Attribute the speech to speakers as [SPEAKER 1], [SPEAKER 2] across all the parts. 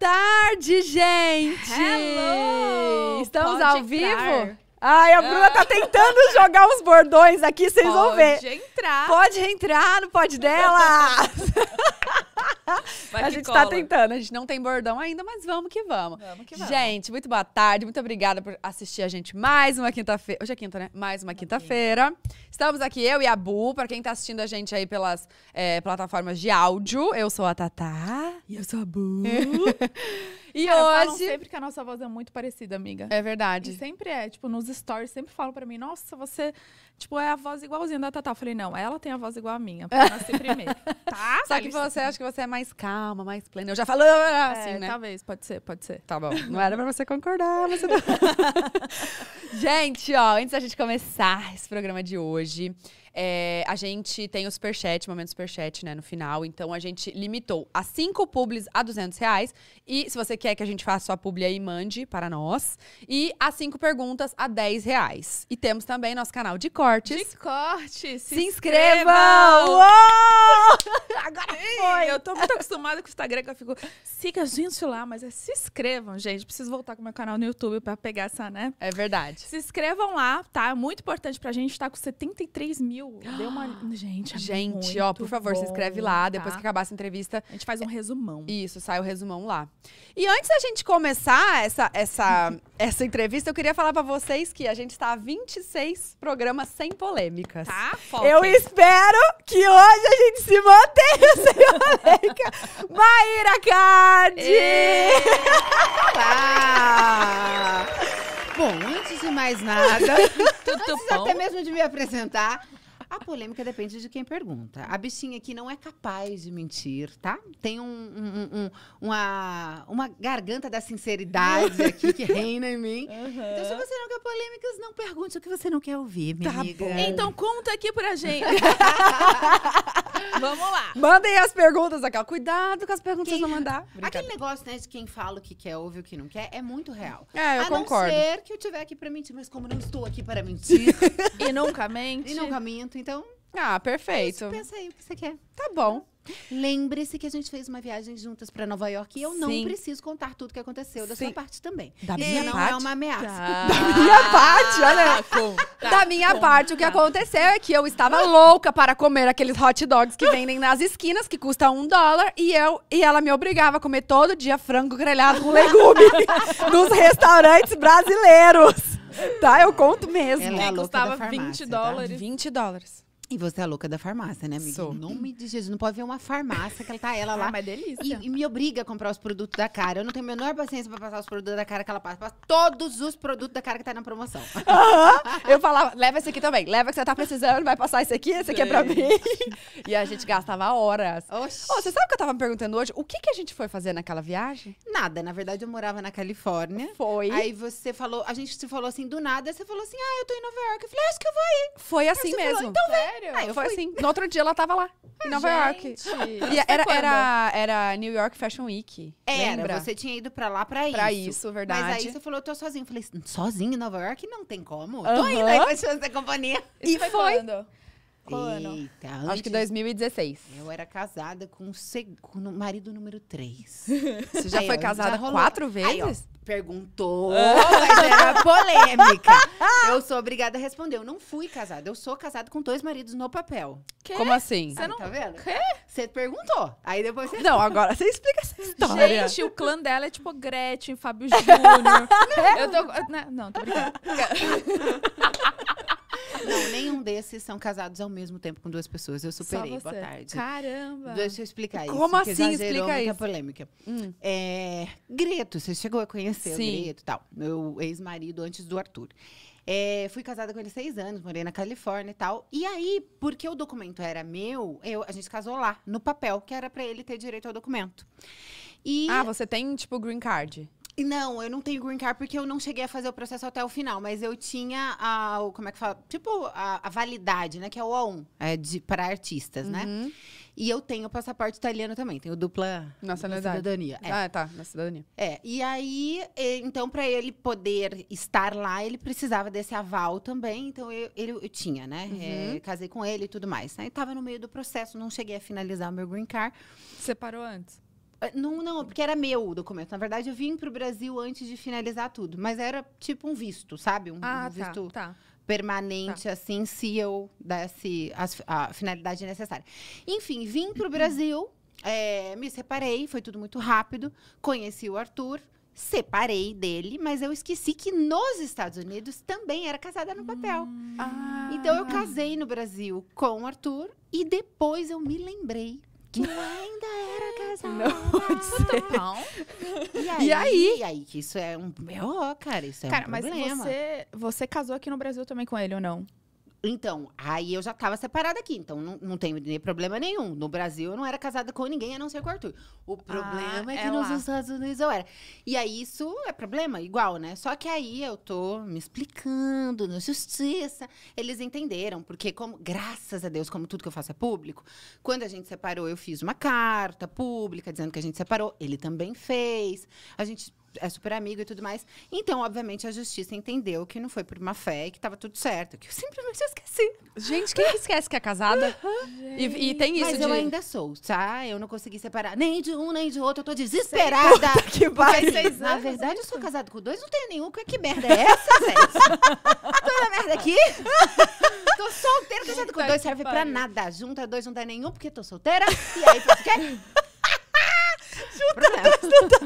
[SPEAKER 1] tarde, gente! Hello! Estamos Pode ao vivo? Ai, a Bruna tá ah. tentando jogar os bordões aqui, vocês Pode vão ver. Pode entrar. Pode entrar no pod dela. está tentando, a gente não tem bordão ainda, mas vamos que vamos. Vamos que vamos. Gente, muito boa tarde, muito obrigada por assistir a gente mais uma quinta-feira. Hoje é quinta, né? Mais uma quinta-feira. Estamos aqui, eu e a Bu, para quem está assistindo a gente aí pelas é, plataformas de áudio. Eu sou a Tatá. E eu sou a Bu. E Cara, hoje. Falam sempre que a nossa
[SPEAKER 2] voz é muito parecida, amiga. É verdade. E sempre é. Tipo, nos stories sempre falam pra mim, nossa, você, tipo, é a voz igualzinha da Tatá.
[SPEAKER 1] Eu falei, não, ela tem a voz igual a minha, porque eu nasci primeiro. tá, Só tá que você acha que você é mais calma, mais plena. Eu já falo ah", é, assim, é, né? Talvez, pode ser, pode ser. Tá bom. Não era pra você concordar, mas você não... Gente, ó, antes da gente começar esse programa de hoje. É, a gente tem o superchat, momento superchat, né, no final. Então a gente limitou a cinco publis a 200 reais. E se você quer que a gente faça sua publi aí, mande para nós. E as cinco perguntas a 10 reais. E temos também nosso canal de cortes. De cortes! Se, se inscrevam! Agora Sim, foi! Eu tô muito
[SPEAKER 2] acostumada com o Instagram que eu fico, siga a gente lá, mas é se inscrevam, gente. Preciso voltar com o meu canal no YouTube para pegar essa, né? É verdade. Se inscrevam lá, tá? É muito importante pra gente estar tá com 73 mil deu
[SPEAKER 1] uma. Gente, é Gente, ó, por favor, bom, se inscreve lá. Tá? Depois que acabar essa entrevista. A gente faz um resumão. Isso, sai o resumão lá. E antes da gente começar essa, essa, essa entrevista, eu queria falar para vocês que a gente está a 26 programas sem polêmicas. Tá, foquem. Eu espero que hoje a gente se mantenha sem polêmica.
[SPEAKER 3] Maíra Cardi! Bom, antes de mais nada, antes até mesmo de me apresentar, a polêmica depende de quem pergunta. A bichinha aqui não é capaz de mentir, tá? Tem um, um, um, uma, uma garganta da sinceridade aqui que reina em mim. Uhum. Então, se você não quer polêmicas, não pergunte o que você não quer ouvir, minha tá amiga. Bom. Então,
[SPEAKER 1] conta aqui pra gente.
[SPEAKER 3] Vamos lá. Mandem as perguntas, aquela. Cuidado com as perguntas quem... não mandar. Aquele negócio, né, de quem fala o que quer, ouve o que não quer, é muito real. É, eu a concordo. A não ser que eu estiver aqui pra mentir, mas como não estou aqui para mentir. e nunca mente. E nunca minto, então. Ah, é perfeito. É pensa aí o que você quer. Tá bom. Lembre-se que a gente fez uma viagem juntas para Nova York e eu Sim. não preciso contar tudo que aconteceu da Sim. sua parte também. Da e minha não é parte. é uma ameaça. Tá. Da
[SPEAKER 1] minha parte, olha. Tá, da minha parte, o que aconteceu é que eu estava louca para comer aqueles hot dogs que vendem nas esquinas, que custa um dólar, e, eu, e ela me obrigava a comer todo dia frango grelhado com legume nos restaurantes
[SPEAKER 3] brasileiros tá, eu conto mesmo. Ela é custava 20 tá? dólares. Tá? 20 dólares. E você é a louca da farmácia, né, amiga? Sou. Em nome de Jesus. Não pode ver uma farmácia que ela tá ela lá. Ah, mas delícia. E, e, me obriga a comprar os produtos da cara. Eu não tenho a menor paciência pra passar os produtos da cara que ela passa. Passa todos os produtos da cara que tá na promoção. Uhum. Eu falava, leva esse aqui também. Leva que você tá precisando, vai passar esse aqui,
[SPEAKER 1] esse aqui é pra mim. E a gente gastava horas. Oxi. Oh, você sabe o que eu tava me perguntando hoje? O que, que a
[SPEAKER 3] gente foi fazer naquela viagem? Nada. Na verdade, eu morava na Califórnia. Foi. Aí você falou, a gente se falou assim, do nada. Você falou assim, ah, eu tô em Nova York. Eu falei, ah, acho que eu vou aí. Foi assim mesmo. Falou, então vem. Sério? É, eu foi assim.
[SPEAKER 1] No outro dia ela tava lá, em Nova York. E era, era, era New York
[SPEAKER 3] Fashion Week. Era, lembra? você tinha ido pra lá pra isso. Pra isso, verdade. Mas aí você falou, eu tô sozinho. Eu falei, sozinho em Nova York? Não tem como. Tô indo aí com a companhia. e foi. foi
[SPEAKER 1] Eita, antes, Acho que
[SPEAKER 3] 2016. Eu era casada com o segundo, marido número 3. Você já aí, foi ó, casada já quatro vezes? Aí, ó, perguntou, mas era polêmica. Eu sou obrigada a responder. Eu não fui casada. Eu sou casada com dois maridos no papel. Quê? Como assim? Você não... Tá vendo? Quê? Você perguntou. Aí depois você... Não, agora você explica
[SPEAKER 2] essa história. Gente, o clã dela é tipo Gretchen, Fábio Júnior. eu tô... não tô brincando.
[SPEAKER 3] Não, nenhum desses são casados ao mesmo tempo com duas pessoas. Eu superei. Boa tarde. Caramba. Deixa eu explicar isso. Como assim explica isso? polêmica. Hum. É, Greto, você chegou a conhecer Sim. o Greto tal. Meu ex-marido antes do Arthur. É, fui casada com ele seis anos, morei na Califórnia e tal. E aí, porque o documento era meu, eu, a gente casou lá, no papel, que era para ele ter direito ao documento. E... Ah, você tem, tipo, green card? Não, eu não tenho green card porque eu não cheguei a fazer o processo até o final, mas eu tinha a, o, como é que fala? Tipo, a, a validade, né? Que é o A1, é de, para artistas, né? uhum. né? E eu tenho o passaporte italiano também, tenho dupla nacionalidade. cidadania. É. Ah, tá, na cidadania. É, e aí, então, para ele poder estar lá, ele precisava desse aval também, então eu, ele, eu tinha, né? Uhum. É, casei com ele e tudo mais. Aí né? tava no meio do processo, não cheguei a finalizar o meu green card. Separou antes? Ah, não, não, porque era meu o documento. Na verdade, eu vim para o Brasil antes de finalizar tudo. Mas era tipo um visto, sabe? Um, ah, um tá, visto tá, tá. permanente, tá. assim, se eu desse a, a finalidade necessária. Enfim, vim para o uhum. Brasil, é, me separei, foi tudo muito rápido. Conheci o Arthur, separei dele, mas eu esqueci que nos Estados Unidos também era casada no papel. Ah. Então, eu ah. casei no Brasil com o Arthur e depois eu me lembrei que ainda era casada. Não pode ser. Não. Tá e aí? E aí? E aí? Que isso é um... Meu, cara, isso é cara, um problema. Cara, mas você, você casou aqui no Brasil também com ele ou não? Então, aí eu já tava separada aqui, então não, não tem nem problema nenhum. No Brasil eu não era casada com ninguém, a não ser com o Arthur. O ah, problema ah, é que é nos Estados Unidos eu era. E aí isso é problema, igual, né? Só que aí eu tô me explicando na justiça. Eles entenderam, porque como, graças a Deus, como tudo que eu faço é público, quando a gente separou, eu fiz uma carta pública dizendo que a gente separou, ele também fez. A gente é super amigo e tudo mais. Então, obviamente, a justiça entendeu que não foi por uma fé e que tava tudo certo. Que eu simplesmente esqueci. Gente, quem que esquece que é casada? e, e, tem isso Mas de... eu ainda sou, tá? Eu não consegui separar nem de um, nem de outro. Eu tô desesperada. que vai Na né? verdade, eu sou casada com dois, não tenho nenhum. Que merda é essa, gente? tô na merda aqui. tô solteira, casada com dois, serve pra nada. Junta dois, não dá nenhum, porque tô solteira. E aí, por quê? Não tá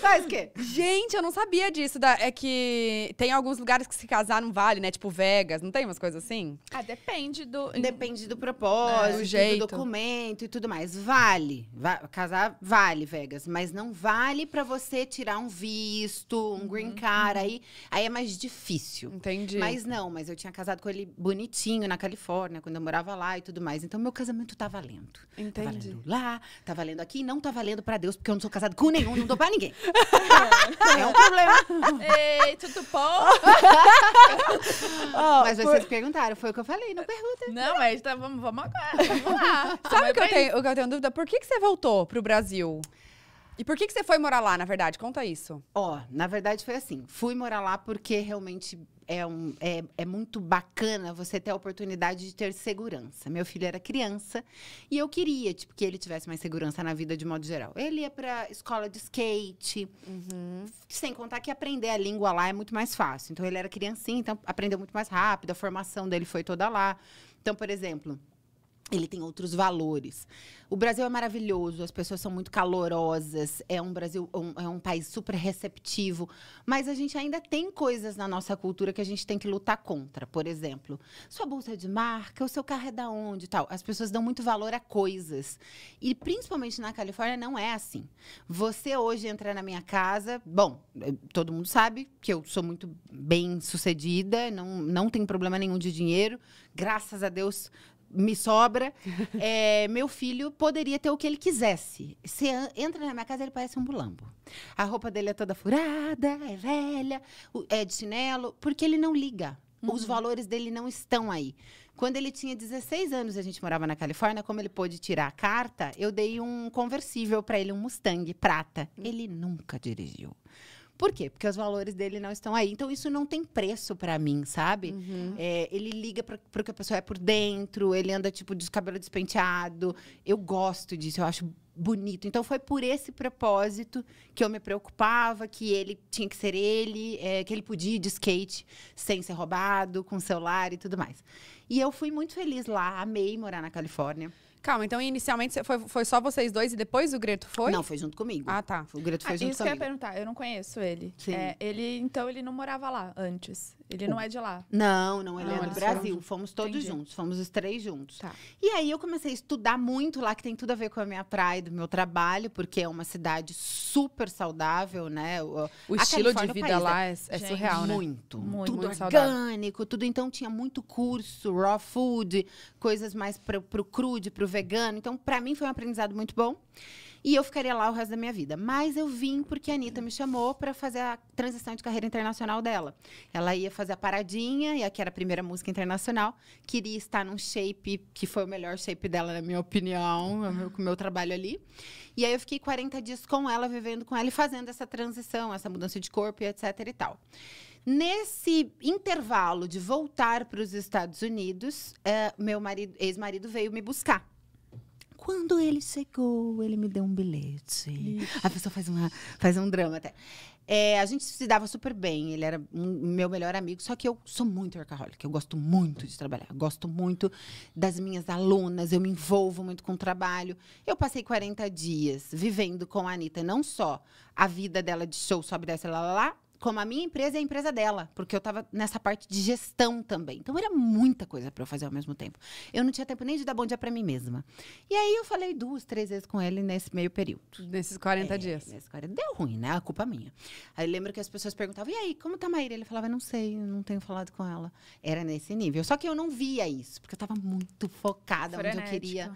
[SPEAKER 3] Faz o quê? Gente, eu não sabia disso. Da, é
[SPEAKER 1] que tem alguns lugares que se casar não vale, né? Tipo Vegas, não tem umas coisas assim?
[SPEAKER 3] Ah, depende do. Depende do né? propósito, é, do, jeito. do documento e tudo mais. Vale. Va casar vale, Vegas. Mas não vale pra você tirar um visto, um uhum. green card. Aí, aí é mais difícil. Entendi. Mas não, mas eu tinha casado com ele bonitinho na Califórnia, quando eu morava lá e tudo mais. Então meu casamento tá valendo. Tá Entendi. Tá valendo lá, tá valendo aqui, não tá valendo valendo pra Deus, porque eu não sou casada com nenhum, não dou pra ninguém. é, é um problema.
[SPEAKER 2] Ei, tudo bom?
[SPEAKER 3] Oh, mas por... vocês perguntaram, foi o que eu falei,
[SPEAKER 1] não pergunta.
[SPEAKER 2] Não, mas tá, vamos, vamos agora, vamos lá. Sabe o que, eu tenho, o
[SPEAKER 1] que eu tenho dúvida? Por que, que você voltou pro Brasil?
[SPEAKER 3] E por que, que você foi morar lá, na verdade? Conta isso. Ó, oh, na verdade foi assim. Fui morar lá porque realmente é, um, é, é muito bacana você ter a oportunidade de ter segurança. Meu filho era criança e eu queria tipo, que ele tivesse mais segurança na vida de modo geral. Ele ia para escola de skate, uhum. sem contar que aprender a língua lá é muito mais fácil. Então, ele era criancinha, então aprendeu muito mais rápido, a formação dele foi toda lá. Então, por exemplo, ele tem outros valores. O Brasil é maravilhoso, as pessoas são muito calorosas, é um Brasil, um, é um país super receptivo, mas a gente ainda tem coisas na nossa cultura que a gente tem que lutar contra. Por exemplo, sua bolsa é de marca, o seu carro é da onde, tal. As pessoas dão muito valor a coisas. E principalmente na Califórnia não é assim. Você hoje entra na minha casa, bom, eh, todo mundo sabe que eu sou muito bem-sucedida, não não tem problema nenhum de dinheiro, graças a Deus, me sobra, é, meu filho poderia ter o que ele quisesse. Você entra na minha casa, ele parece um bulambo. A roupa dele é toda furada, é velha, é de chinelo, porque ele não liga. Uhum. Os valores dele não estão aí. Quando ele tinha 16 anos, a gente morava na Califórnia, como ele pôde tirar a carta, eu dei um conversível para ele, um Mustang prata. Hum. Ele nunca dirigiu. Por quê? Porque os valores dele não estão aí. Então, isso não tem preço para mim, sabe? Uhum. É, ele liga para o que a pessoa é por dentro, ele anda, tipo, de cabelo despenteado. Eu gosto disso, eu acho bonito. Então, foi por esse propósito que eu me preocupava, que ele tinha que ser ele, é, que ele podia ir de skate sem ser roubado, com celular e tudo mais. E eu fui muito feliz lá, amei morar na Califórnia. Calma, então inicialmente foi, foi só vocês dois e depois o Greto foi? Não, foi junto comigo. Ah, tá. O Greto foi ah, junto isso comigo. Isso que eu ia
[SPEAKER 2] perguntar, eu não conheço ele. Sim. É, ele, então ele não
[SPEAKER 3] morava lá antes. Ele não é de lá. Não, não, ele não, ah, é do Brasil. Fomos todos Entendi. juntos, fomos os três juntos. Tá. E aí eu comecei a estudar muito lá, que tem tudo a ver com a minha praia, do meu trabalho, porque é uma cidade super saudável, né? O estilo é de vida lá é, é surreal, né? Muito. muito tudo muito orgânico, saudável. tudo. Então tinha muito curso, raw food, coisas mais pro, pro crude, pro vegano. Então, para mim foi um aprendizado muito bom. E eu ficaria lá o resto da minha vida. Mas eu vim porque a Anitta me chamou para fazer a transição de carreira internacional dela. Ela ia fazer a paradinha, e aqui era a primeira música internacional. Queria estar num shape que foi o melhor shape dela, na minha opinião, com o meu trabalho ali. E aí eu fiquei 40 dias com ela, vivendo com ela e fazendo essa transição, essa mudança de corpo e etc e tal. Nesse intervalo de voltar para os Estados Unidos, eh, meu marido, ex-marido veio me buscar. Quando ele chegou, ele me deu um bilhete. Ixi. A pessoa faz, uma, faz um drama até. É, a gente se dava super bem, ele era meu melhor amigo, só que eu sou muito workaholic, eu gosto muito de trabalhar, gosto muito das minhas alunas, eu me envolvo muito com o trabalho. Eu passei 40 dias vivendo com a Anitta, não só a vida dela de show, sobre essa lá, lá, lá, como a minha empresa e a empresa dela, porque eu estava nessa parte de gestão também. Então era muita coisa para eu fazer ao mesmo tempo. Eu não tinha tempo nem de dar bom dia para mim mesma. E aí eu falei duas, três vezes com ele nesse meio período. Nesses 40 é, dias. Nesses 40. Deu ruim, né? A culpa é minha. Aí lembro que as pessoas perguntavam: "E aí, como tá a Maíra?" Ele falava: "Não sei, não tenho falado com ela". Era nesse nível. Só que eu não via isso, porque eu estava muito focada Frenética. onde eu queria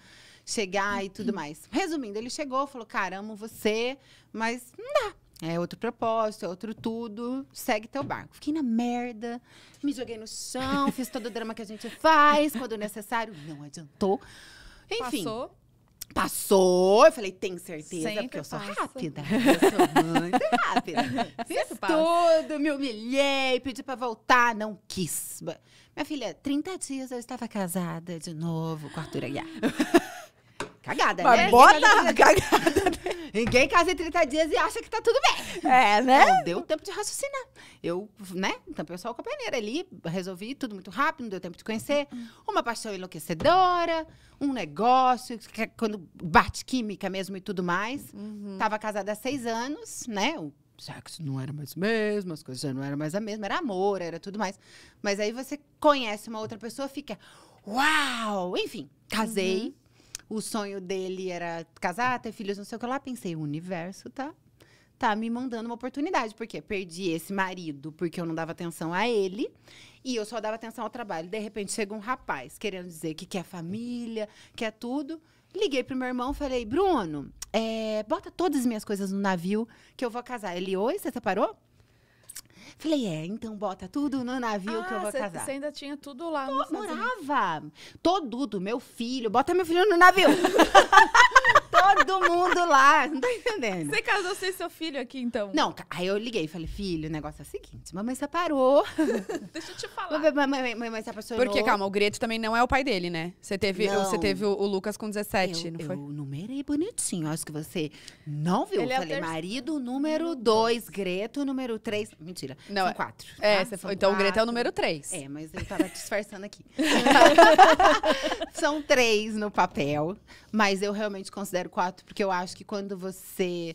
[SPEAKER 3] chegar e tudo mais. Resumindo, ele chegou, falou: "Cara, amo você, mas não dá, é outro propósito, é outro tudo. Segue teu barco. Fiquei na merda, me joguei no chão, fiz todo o drama que a gente faz quando necessário. Não adiantou. Enfim. Passou. Passou, eu falei, tem certeza, Sempre porque eu sou passa. rápida. Eu sou muito rápida. Fiz tudo, me humilhei, pedi pra voltar, não quis. Minha filha, 30 dias eu estava casada de novo com Arthur Aguiar. Cagada, Mas né? Bota é cagada. Né? Ninguém casa em 30 dias e acha que tá tudo bem. É, né? Não deu tempo de raciocinar. Eu, né? Então, pessoal com a peneira ali, resolvi tudo muito rápido, não deu tempo de conhecer. Uma paixão enlouquecedora, um negócio, que, é quando bate química mesmo e tudo mais. Uhum. Tava casada há seis anos, né? O sexo não era mais o mesmo, as coisas já não eram mais a mesma, era amor, era tudo mais. Mas aí você conhece uma outra pessoa, fica, uau! Enfim, casei. Uhum o sonho dele era casar, ter filhos, não sei o que lá. Pensei, o universo tá tá me mandando uma oportunidade, porque perdi esse marido porque eu não dava atenção a ele e eu só dava atenção ao trabalho. De repente chega um rapaz querendo dizer que quer família, quer tudo. Liguei pro meu irmão, falei: "Bruno, é, bota todas as minhas coisas no navio que eu vou casar". Ele: "Oi, você separou?" Falei, é, então bota tudo no navio ah, que eu ah, vou cê, casar. Você ainda tinha tudo lá Tô, Morava. Todo do meu filho. Bota meu filho no navio. todo mundo lá, não tá entendendo. Você casou sem seu filho aqui, então? Não, aí eu liguei e falei, filho, o negócio é o seguinte, mamãe separou. Deixa eu te falar. Mamãe, mamãe, separou. Porque, calma, o
[SPEAKER 1] Greto também não é o pai dele, né?
[SPEAKER 3] Você teve, não. você teve o, Lucas com 17, eu, não foi? Eu numerei bonitinho, acho que você não viu. Ele eu é falei, é marido número 2, Greto número 3, mentira, não, são 4. É, tá? são então quatro. o Greto é o número 3. É, mas eu tava disfarçando aqui. são três no papel, mas eu realmente considero 4, porque eu acho que quando você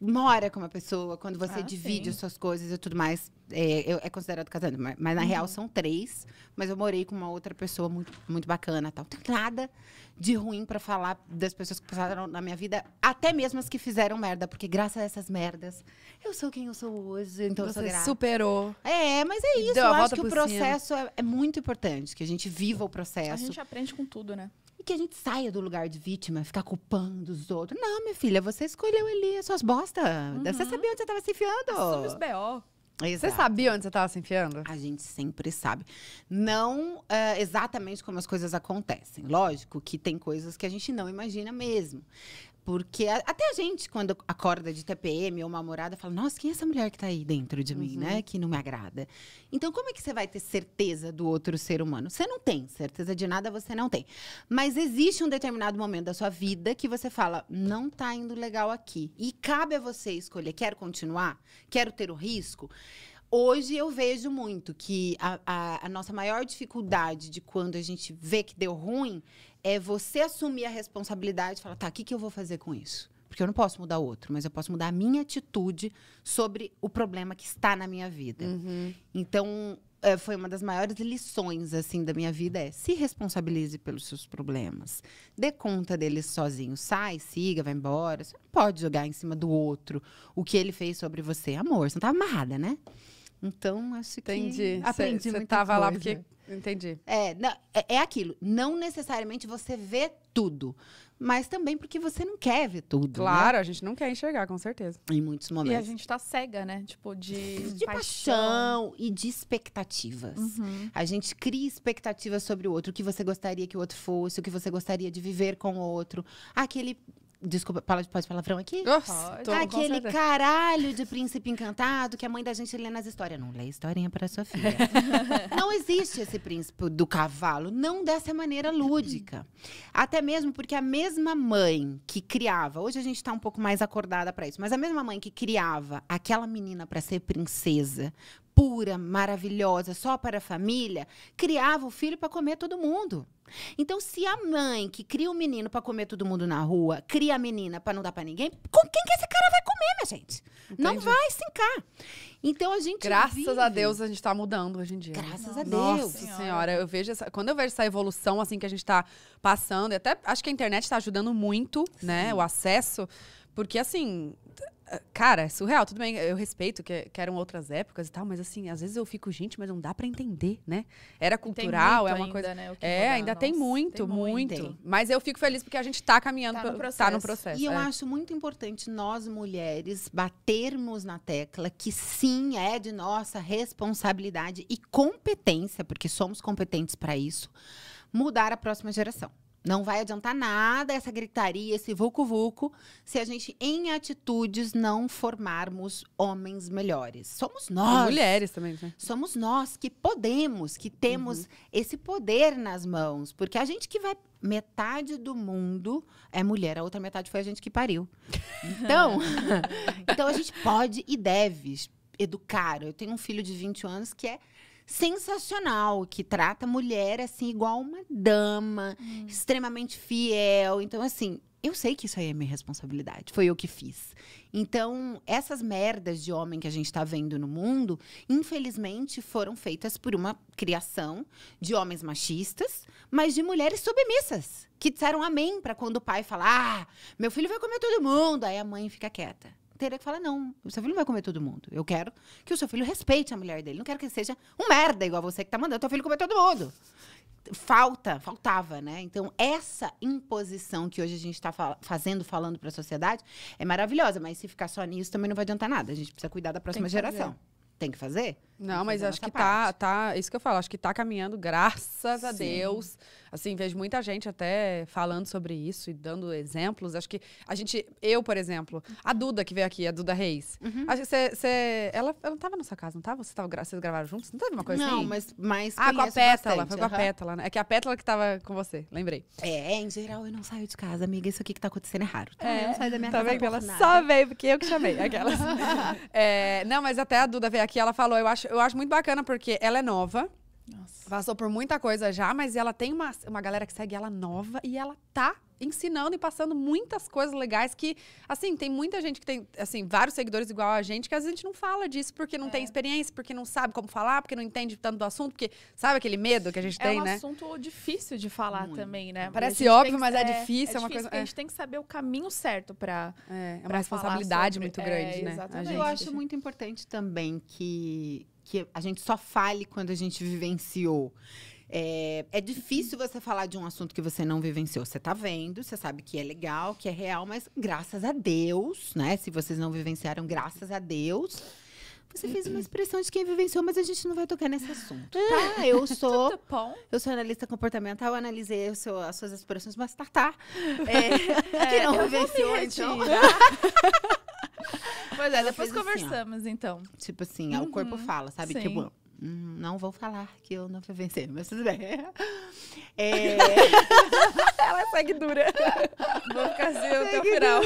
[SPEAKER 3] mora com uma pessoa, quando você ah, divide sim. as suas coisas e tudo mais, é, é considerado casando. Mas, mas na uhum. real são três. Mas eu morei com uma outra pessoa muito, muito bacana tal. Não tem nada de ruim para falar das pessoas que passaram na minha vida, até mesmo as que fizeram merda, porque graças a essas merdas, eu sou quem eu sou hoje, então Você eu sou grata. superou. É, mas é isso. Eu acho que o processo é, é, muito importante, que a gente viva o processo. A gente aprende com tudo, né? E que a gente saia do lugar de vítima, ficar culpando os outros. Não, minha filha, você escolheu ali as suas bostas. Uhum. Você sabia onde você estava se enfiando. Assume os B.O. Exato. Você sabia onde você estava se enfiando? A gente sempre sabe. Não uh, exatamente como as coisas acontecem. Lógico que tem coisas que a gente não imagina mesmo. Porque a, até a gente, quando acorda de TPM ou uma morada, fala: Nossa, quem é essa mulher que está aí dentro de uhum. mim, né? Uhum. Que não me agrada. Então, como é que você vai ter certeza do outro ser humano? Você não tem certeza de nada, você não tem. Mas existe um determinado momento da sua vida que você fala: Não está indo legal aqui. E cabe a você escolher: Quero continuar? Quero ter o risco? hoje eu vejo muito que a, a, a, nossa maior dificuldade de quando a gente vê que deu ruim é você assumir a responsabilidade e falar, tá, o que, que eu vou fazer com isso? Porque eu não posso mudar o outro, mas eu posso mudar a minha atitude sobre o problema que está na minha vida. Uhum. Então, é, foi uma das maiores lições assim da minha vida é se responsabilize pelos seus problemas dê conta deles sozinho sai siga vai embora você não pode jogar em cima do outro o que ele fez sobre você amor você não tá amarrada né então, acho que Entendi. aprendi cê, cê muita tava coisa. lá porque Entendi. É, não, é, é, aquilo. Não necessariamente você vê tudo, mas também porque você não quer ver tudo. Né? Claro, né? a gente não quer enxergar, com certeza. Em muitos momentos. E a gente tá cega, né? Tipo, de, de paixão. paixão e de expectativas. Uhum. A gente cria expectativas sobre o outro, o que você gostaria que o outro fosse, o que você gostaria de viver com o outro, aquele Desculpa, pode, falar palavrão aqui? Nossa, pode. Tá aquele caralho de príncipe encantado que a mãe da gente lê nas histórias. Não lê historinha para sua filha. não existe esse príncipe do cavalo, não dessa maneira lúdica. Até mesmo porque a mesma mãe que criava, hoje a gente está um pouco mais acordada para isso, mas a mesma mãe que criava aquela menina para ser princesa, pura, maravilhosa, só para a família, criava o filho para comer todo mundo. Então, se a mãe que cria o menino para comer todo mundo na rua, cria a menina para não dar para ninguém, com quem que esse cara vai comer, minha gente? Entendi. Não vai sincar. Então a gente Graças vive. a Deus a
[SPEAKER 1] gente está mudando hoje em dia. Graças né? a Deus. Nossa senhora. senhora, eu vejo essa, quando eu vejo essa evolução assim que a gente está passando, até acho que a internet está ajudando muito, né, Sim. né, o acesso, porque assim, ah, cara, é surreal, tudo bem, eu respeito que, que, eram outras épocas e tal, mas assim, às vezes eu fico, gente, mas não dá para entender, né? Era cultural, é uma ainda, coisa. Né, é, ainda nossa, tem muito, tem muito. Mas eu fico feliz porque a gente tá caminhando, tá no processo. Tá no processo e eu é. acho
[SPEAKER 3] muito importante nós mulheres batermos na tecla que sim, é de nossa responsabilidade e competência, porque somos competentes para isso, mudar a próxima geração. Não vai adiantar nada essa gritaria, esse vulco-vulco, se a gente, em atitudes, não formarmos homens melhores. Somos nós. E mulheres também, né? Somos nós que podemos, que temos uhum. esse poder nas mãos. Porque a gente que vai. Metade do mundo é mulher, a outra metade foi a gente que pariu. Então, então a gente pode e deve educar. Eu tenho um filho de 20 anos que é sensacional, que trata a mulher assim igual uma dama, hum. extremamente fiel. Então, assim, eu sei que isso aí é minha responsabilidade, foi eu que fiz. Então, essas merdas de homem que a gente está vendo no mundo, infelizmente, foram feitas por uma criação de homens machistas, mas de mulheres submissas, que disseram amém para quando o pai falar: ah, meu filho vai comer todo mundo, aí a mãe fica quieta teria que falar: não, o seu filho não vai comer todo mundo. Eu quero que o seu filho respeite a mulher dele. Não quero que ele seja um merda igual você que tá mandando o seu filho comer todo mundo. Falta, faltava, né? Então, essa imposição que hoje a gente está fal fazendo, falando para a sociedade, é maravilhosa, mas se ficar só nisso também não vai adiantar nada. A gente precisa cuidar da próxima geração. tem que fazer? Não, mas fazer acho que tá, parte. tá, tá. Isso que eu falo, acho
[SPEAKER 1] que tá caminhando, graças Sim. a Deus. Assim, vejo muita gente até falando sobre isso e dando exemplos. Acho que a gente, eu, por exemplo, a Duda que veio aqui, a Duda Reis. Uhum. Acho que você. Ela, ela não tava na sua casa, não tava? Você tava, vocês gravaram juntos? Não teve uma coisa não, assim? Não, mas, mas. Ah, com a Pétala. Bastante. foi com uhum. a Pétala, né? É que a Pétala que tava com você,
[SPEAKER 3] lembrei. É, em geral eu não saio de casa, amiga. Isso aqui que tá acontecendo é raro. Tá? É, eu não saio da minha tá casa. Ela nada.
[SPEAKER 1] só veio porque eu que chamei. Aquelas. é, não, mas até a Duda veio aqui, ela falou. Eu acho, eu acho muito bacana porque ela é nova. Nossa. Passou por muita coisa já, mas ela tem uma, uma galera que segue ela nova e ela tá ensinando e passando muitas coisas legais que, assim, tem muita gente que tem, assim, vários seguidores igual a gente, que às vezes a gente não fala disso porque não é. tem experiência, porque não sabe como falar, porque não entende tanto do assunto, porque sabe aquele medo que a gente é tem, um né? É um
[SPEAKER 2] assunto difícil de falar Muito. também, né? Parece óbvio, que, mas é, é difícil, é, é uma difícil, coisa... A é. gente tem que saber o
[SPEAKER 1] caminho certo para É, é uma
[SPEAKER 3] responsabilidade sobre, muito grande, é, né? Exatamente. Eu acho muito importante também que que a gente só fale quando a gente vivenciou. É, é, difícil você falar de um assunto que você não vivenciou. Você está vendo, você sabe que é legal, que é real, mas graças a Deus, né? Se vocês não vivenciaram, graças a Deus. Você fez uma expressão de quem vivenciou, mas a gente não vai tocar nesse assunto. Tá, eu sou. Eu sou analista comportamental, analisei seu, as suas expressões, mas tá, tá. É, é, que não vivenciou, então.
[SPEAKER 2] Pois é, depois assim, conversamos, assim, então.
[SPEAKER 3] Tipo assim, uhum, o corpo fala, sabe? Sim. Tipo, hum, não vou falar que eu não vou vencer, mas tudo bem. É... Ela segue dura. Vou ficar assim até o final.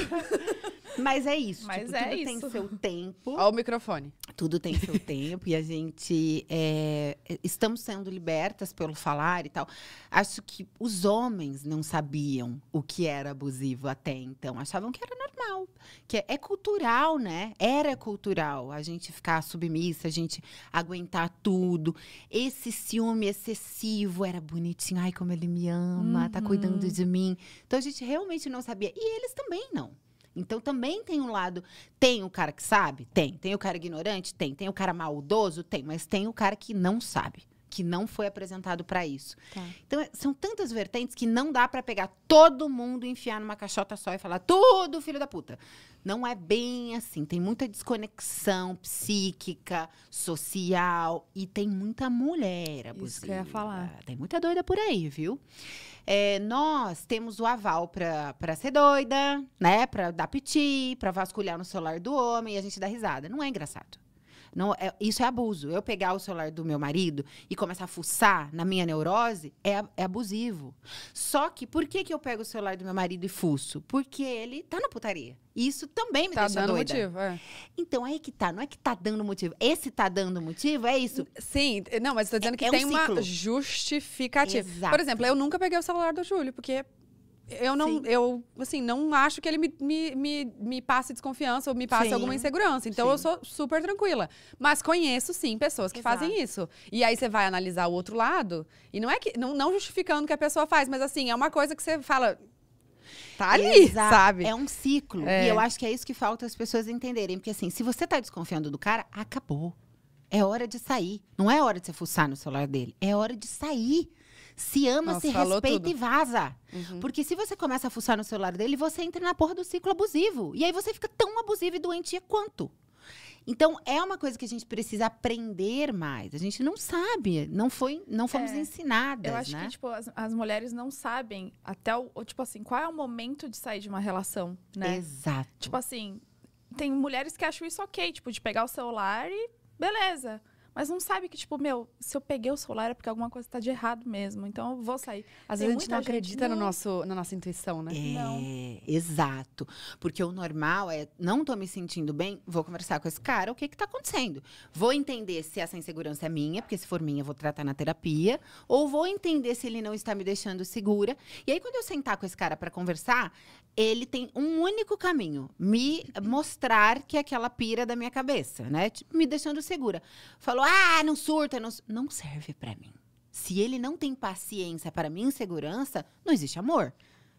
[SPEAKER 3] Mas é isso. Mas tipo, é tudo isso. tem seu tempo. Olha o microfone. Tudo tem seu tempo e a gente é, estamos sendo libertas pelo falar e tal. Acho que os homens não sabiam o que era abusivo até então. Achavam que era normal, que é, é cultural, né? Era cultural a gente ficar submissa, a gente aguentar tudo. Esse ciúme excessivo era bonitinho. Ai, como ele me ama, uhum. tá cuidando uhum. de mim. Então a gente realmente não sabia. E eles também não. Então também tem um lado. Tem o cara que sabe? Tem. Tem o cara ignorante? Tem. Tem o cara maldoso? Tem. Mas tem o cara que não sabe que não foi apresentado para isso. Tá. Então, é, são tantas vertentes que não dá para pegar todo mundo, enfiar numa caixota só e falar tudo, filho da puta. Não é bem assim. Tem muita desconexão psíquica, social e tem muita mulher abusiva. Isso que eu ia falar. Tem muita doida por aí, viu? É, nós temos o aval para ser doida, né? Para dar piti, para vasculhar no celular do homem e a gente dá risada. Não é engraçado. Não, é, isso é abuso. Eu pegar o celular do meu marido e começar a fuçar na minha neurose é, é abusivo. Só que por que, que eu pego o celular do meu marido e fuço? Porque ele tá na putaria. isso também me tá deixa dando doida. motivo, é. Então é aí que tá, não é que tá dando motivo. Esse tá dando motivo, é isso? Sim, não, mas tô dizendo é, que é tem um uma justificativa. Exato. Por exemplo, eu nunca peguei o celular
[SPEAKER 1] do Júlio, porque eu não, Sim. eu, assim, não acho que ele me, me, me, me passe desconfiança ou me passe sim. alguma insegurança. Então sim. eu sou super tranquila. Mas conheço, sim, pessoas que Exato. fazem isso. E aí você vai analisar o outro lado, e não é que. Não, não justificando o que a pessoa faz, mas assim, é uma coisa que você fala.
[SPEAKER 3] Tá ali, Exato. sabe? É um ciclo. É. E eu acho que é isso que falta as pessoas entenderem. Porque assim, se você tá desconfiando do cara, acabou. É hora de sair. Não é hora de você fuçar no celular dele. É hora de sair. Se ama, Nossa, se respeita tudo. e vaza. Uhum. Porque se você começa a fuçar no celular dele, você entra na porra do ciclo abusivo. E aí você fica tão abusivo e doentia quanto. Então, é uma coisa que a gente precisa aprender mais. A gente não sabe, não foi, não fomos é, ensinadas, Eu acho né? que, tipo,
[SPEAKER 2] as, as, mulheres não sabem até o, tipo assim, qual é o momento de sair de uma relação, né? Exato. Tipo assim, tem mulheres que acham isso ok, tipo, de pegar o celular e beleza mas não sabe que, tipo, meu, se eu peguei o celular é porque alguma coisa está de errado mesmo. Então eu vou sair. Às vezes a gente não acredita No
[SPEAKER 3] nosso, na nossa intuição, né? É, não. exato. Porque o normal é, não estou me sentindo bem, vou conversar com esse cara, o que está acontecendo? Vou entender se essa insegurança é minha, porque se for minha, eu vou tratar na terapia. Ou vou entender se ele não está me deixando segura. E aí, quando eu sentar com esse cara para conversar, ele tem um único caminho: me mostrar que é aquela pira é da minha cabeça, né? Me deixando segura. Falou: ah, não surta, não, não serve para mim. Se ele não tem paciência para minha insegurança, não existe amor.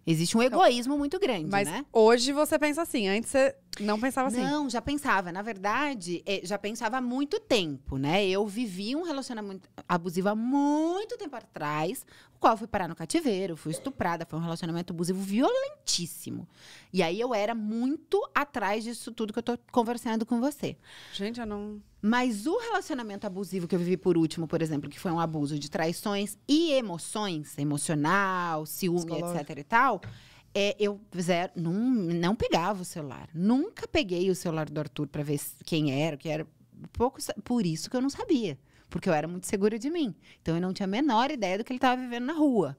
[SPEAKER 3] Existe um egoísmo muito grande, Mas né? hoje você pensa assim, antes você não pensava assim. Não, já pensava. Na verdade, é, já pensava há muito tempo, né? Eu vivi um relacionamento abusivo há muito tempo atrás, o qual fui parar no cativeiro, fui estuprada, foi um relacionamento abusivo violentíssimo. E aí eu era muito atrás disso tudo que eu tô conversando com você. Gente, eu não mas o relacionamento abusivo que eu vivi por último, por exemplo, que foi um abuso de traições e emoções, emocional, ciúme, etc e tal, é, eu zero, não, não pegava o celular. Nunca peguei o celular do Arthur para ver quem era, o que era pouco, por isso que eu não sabia, porque eu era muito segura de mim. Então eu não tinha a menor ideia do que ele estava vivendo na rua.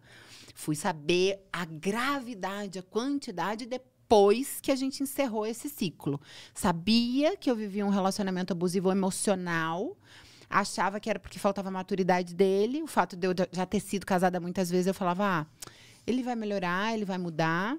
[SPEAKER 3] Fui saber a gravidade, a quantidade depois depois que a gente encerrou esse ciclo. Sabia que eu vivia um relacionamento abusivo emocional, achava que era porque faltava maturidade dele, o fato de eu já ter sido casada muitas vezes, eu falava, ah, ele vai melhorar, ele vai mudar.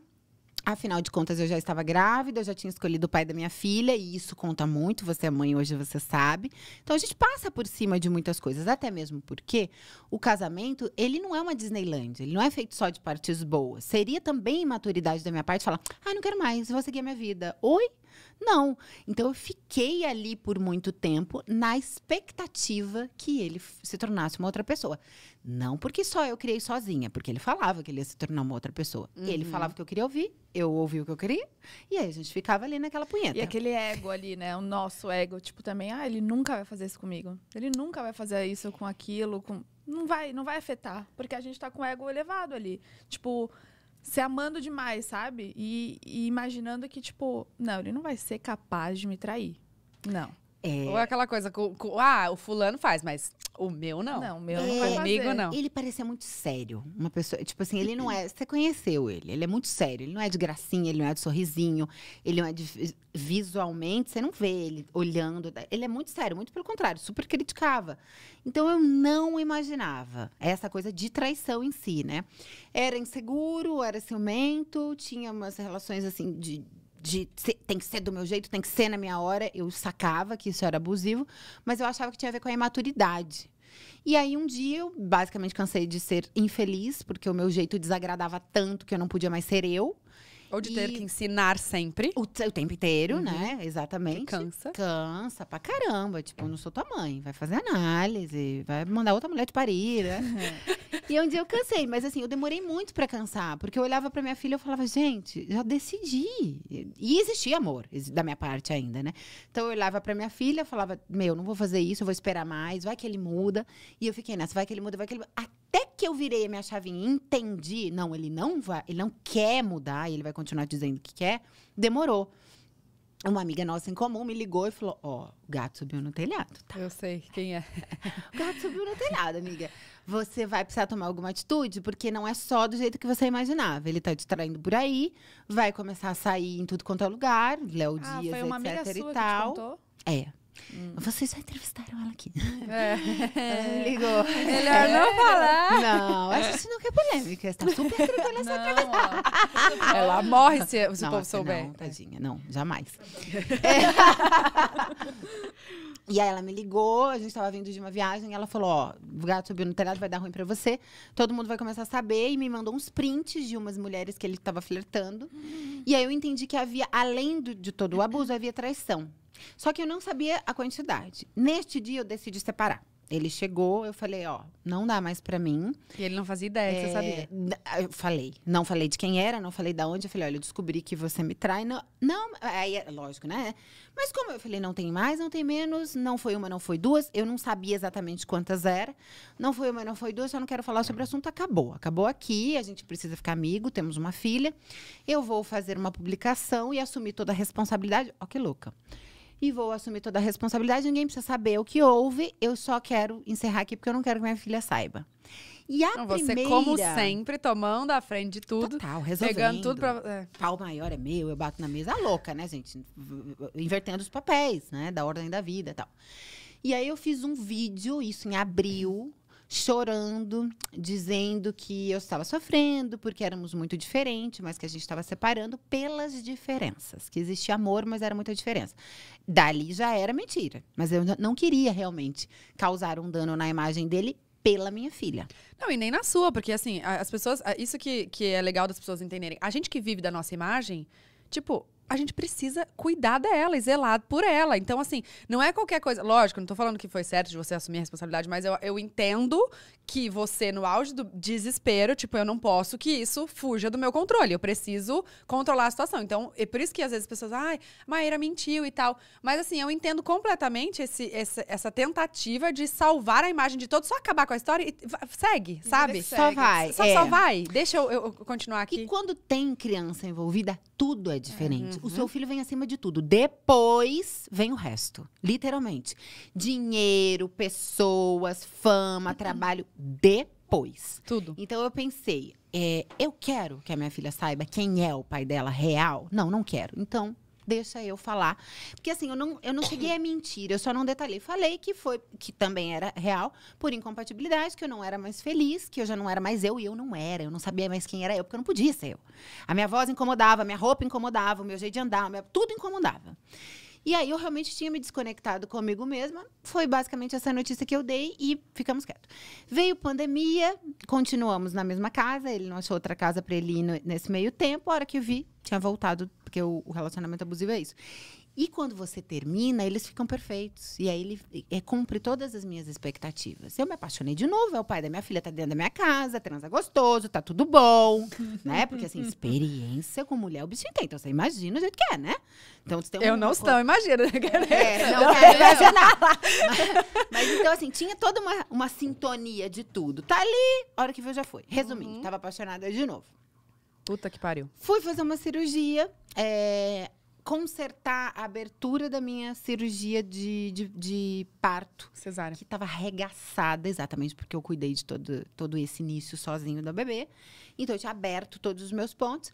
[SPEAKER 3] Afinal de contas, eu já estava grávida, eu já tinha escolhido o pai da minha filha, e isso conta muito. Você é mãe hoje, você sabe. Então a gente passa por cima de muitas coisas, até mesmo porque o casamento, ele não é uma Disneyland, ele não é feito só de partes boas. Seria também imaturidade da minha parte falar: ah, não quero mais, vou seguir a minha vida. Oi? Não. Então eu fiquei ali por muito tempo na expectativa que ele se tornasse uma outra pessoa. Não porque só eu criei sozinha, porque ele falava que ele ia se tornar uma outra pessoa. Uhum. Ele falava o que eu queria ouvir, eu ouvi o que eu queria, e aí a gente ficava ali naquela punheta. E
[SPEAKER 2] aquele ego ali, né? O nosso ego, tipo, também, ah, ele nunca vai fazer isso comigo. Ele nunca vai fazer isso com aquilo, com não vai, não vai afetar, porque a gente está com o ego elevado ali. Tipo, se amando demais, sabe? E, e imaginando que, tipo, não, ele não vai
[SPEAKER 1] ser capaz de me trair. Não. É. Ou é aquela coisa, com, com, ah, o fulano faz, mas o meu não. Não, o meu é, não Comigo não. Ele
[SPEAKER 3] parecia muito sério. Uma pessoa, tipo assim, ele não é. Você conheceu ele, ele é muito sério. Ele não é de gracinha, ele não é de sorrisinho, ele não é de. Visualmente, você não vê ele olhando. Né? Ele é muito sério, muito pelo contrário, super criticava. Então eu não imaginava essa coisa de traição em si, né? Era inseguro, era ciumento, tinha umas relações assim de de ser, tem que ser do meu jeito, tem que ser na minha hora. Eu sacava que isso era abusivo, mas eu achava que tinha a ver com a imaturidade. E aí um dia eu basicamente cansei de ser infeliz, porque o meu jeito desagradava tanto que eu não podia mais ser eu. Ou de e... ter que ensinar sempre. O, o tempo inteiro, uhum. né? Exatamente. Que cansa. Cansa pra caramba. Tipo, não sou tua mãe. Vai fazer análise, vai mandar outra mulher de parir. Né? e um dia eu cansei, mas assim, eu demorei muito para cansar, porque eu olhava para minha filha e falava, gente, já decidi. E existia amor da minha parte ainda, né? Então eu olhava para minha filha, e falava, meu, não vou fazer isso, eu vou esperar mais, vai que ele muda. E eu fiquei nessa, vai que ele muda, vai que ele muda até que eu virei a minha chavinha e entendi, não, ele não vai, ele não quer mudar, e ele vai continuar dizendo que quer, demorou. Uma amiga nossa em comum me ligou e falou: Ó, oh, o gato subiu no telhado. Tá? Eu sei quem é. o gato subiu no telhado, amiga. Você vai precisar tomar alguma atitude, porque não é só do jeito que você imaginava. Ele tá distraindo por aí, vai começar a sair em tudo quanto é lugar, Léo ah, Dias, foi uma etc. Amiga sua e tal. Que te contou? É. Hum. Vocês já entrevistaram ela aqui. É. é. Ligou. Melhor é. não falar. Não, acho que não é quer polêmica. Está super tranquila essa entrevista. Ela morre se, se não, o povo souber. Não, tadinha. Não, jamais. É. E aí ela me ligou, a gente estava vindo de uma viagem, e ela falou, ó, o gato subiu no telhado, vai dar ruim para você. Todo mundo vai começar a saber. E me mandou uns prints de umas mulheres que ele estava flertando. Hum. E aí eu entendi que havia, além do, de todo o abuso, havia traição. Só que eu não sabia a quantidade. Neste dia eu decidi separar. Ele chegou, eu falei, ó, não dá mais para mim. E ele não fazia ideia, é, você sabia? É, eu falei, não falei de quem era, não falei de onde. Eu falei, olha, eu descobri que você me trai. Não, não aí, lógico, né? Mas como eu falei, não tem mais, não tem menos, não foi uma, não foi duas. Eu não sabia exatamente quantas era. Não foi uma, não foi duas, eu não quero falar sobre o assunto. Acabou, acabou aqui, a gente precisa ficar amigo, temos uma filha. Eu vou fazer uma publicação e assumir toda a responsabilidade. Ó, que louca e vou assumir toda a responsabilidade. Ninguém precisa saber o que houve. Eu só quero encerrar aqui porque eu não quero que minha filha saiba. E a não, primeira... Você, como sempre, tomando a frente de tudo. Total, resolvendo. Pegando tudo pra... É. Pau maior é meu, eu bato na mesa. A louca, né, gente? Invertendo os papéis, né? Da ordem da vida e tal. E aí eu fiz um vídeo, isso em abril, chorando, dizendo que eu estava sofrendo porque éramos muito diferentes, mas que a gente estava separando pelas diferenças, que existia amor, mas era muita diferença. Dali já era mentira. Mas eu não queria realmente causar um dano na imagem dele pela minha filha.
[SPEAKER 1] Não, e nem na sua, porque assim, as pessoas. Isso que, que é legal das pessoas entenderem. A gente que vive da nossa imagem, tipo, a gente precisa cuidar dela e zelar por ela. Então, assim, não é qualquer coisa. Lógico, não estou falando que foi certo de você assumir a responsabilidade, mas eu, eu entendo que você, no auge do desespero, tipo, eu não posso que isso fuja do meu controle. Eu preciso controlar a situação. Então, é por isso que às vezes as pessoas, ai, Maíra mentiu e tal. Mas assim, eu entendo completamente esse, essa, essa tentativa de salvar a imagem de todos, só acabar com a história e segue, sabe? Segue. Só vai. Só, é. só, vai. Deixa eu, eu,
[SPEAKER 3] continuar aqui. E quando tem criança envolvida, tudo é diferente. Uhum. O seu uhum. filho vem acima de tudo. Depois vem o resto. Literalmente. Dinheiro, pessoas, fama, trabalho depois. Tudo. Então eu pensei, é, eu quero que a minha filha saiba quem é o pai dela real? Não, não quero. Então deixa eu falar. Porque assim, eu não, eu não cheguei a mentir, eu só não detalhei. Falei que foi, que também era real, por incompatibilidade, que eu não era mais feliz, que eu já não era mais eu e eu não era. Eu não sabia mais quem era eu, porque eu não podia ser eu. A minha voz incomodava, a minha roupa incomodava, o meu jeito de andar, minha, tudo incomodava. E aí eu realmente tinha me desconectado comigo mesma. Foi basicamente essa notícia que eu dei e ficamos quietos. Veio pandemia, continuamos na mesma casa, ele não achou outra casa para ele ir nesse meio tempo. A hora que eu vi, tinha voltado, porque o relacionamento abusivo é isso. E quando você termina, eles ficam perfeitos. E aí ele é, cumpre todas as minhas expectativas. Eu me apaixonei de novo, é o pai da minha filha, tá dentro da minha casa, transa gostoso, tá tudo bom, né? Porque assim, experiência com mulher o bichinho tem. Então você imagina o jeito que é, né? Então Eu não estou, co... imagina. É, não, não quero imaginar. Mas, mas, então assim, tinha toda uma, uma sintonia de tudo. Tá ali, hora que viu já foi. Resumindo, uhum. tava apaixonada de novo. Puta que pariu. Fui fazer uma cirurgia. É, consertar a abertura da minha cirurgia de, de, de parto. Cesárea. Que estava arregaçada, exatamente, porque eu cuidei de todo, todo esse início sozinho da bebê. Então, eu tinha aberto todos os meus pontos.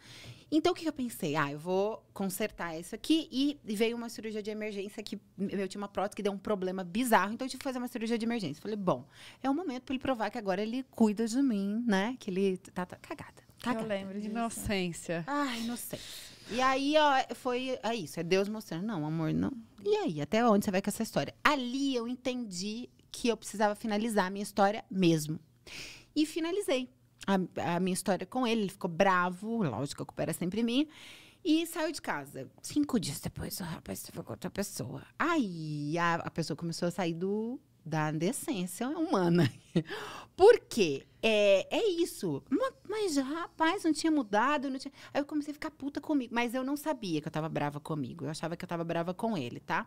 [SPEAKER 3] Então, o que, que eu pensei? Ah, eu vou consertar isso aqui. E veio uma cirurgia de emergência que eu tinha uma prótese que deu um problema bizarro. Então, eu tive que fazer uma cirurgia de emergência. Falei, bom, é o momento para ele provar que agora ele cuida de mim, né? Que ele tá, tá cagada. Cagada. Eu lembro de inocência. Ah, inocência. E aí, ó, foi é isso. É Deus mostrando, não, amor, não. E aí, até onde você vai com essa história? Ali eu entendi que eu precisava finalizar a minha história mesmo. E finalizei a, a minha história com ele. Ele ficou bravo, lógico, a culpa era sempre minha. E saiu de casa. Cinco dias depois, o rapaz foi com outra pessoa. Aí a, a pessoa começou a sair do, da decência humana. Por quê? É, é isso. Mas, rapaz, não tinha mudado. Não tinha... Aí eu comecei a ficar puta comigo. Mas eu não sabia que eu tava brava comigo. Eu achava que eu tava brava com ele, tá?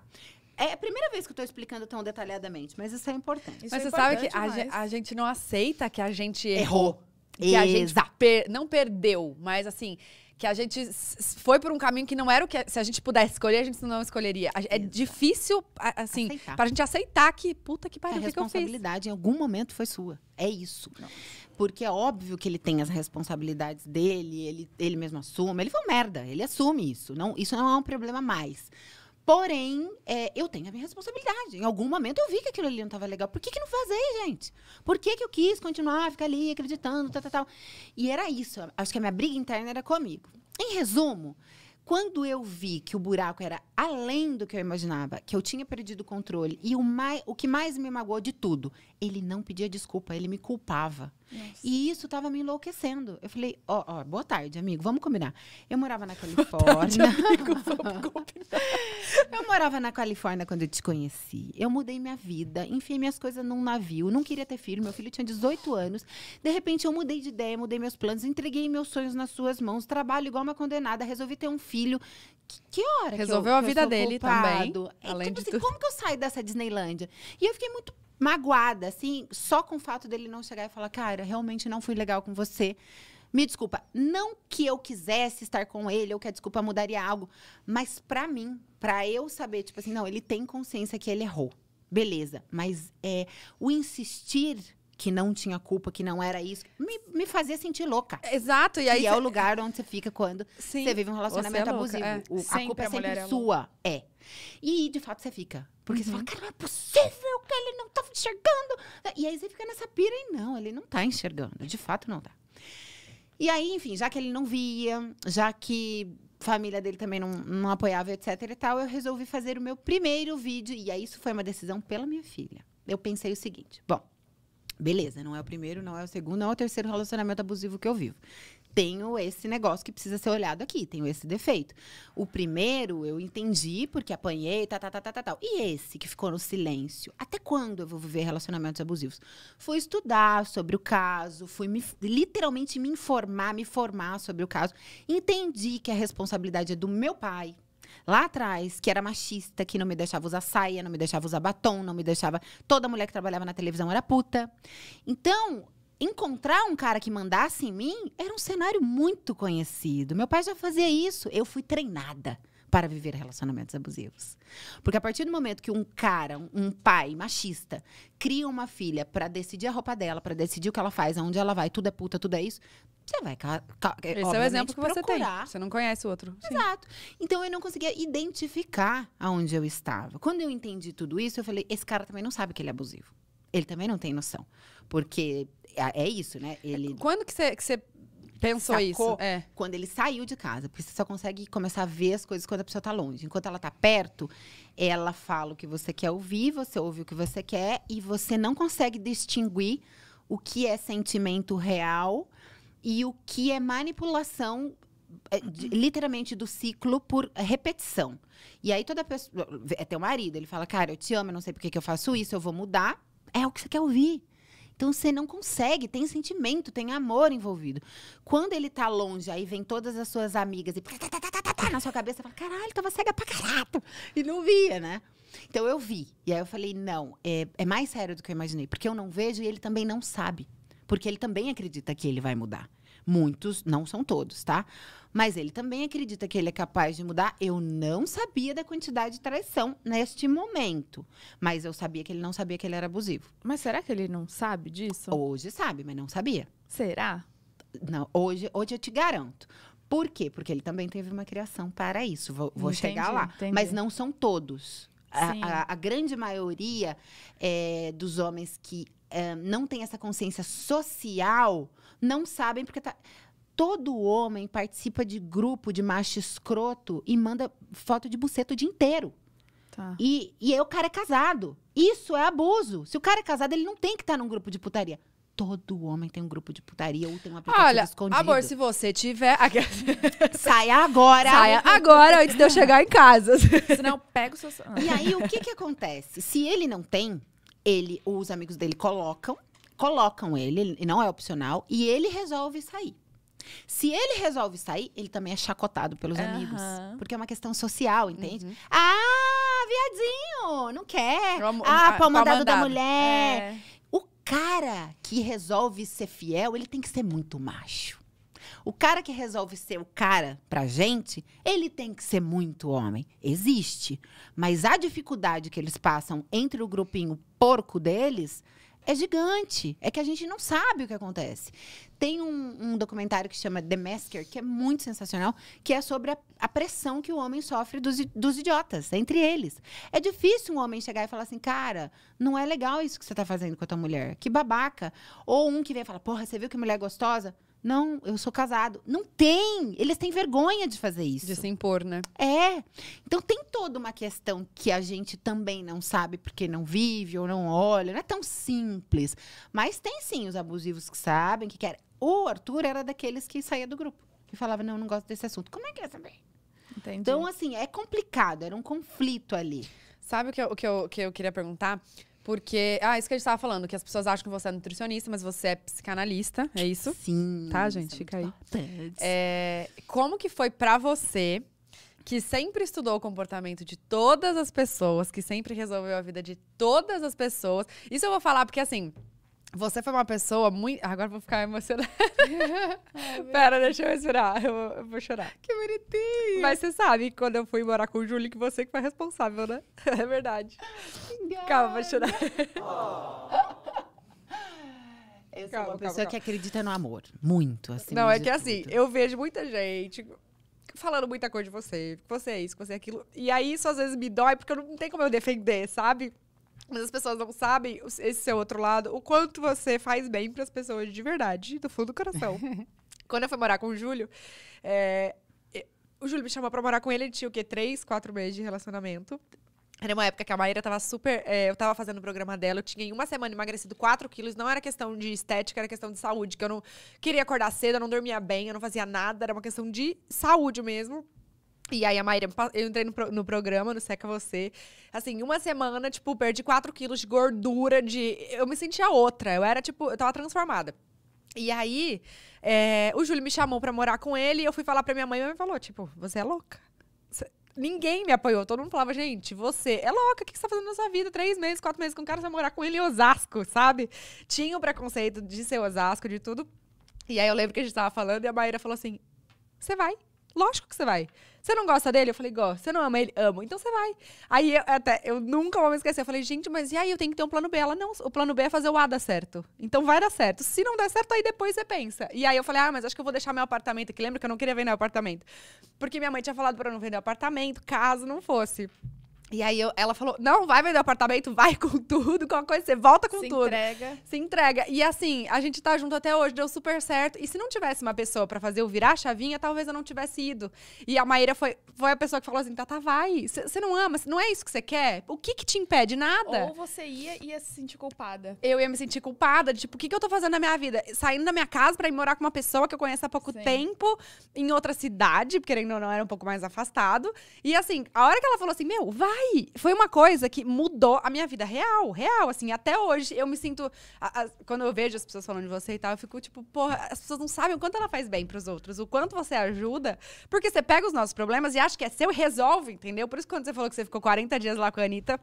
[SPEAKER 3] É a primeira vez que eu tô explicando tão detalhadamente, mas isso é importante. Isso mas é você importante, sabe que mas...
[SPEAKER 1] a, gente, não aceita que a gente errou. errou. Que Exato. a gente per não perdeu, mas assim que a gente foi por um caminho que não era o que é, se a gente pudesse escolher, a gente não escolheria. É difícil assim, aceitar. pra gente aceitar que puta que pariu, que, que eu fiz. A responsabilidade
[SPEAKER 3] em algum momento foi sua. É isso. Não. Porque é óbvio que ele tem as responsabilidades dele, ele ele mesmo assume, ele foi um merda, ele assume isso. Não, isso não é um problema mais. Porém, é, eu tenho a minha responsabilidade. Em algum momento eu vi que aquilo ali não estava legal. Por que, que não fazer, gente? Por que, que eu quis continuar, ficar ali acreditando, tal, tal, tal? E era isso. Acho que a minha briga interna era comigo. Em resumo, quando eu vi que o buraco era além do que eu imaginava, que eu tinha perdido o controle e o, mais, o que mais me magoou de tudo ele não pedia desculpa, ele me culpava. Nossa. E isso estava me enlouquecendo. Eu falei, ó, oh, oh, boa tarde, amigo, vamos combinar. Eu morava na Califórnia. Boa tarde, amigo, vamos combinar. eu morava na Califórnia quando eu te conheci. Eu mudei minha vida, enfiei minhas coisas num navio, não queria ter filho, meu filho tinha 18 anos. De repente eu mudei de ideia, mudei meus planos, entreguei meus sonhos nas suas mãos, trabalho igual uma condenada, resolvi ter um filho. Que, hora Resolveu que eu, a vida dele culpado? também. É, além tipo de assim, tudo. como que eu saio dessa Disneylândia? E eu fiquei muito magoada, assim, só com o fato dele não chegar e falar, cara, realmente não fui legal com você. Me desculpa, não que eu quisesse estar com ele ou que a desculpa mudaria algo, mas para mim, para eu saber, tipo assim, não, ele tem consciência que ele errou. Beleza, mas é, o insistir que não tinha culpa, que não era isso, me, me fazia sentir louca. Exato, e aí. cê... é o lugar onde você fica quando você vive um relacionamento é louca, abusivo. É. O, a culpa é sempre é sua. É. E de fato você fica. Porque uhum. você fala, uhum. cara, não é possível que ele não tá enxergando. E aí você fica nessa pira e não, ele não tá enxergando. De fato, não tá. E aí, enfim, já que ele não via, já que família dele também não, não apoiava, etc e tal, eu resolvi fazer o meu primeiro vídeo. E aí, isso foi uma decisão pela minha filha. Eu pensei o seguinte, bom, beleza, não é o primeiro, não é o segundo, não é o terceiro relacionamento abusivo que eu vivo tenho esse negócio que precisa ser olhado aqui, tenho esse defeito. O primeiro eu entendi porque apanhei, tá, tá, tá, tá, tá, tal. E esse que ficou no silêncio, até quando eu vou viver relacionamentos abusivos? Fui estudar sobre o caso, fui me, literalmente me informar, me formar sobre o caso. Entendi que a responsabilidade é do meu pai, lá atrás, que era machista, que não me deixava usar saia, não me deixava usar batom, não me deixava. Toda mulher que trabalhava na televisão era puta. Então, encontrar um cara que mandasse em mim era um cenário muito conhecido. Meu pai já fazia isso. Eu fui treinada para viver relacionamentos abusivos. Porque a partir do momento que um cara, um pai machista, cria uma filha para decidir a roupa dela, para decidir o que ela faz, aonde ela vai, tudo é puta, tudo é isso, você vai é, Esse é o exemplo que você procurar. tem. Você não conhece o outro. Exato. Sim. Então eu não conseguia identificar aonde eu estava. Quando eu entendi tudo isso, eu falei: esse cara também não sabe que ele é abusivo. Ele também não tem noção. Porque é, é, isso, né? Ele... Quando que você que pensou isso? É. Quando ele saiu de casa, porque você só consegue começar a ver as coisas quando a pessoa está longe. Enquanto ela está perto, ela fala o que você quer ouvir, você ouve o que você quer e você não consegue distinguir o que é sentimento real e o que é manipulação é, literalmente do ciclo por repetição. E aí toda pessoa. É teu marido, ele fala, cara, eu te amo, eu não sei porque que eu faço isso, eu vou mudar. É o que você quer ouvir. Então você não consegue, tem sentimento, tem amor envolvido. Quando ele tá longe, aí vem todas as suas amigas e na sua cabeça fala: caralho, tava cega pra caralho. E não via, né? Então eu vi. E aí eu falei: não, é, é mais sério do que eu imaginei, porque eu não vejo e ele também não sabe. Porque ele também acredita que ele vai mudar. Muitos, não são todos, tá? Mas ele também acredita que ele é capaz de mudar. Eu não sabia da quantidade de traição neste momento. Mas eu sabia que ele não sabia que ele era abusivo. Mas será que ele não sabe disso? Hoje sabe, mas não sabia. Será? Não, hoje, hoje eu te garanto. Por quê? Porque ele também teve uma criação para isso. Vou, vou entendi, chegar lá. Entendi. Mas não são todos. A, a, a, grande maioria é, dos homens que é, não tem essa consciência social não sabem porque tá todo homem participa de grupo de macho escroto e manda foto de buceta o dia inteiro. Tá. E, e aí o cara é casado. Isso é abuso. Se o cara é casado, ele não tem que estar tá num grupo de putaria. Todo homem tem um grupo de putaria ou tem uma. aplicativo Olha, Amor, se você tiver. Saia agora! Saia agora, antes de eu chegar em casa. Senão, pega o seu. E aí, o que, que acontece? Se ele não tem, ele, os amigos dele colocam colocam ele, não é opcional, e ele resolve sair. Se ele resolve sair, ele também é chacotado pelos uhum. amigos. Porque é uma questão social, entende? Uhum. Ah, viadinho, não quer. Amo, ah, ah pau mandado, da mulher. É. O cara que resolve ser fiel, ele tem que ser muito macho. O cara que resolve ser o cara pra gente, ele tem que ser muito homem. Existe. Mas a dificuldade que eles passam entre o grupinho porco deles é gigante. É que a gente não sabe o que acontece. Tem um, um documentário que chama The Masker, que é muito sensacional, que é sobre a, a pressão que o homem sofre dos, dos, idiotas, entre eles. É difícil um homem chegar e falar assim, cara, não é legal isso que você está fazendo com a tua mulher. Que babaca. Ou um que vem e fala, porra, você viu que mulher é gostosa? Não, eu sou casado. Não tem! Eles têm vergonha de fazer isso. De se impor, né? É. Então tem toda uma questão que a gente também não sabe porque não vive ou não olha. Não é tão simples. Mas tem sim os abusivos que sabem, que querem. O Arthur era daqueles que saía do grupo. Que falava, não, não gosto desse assunto. Como é que é saber? Entendi. Então, assim, é complicado. Era um conflito ali. Sabe o que eu, o que eu, que eu queria perguntar? Porque, ah, isso que a gente estava falando, que as
[SPEAKER 1] pessoas acham que você é nutricionista, mas você é psicanalista, é isso?
[SPEAKER 3] Sim. É tá, gente? É Fica aí.
[SPEAKER 1] É, como que foi para você, que sempre estudou o comportamento de todas as pessoas, que sempre resolveu a vida de todas as pessoas? Isso eu vou falar porque, assim, você foi uma pessoa muito. Agora vou ficar emocionada. Ai, ah, Pera, deixa eu respirar. Eu, vou chorar. Que
[SPEAKER 3] bonitinho.
[SPEAKER 1] Mas você sabe quando eu fui morar com o Júlio, que você que foi responsável, né? É verdade. Calma, vou chorar. Oh. Eu sou calma, uma pessoa calma, calma. que acredita no
[SPEAKER 3] amor. Muito, assim. Não, é que assim, tudo. assim,
[SPEAKER 1] eu vejo muita gente falando muita coisa de você. Que você é isso, que você é aquilo. E aí isso às vezes me dói, porque eu não tem como eu defender, sabe? Mas as pessoas não sabem esse seu outro lado, o quanto você faz bem para as pessoas de verdade, do fundo do coração. Quando eu fui morar com o Júlio, é, o Júlio me chamou para morar com ele, ele tinha o quê? Três, quatro meses de relacionamento. Era uma época que a Maíra tava super. É, eu tava fazendo o programa dela, eu tinha em uma semana emagrecido 4 quilos. Não era questão de estética, era questão de saúde. Que eu não queria acordar cedo, eu não dormia bem, eu não fazia nada, era uma questão de saúde mesmo. E aí a Maíra, eu entrei no, no, programa, no Seca Você. Assim, uma semana, tipo, perdi 4 quilos de gordura, de. Eu me sentia outra. Eu era, tipo, eu tava transformada. E aí, é, o Júlio me chamou pra morar com ele e eu fui falar pra minha mãe e ela falou, tipo, você é louca. Ninguém me apoiou, todo mundo falava, gente, você é louca, o que você tá fazendo na sua vida? Três meses, quatro meses com um cara, você vai morar com ele em Osasco, sabe? Tinha o preconceito de ser Osasco, de tudo. E aí eu lembro que a gente tava falando e a Maíra falou assim, você vai. Lógico que você vai. Você não gosta dele? Eu falei, gosto. Você não ama ele? Amo. Então você vai. Aí eu, até, eu nunca vou me esquecer. Eu falei, gente, mas e aí eu tenho que ter um plano B? Ela, não, o plano B é fazer o A dar certo. Então vai dar certo. Se não der certo, aí depois você pensa. E aí eu falei, ah, mas acho que eu vou deixar meu apartamento Que Lembra que eu não queria vender o apartamento? Porque minha mãe tinha falado para não vender o apartamento, caso não fosse. E aí eu, ela falou: não, vai vender o apartamento, vai com tudo, qualquer coisa, você volta com se tudo. Se entrega. Se entrega. E assim, a gente tá junto até hoje, deu super certo. E se não tivesse uma pessoa para fazer eu virar a chavinha, talvez eu não tivesse ido. E a Maíra foi, foi a pessoa que falou assim: Tata, vai. Você não ama, não é isso que você quer? O que que te impede? Nada. Ou
[SPEAKER 2] você ia e ia se sentir culpada.
[SPEAKER 1] Eu ia me sentir culpada, tipo, o que, que eu tô fazendo na minha vida? Saindo da minha casa para ir morar com uma pessoa que eu conheço há pouco Sim. tempo, em outra cidade, querendo ou não, era um pouco mais afastado. E assim, a hora que ela falou assim: meu, vai Ai, foi uma coisa que mudou a minha vida real, real, assim, até hoje eu me sinto a, a, quando eu vejo as pessoas falando de você e tal, eu fico tipo, porra, as pessoas não sabem o quanto ela faz bem para os outros, o quanto você ajuda, porque você pega os nossos problemas e acha que é seu e resolve, entendeu? Por isso quando você falou que você ficou 40 dias lá com a Anitta,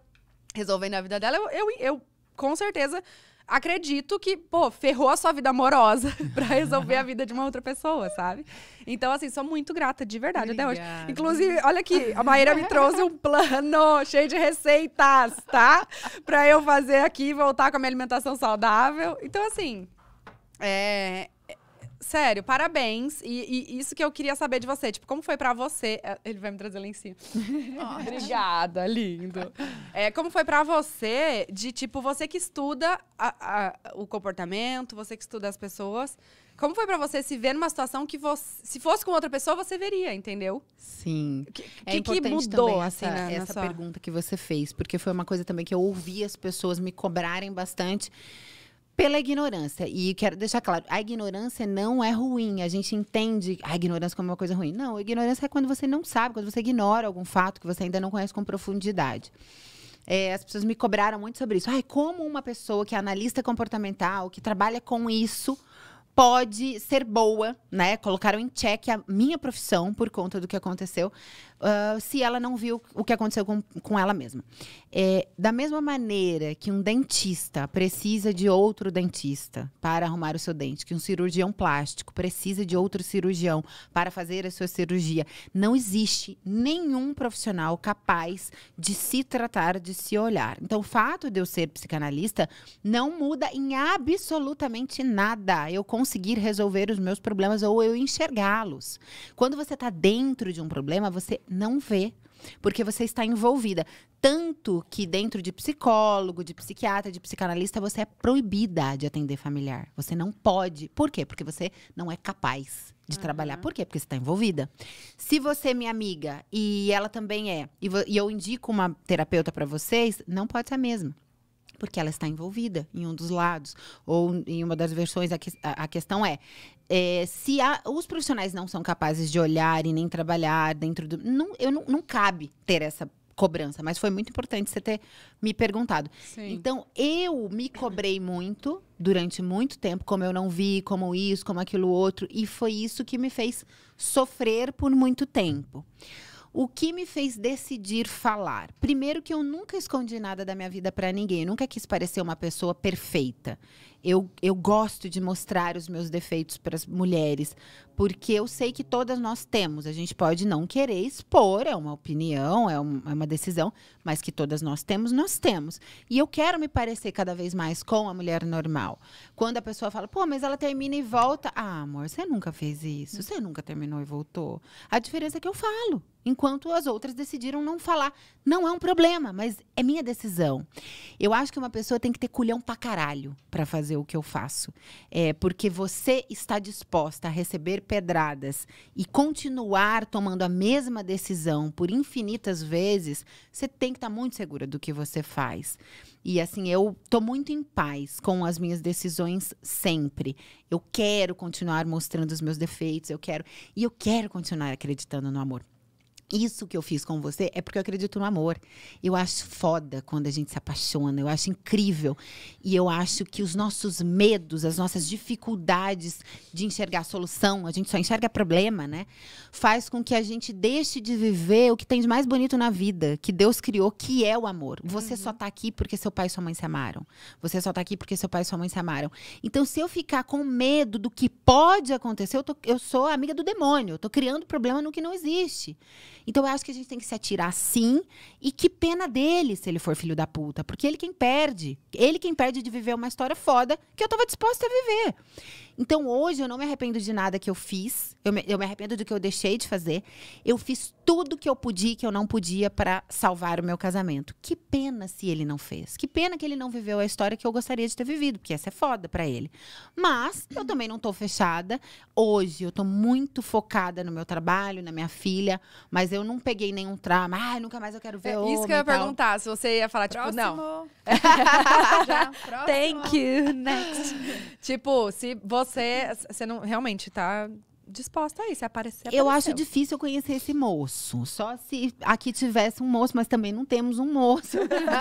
[SPEAKER 1] resolvendo a vida dela, eu, eu, eu com certeza acredito que, pô, ferrou a sua vida amorosa para resolver a vida de uma outra pessoa, sabe? Então, assim, sou muito grata, de verdade, Obrigada. até hoje. Inclusive, olha aqui, a Maíra me trouxe um plano cheio de receitas, tá? Pra eu fazer aqui, voltar com a minha alimentação saudável. Então, assim, é, sério, parabéns. E, e, isso que eu queria saber de você. Tipo, como foi para você? É, ele vai me trazer lá em cima. Ah, obrigada, lindo. É, como foi para você de, tipo, você que estuda a, a, o comportamento, você que estuda as pessoas. Como foi para você se ver numa situação que você, se fosse com outra pessoa, você veria, entendeu?
[SPEAKER 3] Sim. O que, é que, que mudou essa, assim, né, essa sua... pergunta que você fez? Porque foi uma coisa também que eu ouvi as pessoas me cobrarem bastante pela ignorância. E quero deixar claro, a ignorância não é ruim. A gente entende a ignorância como uma coisa ruim. Não, a ignorância é quando você não sabe, quando você ignora algum fato que você ainda não conhece com profundidade. É, as pessoas me cobraram muito sobre isso. Ai, como uma pessoa que é analista comportamental, que trabalha com isso, pode ser boa, né? Colocaram em xeque a minha profissão por conta do que aconteceu, uh, se ela não viu o que aconteceu com, com ela mesma. É, da mesma maneira que um dentista precisa de outro dentista para arrumar o seu dente, que um cirurgião plástico precisa de outro cirurgião para fazer a sua cirurgia, não existe nenhum profissional capaz de se tratar, de se olhar. Então, o fato de eu ser psicanalista não muda em absolutamente nada eu conseguir resolver os meus problemas ou eu enxergá-los. Quando você está dentro de um problema, você não vê porque você está envolvida. Tanto que dentro de psicólogo, de psiquiatra, de psicanalista, você é proibida de atender familiar. Você não pode. Por quê? Porque você não é capaz de uhum. trabalhar. Por quê? Porque você está envolvida. Se você é minha amiga e ela também é, e, e eu indico uma terapeuta para vocês, não pode ser a mesma porque ela está envolvida em um dos lados ou em uma das versões. A, que, a, a questão é: é, se há, os profissionais não são capazes de olhar e nem trabalhar dentro do. Não, eu não, não cabe ter essa cobrança, mas foi muito importante você ter me perguntado. Sim. Então, eu me cobrei muito durante muito tempo, como eu não vi, como isso, como aquilo outro, e foi isso que me fez sofrer por muito tempo. O que me fez decidir falar? Primeiro que eu nunca escondi nada da minha vida para ninguém, eu nunca quis parecer uma pessoa perfeita. Eu, eu gosto de mostrar os meus defeitos para as mulheres, porque eu sei que todas nós temos. A gente pode não querer expor, é uma opinião, é, um, é uma decisão, mas que todas nós temos, nós temos. E eu quero me parecer cada vez mais com a mulher normal. Quando a pessoa fala, pô, mas ela termina e volta. Ah, amor, você nunca fez isso, você nunca terminou e voltou. A diferença é que eu falo enquanto as outras decidiram não falar. Não é um problema, mas é minha decisão. Eu acho que uma pessoa tem que ter culhão pra caralho pra fazer fazer o que eu faço. É porque você está disposta a receber pedradas e continuar tomando a mesma decisão por infinitas vezes, você tem que estar tá muito segura do que você faz. E assim, eu tô muito em paz com as minhas decisões sempre. Eu quero continuar mostrando os meus defeitos, eu quero. E eu quero continuar acreditando no amor isso que eu fiz com você é porque eu acredito no amor. Eu acho foda quando a gente se apaixona, eu acho incrível. E eu acho que os nossos medos, as nossas dificuldades de enxergar solução, a gente só enxerga problema, né? Faz com que a gente deixe de viver o que tem de mais bonito na vida, que Deus criou, que é o amor. Você uhum. só tá aqui porque seu pai e sua mãe se amaram. Você só tá aqui porque seu pai e sua mãe se amaram. Então, se eu ficar com medo do que pode acontecer, eu, tô, eu sou amiga do demônio, eu tô criando problema no que não existe. Então eu acho que a gente tem que se atirar sim. E que pena dele se ele for filho da puta. Porque ele quem perde. Ele quem perde de viver uma história foda que eu tava disposta a viver. Então hoje eu não me arrependo de nada que eu fiz. Eu me, eu me arrependo do que eu deixei de fazer. Eu fiz tudo que eu podia que eu não podia para salvar o meu casamento. Que pena se ele não fez. Que pena que ele não viveu a história que eu gostaria de ter vivido, porque essa é foda para ele. Mas eu também não tô fechada. Hoje eu tô muito focada no meu trabalho, na minha filha, mas eu não peguei nenhum trauma. Ah, nunca mais eu quero ver é, Isso que eu ia perguntar,
[SPEAKER 1] se você ia falar tipo, próximo. não.
[SPEAKER 3] Já, Thank
[SPEAKER 1] you, next. tipo, se você você, você não realmente tá disposta a isso, aparecer. Apareceu. Eu acho difícil
[SPEAKER 3] conhecer esse moço. Só se aqui tivesse um moço, mas também não temos um moço.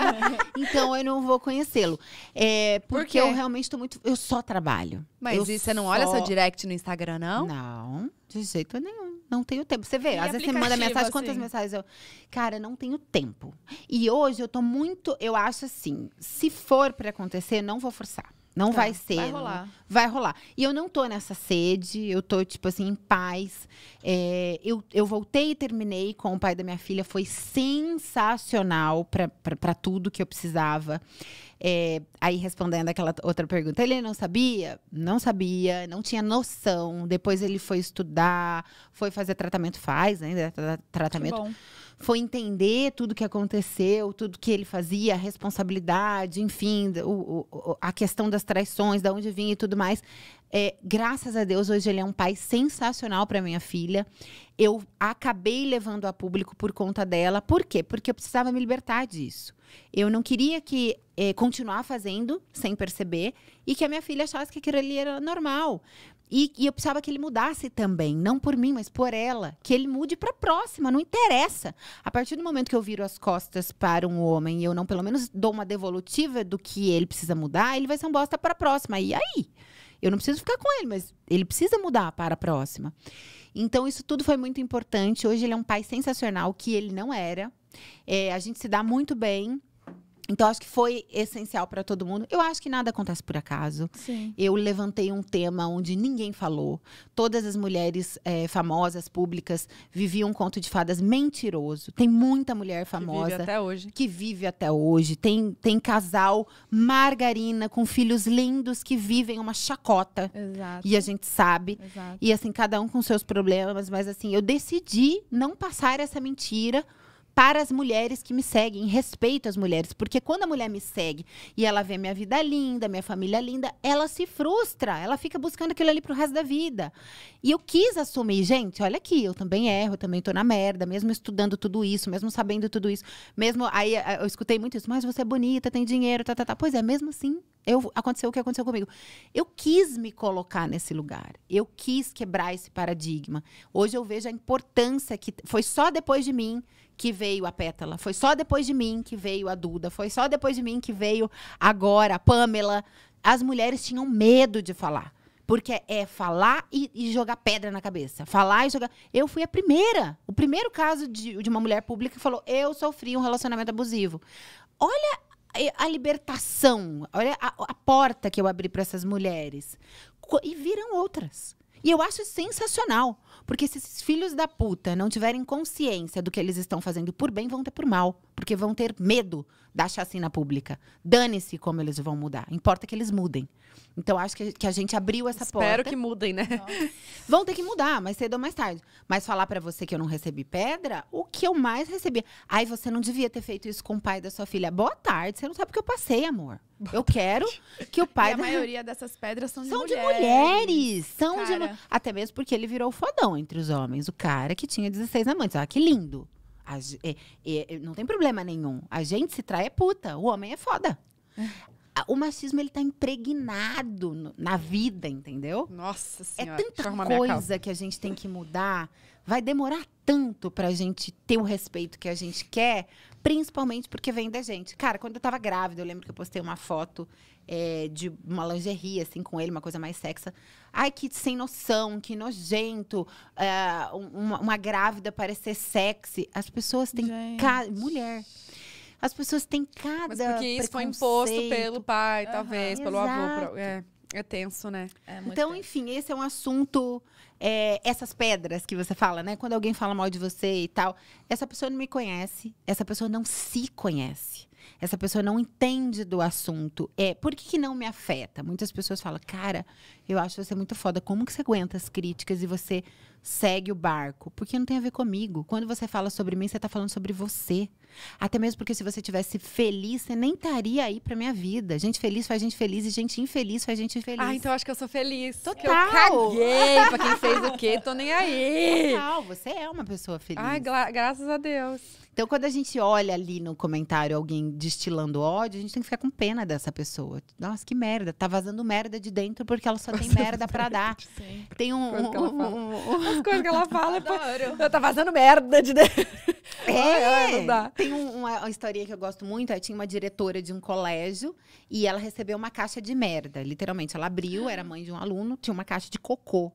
[SPEAKER 3] então eu não vou conhecê-lo. É, porque Por eu realmente estou muito. Eu só trabalho. Mas eu você não olha seu direct no Instagram, não? Não, de jeito nenhum. Não tenho tempo. Você vê, e às vezes você manda mensagem, quantas assim? mensagens eu. Cara, não tenho tempo. E hoje eu estou muito. Eu acho assim, se for para acontecer, não vou forçar. Não tá, vai ser. Vai né? rolar. Não, vai rolar. E eu não tô nessa sede, eu tô, tipo assim, em paz. É, eu, eu voltei e terminei com o pai da minha filha, foi sensacional para tudo que eu precisava. É, aí respondendo aquela outra pergunta, ele não sabia? Não sabia, não tinha noção. Depois ele foi estudar, foi fazer tratamento, faz ainda né? tratamento. Que bom foi entender tudo que aconteceu, tudo que ele fazia, a responsabilidade, enfim, o, o, a questão das traições, da onde vinha e tudo mais. É, graças a Deus, hoje ele é um pai sensacional para minha filha. Eu acabei levando a público por conta dela. Por quê? Porque eu precisava me libertar disso. Eu não queria que é, continuar fazendo sem perceber e que a minha filha achasse que aquilo ali era normal. E, e, eu precisava que ele mudasse também, não por mim, mas por ela. Que ele mude para a próxima, não interessa. A partir do momento que eu viro as costas para um homem e eu não, pelo menos, dou uma devolutiva do que ele precisa mudar, ele vai ser um bosta para a próxima. E aí? Eu não preciso ficar com ele, mas ele precisa mudar para a próxima. Então, isso tudo foi muito importante. Hoje ele é um pai sensacional, que ele não era. É, a gente se dá muito bem. Então, acho que foi essencial para todo mundo. Eu acho que nada acontece por acaso. Sim. Eu levantei um tema onde ninguém falou. Todas as mulheres é, famosas, públicas, viviam um conto de fadas mentiroso. Tem muita mulher famosa. Que vive até hoje. Que vive até hoje. Tem, tem casal margarina com filhos lindos que vivem uma chacota. Exato. E a gente sabe. Exato. E assim, cada um com seus problemas. Mas assim, eu decidi não passar essa mentira para as mulheres que me seguem, respeito às mulheres, porque quando a mulher me segue e ela vê minha vida linda, minha família linda, ela se frustra, ela fica buscando aquilo ali pro resto da vida. E eu quis assumir, gente, olha aqui, eu também erro, eu também tô na merda, mesmo estudando tudo isso, mesmo sabendo tudo isso, mesmo aí eh, eu escutei muito isso, mas você é bonita, tem dinheiro, tá tá tá, pois é, mesmo assim, eu, aconteceu o que aconteceu comigo. Eu quis me colocar nesse lugar. Eu quis quebrar esse paradigma. Hoje eu vejo a importância que foi só depois de mim que veio a Pétala, foi só depois de mim que veio a Duda, foi só depois de mim que veio agora a Pamela. As mulheres tinham medo de falar. Porque é falar e, e, jogar pedra na cabeça. Falar e jogar. Eu fui a primeira. O primeiro caso de, de uma mulher pública que falou: Eu sofri um relacionamento abusivo. Olha a, libertação. Olha a, a, porta que eu abri para essas mulheres. E viram outras. E eu acho sensacional. Porque se esses filhos da puta não tiverem consciência do que eles estão fazendo por bem, vão ter por mal porque vão ter medo da chacina pública. Dane-se como eles vão mudar. Importa que eles mudem. Então, acho que, que a gente abriu essa Espero porta. Espero que mudem, né? Vão ter que mudar, mais cedo ou mais tarde. Mas falar para você que eu não recebi pedra, o que eu mais recebi? Ai, você não devia ter feito isso com o pai da sua filha. Boa tarde, você não sabe o que eu passei, amor. Boa eu tarde. quero que o pai. E a da... maioria
[SPEAKER 2] dessas pedras são de são mulheres. São de mulheres!
[SPEAKER 3] São cara. de. Até mesmo porque ele virou fodão entre os homens. O cara que tinha 16 amantes. Ah, que lindo. A, é, é, é, não tem problema nenhum. A gente se trai é puta, o homem é foda. É. O machismo, ele tá impregnado no, na vida, entendeu? Nossa é Senhora. É tanta coisa que a gente tem que mudar. Vai demorar tanto pra gente ter o respeito que a gente quer, principalmente porque vem da gente. Cara, quando eu tava grávida, eu lembro que eu postei uma foto é, de uma lingerie, assim, com ele, uma coisa mais sexa. Ai, que sem noção, que nojento, é, uma, uma, grávida parecer sexy. As pessoas têm cada. Mulher. As pessoas têm cada. Mas porque isso foi imposto pelo pai, talvez, uhum, pelo exato. avô. É, é tenso, né? É então, tenso. enfim, esse é um assunto. É, essas pedras que você fala, né? Quando alguém fala mal de você e tal. Essa pessoa não me conhece, essa pessoa não se conhece. Essa pessoa não entende do assunto. É, por que, que não me afeta? Muitas pessoas falam, cara, eu acho você muito foda. Como que você aguenta as críticas e você segue o barco, porque não tem a ver comigo. Quando você fala sobre mim, você está falando sobre você. Até mesmo porque se você tivesse feliz, você nem estaria aí pra minha vida. Gente feliz faz gente feliz e gente infeliz faz gente infeliz. Ah, então
[SPEAKER 1] acho que eu sou feliz. Total. Eu caguei pra quem fez o quê, tô nem aí. Total,
[SPEAKER 3] você é uma pessoa feliz. Ai, gra graças a Deus. Então, quando a gente olha ali no comentário alguém destilando ódio, a gente tem que ficar com pena dessa pessoa. Nossa, que merda. Tá vazando merda de dentro porque ela só tá tem merda para dar. Sempre. Tem um, um, um, um as coisas que ela fala. Adoro. Eu tá fazendo merda de dentro. É, não dá. Tem um, uma, uma historinha que eu gosto muito. Eu é, tinha uma diretora de um colégio e ela recebeu uma caixa de merda. Literalmente, ela abriu, era mãe de um aluno, tinha uma caixa de cocô.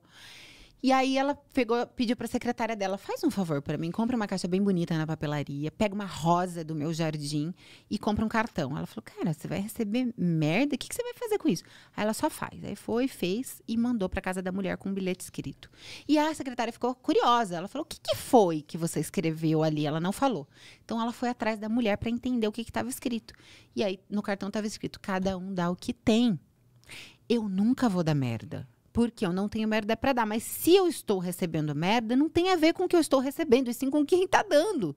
[SPEAKER 3] E aí ela pegou, pediu para a secretária dela, faz um favor para mim, compra uma caixa bem bonita na papelaria, pega uma rosa do meu jardim e compra um cartão. Ela falou, cara, você vai receber merda, o que, que você vai fazer com isso? Aí ela só faz. Aí foi, fez e mandou para casa da mulher com um bilhete escrito. E a secretária ficou curiosa, ela falou, o que, que foi que você escreveu ali? Ela não falou. Então ela foi atrás da mulher para entender o que estava escrito. E aí no cartão estava escrito, cada um dá o que tem. Eu nunca vou dar merda porque eu não tenho merda para dar. Mas se eu estou recebendo merda, não tem a ver com o que eu estou recebendo, e sim com quem está dando.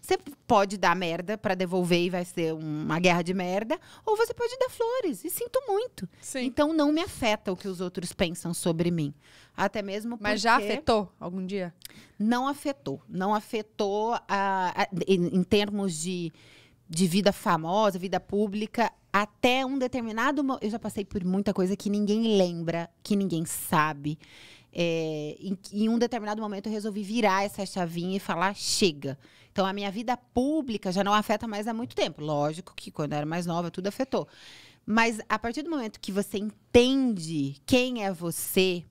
[SPEAKER 3] Você pode dar merda para devolver e vai ser uma guerra de merda, ou você pode dar flores, e sinto muito. Sim. Então não me afeta o que os outros pensam sobre mim. Até mesmo porque... Mas já afetou algum dia? Não afetou. Não afetou a, a, em, em termos de de vida famosa, vida pública, até um determinado. Eu já passei por muita coisa que ninguém lembra, que ninguém sabe. É, em, em, um determinado momento eu resolvi virar essa chavinha e falar chega. Então a minha vida pública já não afeta mais há muito tempo. Lógico que quando eu era mais nova tudo afetou. Mas a partir do momento que você entende quem é você,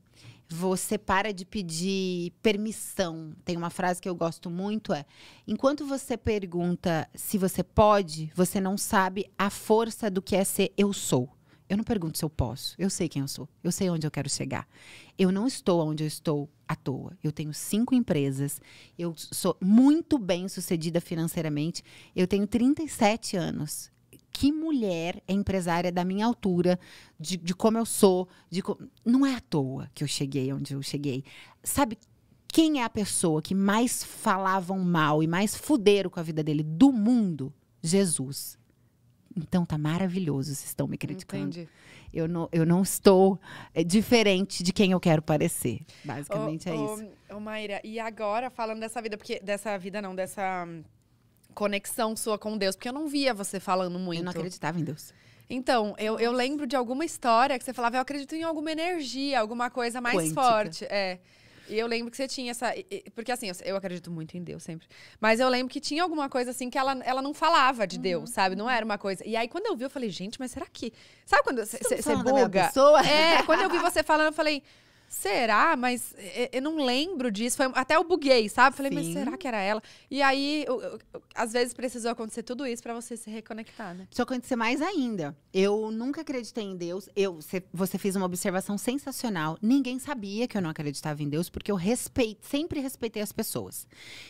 [SPEAKER 3] você para de pedir permissão. Tem uma frase que eu gosto muito é: enquanto você pergunta se você pode, você não sabe a força do que é ser eu sou. Eu não pergunto se eu posso. Eu sei quem eu sou. Eu sei onde eu quero chegar. Eu não estou onde eu estou à toa. Eu tenho cinco empresas. Eu sou muito bem sucedida financeiramente. Eu tenho 37 anos que mulher é empresária da minha altura, de, de como eu sou. De co... Não é à toa que eu cheguei onde eu cheguei. Sabe quem é a pessoa que mais falavam mal e mais fuderam com a vida dele do mundo? Jesus. Então tá maravilhoso, vocês estão me criticando. Eu não, eu não estou eh, diferente de quem eu quero parecer. Basicamente é ô, é isso.
[SPEAKER 1] Ô, Mayra, Maíra, e agora falando dessa vida, porque dessa vida não, dessa conexão sua com Deus, porque eu não via você falando muito. Eu não acreditava em Deus. Então, eu, eu lembro de alguma história que você falava, eu acredito em alguma energia, alguma coisa mais Quântica. forte. É. E eu lembro que você tinha essa. Porque assim, eu acredito muito em Deus sempre. Mas eu lembro que tinha alguma coisa assim que ela, ela não falava de Deus, uhum. sabe? Não era uma coisa. E aí, quando eu vi, eu falei, gente, mas será que. Sabe quando você buga? É, quando eu vi você falando, eu falei, será? Mas eh, eh, eu não lembro disso. Foi, até eu buguei, sabe? Falei, Sim. mas será que era ela? E aí, eu, eu, eu, às vezes precisou acontecer tudo isso para você se reconectar, né?
[SPEAKER 3] Precisou acontecer mais ainda. Eu nunca acreditei em Deus. Eu, cê, você fez uma observação sensacional. Ninguém sabia que eu não acreditava em Deus, porque eu respeito, sempre respeitei as pessoas.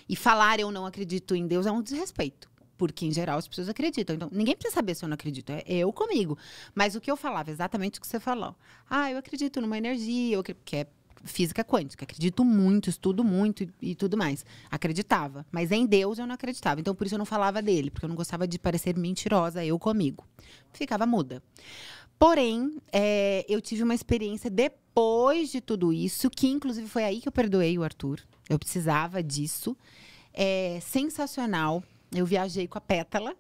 [SPEAKER 3] E falar eu não acredito em Deus é um desrespeito. Porque, em geral, as pessoas acreditam. Então, ninguém precisa saber se eu não acredito. É eu comigo. Mas o que eu falava, exatamente o que você falou. Ah, eu acredito numa energia, eu que é física quântica. Acredito muito, estudo muito e, e, tudo mais. Acreditava. Mas em Deus eu não acreditava. Então, por isso eu não falava dele, porque eu não gostava de parecer mentirosa, eu comigo. Ficava muda. Porém, é, eu tive uma experiência depois de tudo isso, que inclusive foi aí que eu perdoei o Arthur. Eu precisava disso. É sensacional eu viajei com a Pétala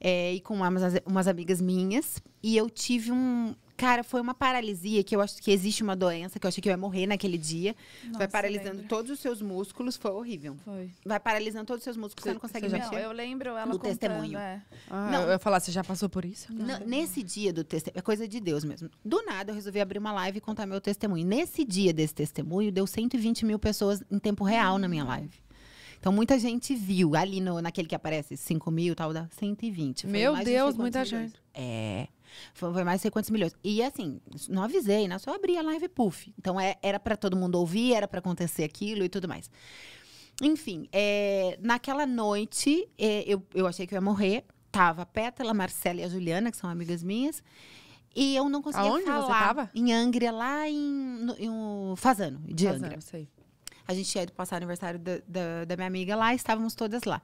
[SPEAKER 3] é, e com umas, umas amigas minhas. E eu tive um, Cara, foi uma paralisia que eu acho que existe uma doença que eu achei que eu ia morrer naquele dia. Nossa, vai paralisando lembra. todos os seus músculos, foi horrível. Foi. Vai paralisando todos os seus músculos, você, você não consegue você mexer. Não, eu lembro ela do testemunho. É. Ah, não, eu ia falar, você já passou por isso? Não, não, nesse dia do testemunho, é coisa de Deus mesmo. Do nada eu resolvi abrir uma live e contar meu testemunho. Nesse dia desse testemunho, deu 120 mil pessoas em tempo real na minha live. Então, muita gente viu ali no, naquele que aparece 5 mil, tal, da 120. Foi Meu Deus, muita milhões. gente. É. Foi, foi mais de quantos milhões. E assim, não avisei, né? Só abri a live puff. Então, é, era para todo mundo ouvir, era para acontecer aquilo e tudo mais. Enfim, é, naquela noite, é, eu, eu achei que eu ia morrer. Tava a Pétala, a Marcela e a Juliana, que são amigas minhas. E eu não conseguia Aonde falar. Você tava? Em Angria, lá em, no, em um Fazano, de Fazano, Angra. Sei. A gente ia passar aniversário da, da, da minha amiga lá, estávamos todas lá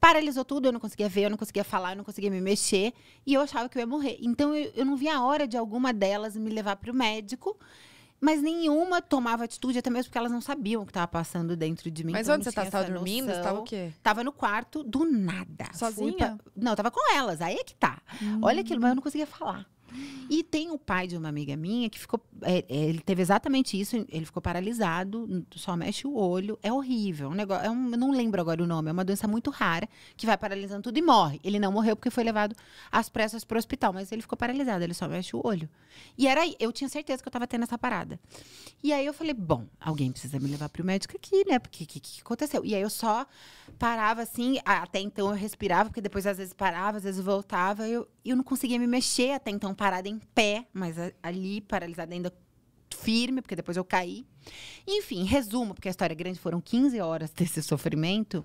[SPEAKER 3] paralisou tudo, eu não conseguia ver, eu não conseguia falar, eu não conseguia me mexer, e eu achava que eu ia morrer. Então eu, eu não via a hora de alguma delas me levar para o médico, mas nenhuma tomava atitude, até mesmo porque elas não sabiam o que estava passando dentro de mim. Mas então, onde você estava tá? dormindo? Estava o quê? Tava no quarto, do nada. Sozinha? Pra... Não, tava com elas, aí é que tá. Hum. Olha aquilo, mas eu não conseguia falar. E tem o pai de uma amiga minha que ficou. É, é, ele teve exatamente isso, ele ficou paralisado, só mexe o olho, é horrível. Um negócio, é um, não lembro agora o nome, é uma doença muito rara que vai paralisando tudo e morre. Ele não morreu porque foi levado às pressas para o hospital, mas ele ficou paralisado, ele só mexe o olho. E era eu tinha certeza que eu estava tendo essa parada. E aí eu falei, bom, alguém precisa me levar para o médico aqui, né? Porque o que, que aconteceu? E aí eu só parava assim, até então eu respirava, porque depois às vezes parava, às vezes voltava, eu, eu não conseguia me mexer até então parada em pé, mas ali, paralisada ainda firme, porque depois eu caí. Enfim, resumo, porque a história é grande, foram 15 horas desse sofrimento.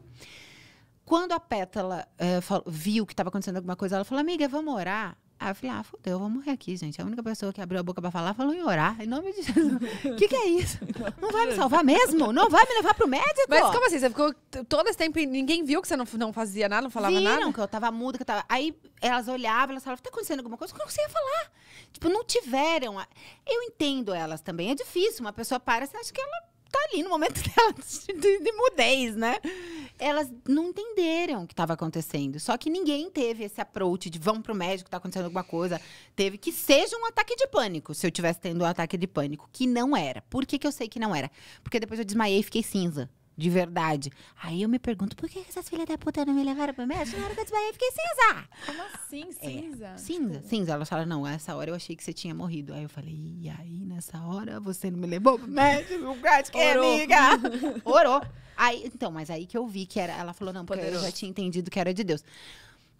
[SPEAKER 3] Quando a Pétala eh, falou, viu que estava acontecendo alguma coisa, ela falou: Amiga, vamos orar. Aí eu falei, ah, fodeu, eu vou morrer aqui, gente. A única pessoa que abriu a boca pra falar falou em orar. Em nome de Jesus. O que, que é isso? Não vai me salvar mesmo? Não vai me levar pro médico? Mas como assim? Você ficou todo esse tempo e ninguém viu que você não, não fazia nada, não falava Viram nada? Não, que eu tava muda, que eu tava. Aí elas olhavam, elas falavam, tá acontecendo alguma coisa? Eu não conseguia falar. Tipo, não tiveram. A... Eu entendo elas também. É difícil. Uma pessoa para, você acha que ela tá ali no momento dela de, de mudez, né? Elas não entenderam o que estava acontecendo. Só que ninguém teve esse approach de vão pro médico, tá acontecendo alguma coisa. Teve que seja um ataque de pânico, se eu tivesse tendo um ataque de pânico, que não era. Por que, que eu sei que não era? Porque depois eu desmaiei e fiquei cinza de verdade. Aí eu me pergunto, por que essas filhas da puta não me levaram pro médico? Na hora que eu desmaiei, fiquei cinza. Como assim, cinza? É, cinza, cinza. Ela fala não, essa hora eu achei que você tinha morrido. Aí eu falei, e aí, nessa hora, você não me levou pro médico? Que querida é amiga! Orou. Aí, então, mas aí que eu vi que era, ela falou, não, porque Poderoso. eu já tinha entendido que era de Deus.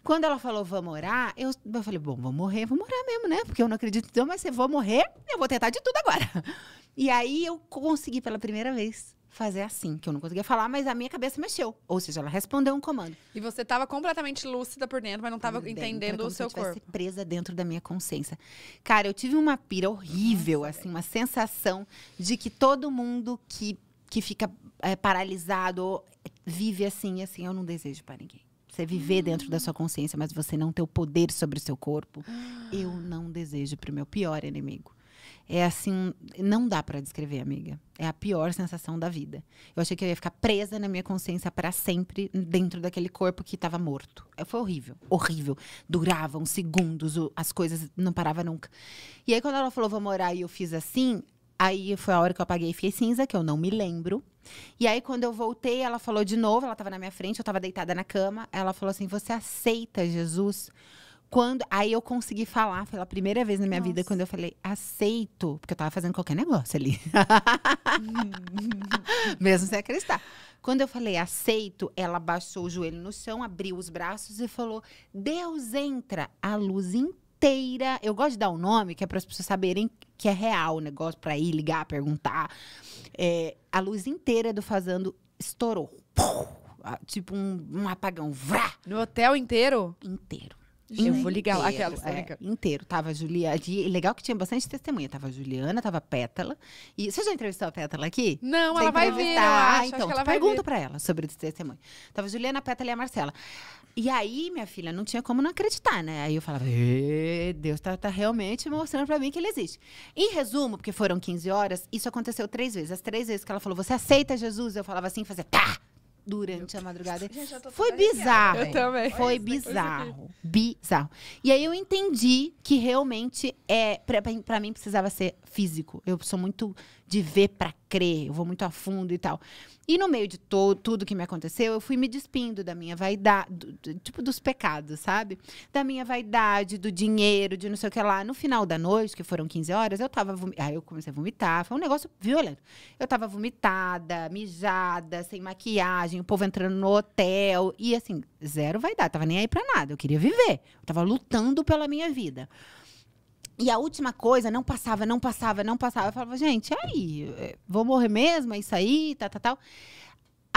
[SPEAKER 3] Quando ela falou, vamos orar, eu, eu falei, bom, vou morrer, vou morar mesmo, né? Porque eu não acredito em Deus, mas se eu vou morrer, eu vou tentar de tudo agora. E aí eu consegui pela primeira vez fazer assim, que eu não conseguia falar, mas a minha cabeça mexeu. Ou seja, ela respondeu um comando.
[SPEAKER 1] E você estava completamente lúcida por dentro, mas não estava entendendo o seu se eu corpo.
[SPEAKER 3] presa dentro da minha consciência. Cara, eu tive uma pira horrível, Nossa, assim, é. uma sensação de que todo mundo que, que fica é, paralisado vive assim, assim, eu não desejo para ninguém. Você viver hum. dentro da sua consciência, mas você não ter o poder sobre o seu corpo. Eu não desejo para o meu pior inimigo. É assim, não dá para descrever, amiga. É a pior sensação da vida. Eu achei que eu ia ficar presa na minha consciência para sempre dentro daquele corpo que estava morto. É, foi horrível, horrível. Duravam segundos, as coisas não parava nunca. E aí quando ela falou vamos morar e eu fiz assim, Aí foi a hora que eu apaguei e fiquei cinza, que eu não me lembro. E aí, quando eu voltei, ela falou de novo, ela estava na minha frente, eu estava deitada na cama. Ela falou assim: Você aceita Jesus? Quando, aí eu consegui falar pela primeira vez na minha Nossa. vida, quando eu falei, aceito, porque eu tava fazendo qualquer negócio ali. Uhum. Mesmo sem acreditar. Quando eu falei aceito, ela baixou o joelho no chão, abriu os braços e falou: Deus entra, a luz inteira. Eu gosto de dar o um nome, que é para as pessoas saberem que é real o negócio, para ir ligar, perguntar. É, a luz inteira do Fazendo estourou. Ah, tipo um, um apagão. Vrá! No hotel inteiro? Inteiro. Gente, eu vou ligar aquela. É, tá é inteiro. Tava Juliana. Legal que tinha bastante testemunha. Tava Juliana, tava Pétala. E você já entrevistou a Pétala aqui? Não, você ela vai vir. ah, acho, então, acho pergunta para ela sobre o testemunho. Tava Juliana, a Pétala e a Marcela. E aí, minha filha, não tinha como não acreditar, né? Aí eu falava, Deus tá, tá realmente mostrando para mim que ele existe. Em resumo, porque foram 15 horas, isso aconteceu três vezes. As três vezes que ela falou, você aceita Jesus? Eu falava assim, fazia, tá! durante a madrugada. Gente, Foi bizarro. Eu também. Foi bizarro. Bizarro. E aí eu entendi que realmente é para mim precisava ser físico. Eu sou muito de ver para crer, eu vou muito a fundo e tal. E no meio de to, tudo que me aconteceu, eu fui me despindo da minha vaidade, do, do, tipo dos pecados, sabe? Da minha vaidade, do dinheiro, de não sei o que lá. No final da noite, que foram 15 horas, eu tava. Vom... Aí eu comecei a vomitar, foi um negócio violento. Eu tava vomitada, mijada, sem maquiagem, o povo entrando no hotel. E assim, zero vaidade, tava nem aí pra nada, eu queria viver. Eu tava lutando pela minha vida. E a última coisa, não passava, não passava, não passava. Eu falava, gente, aí, é, vou morrer mesmo? É isso aí, tal, tá, tal, tá, tal.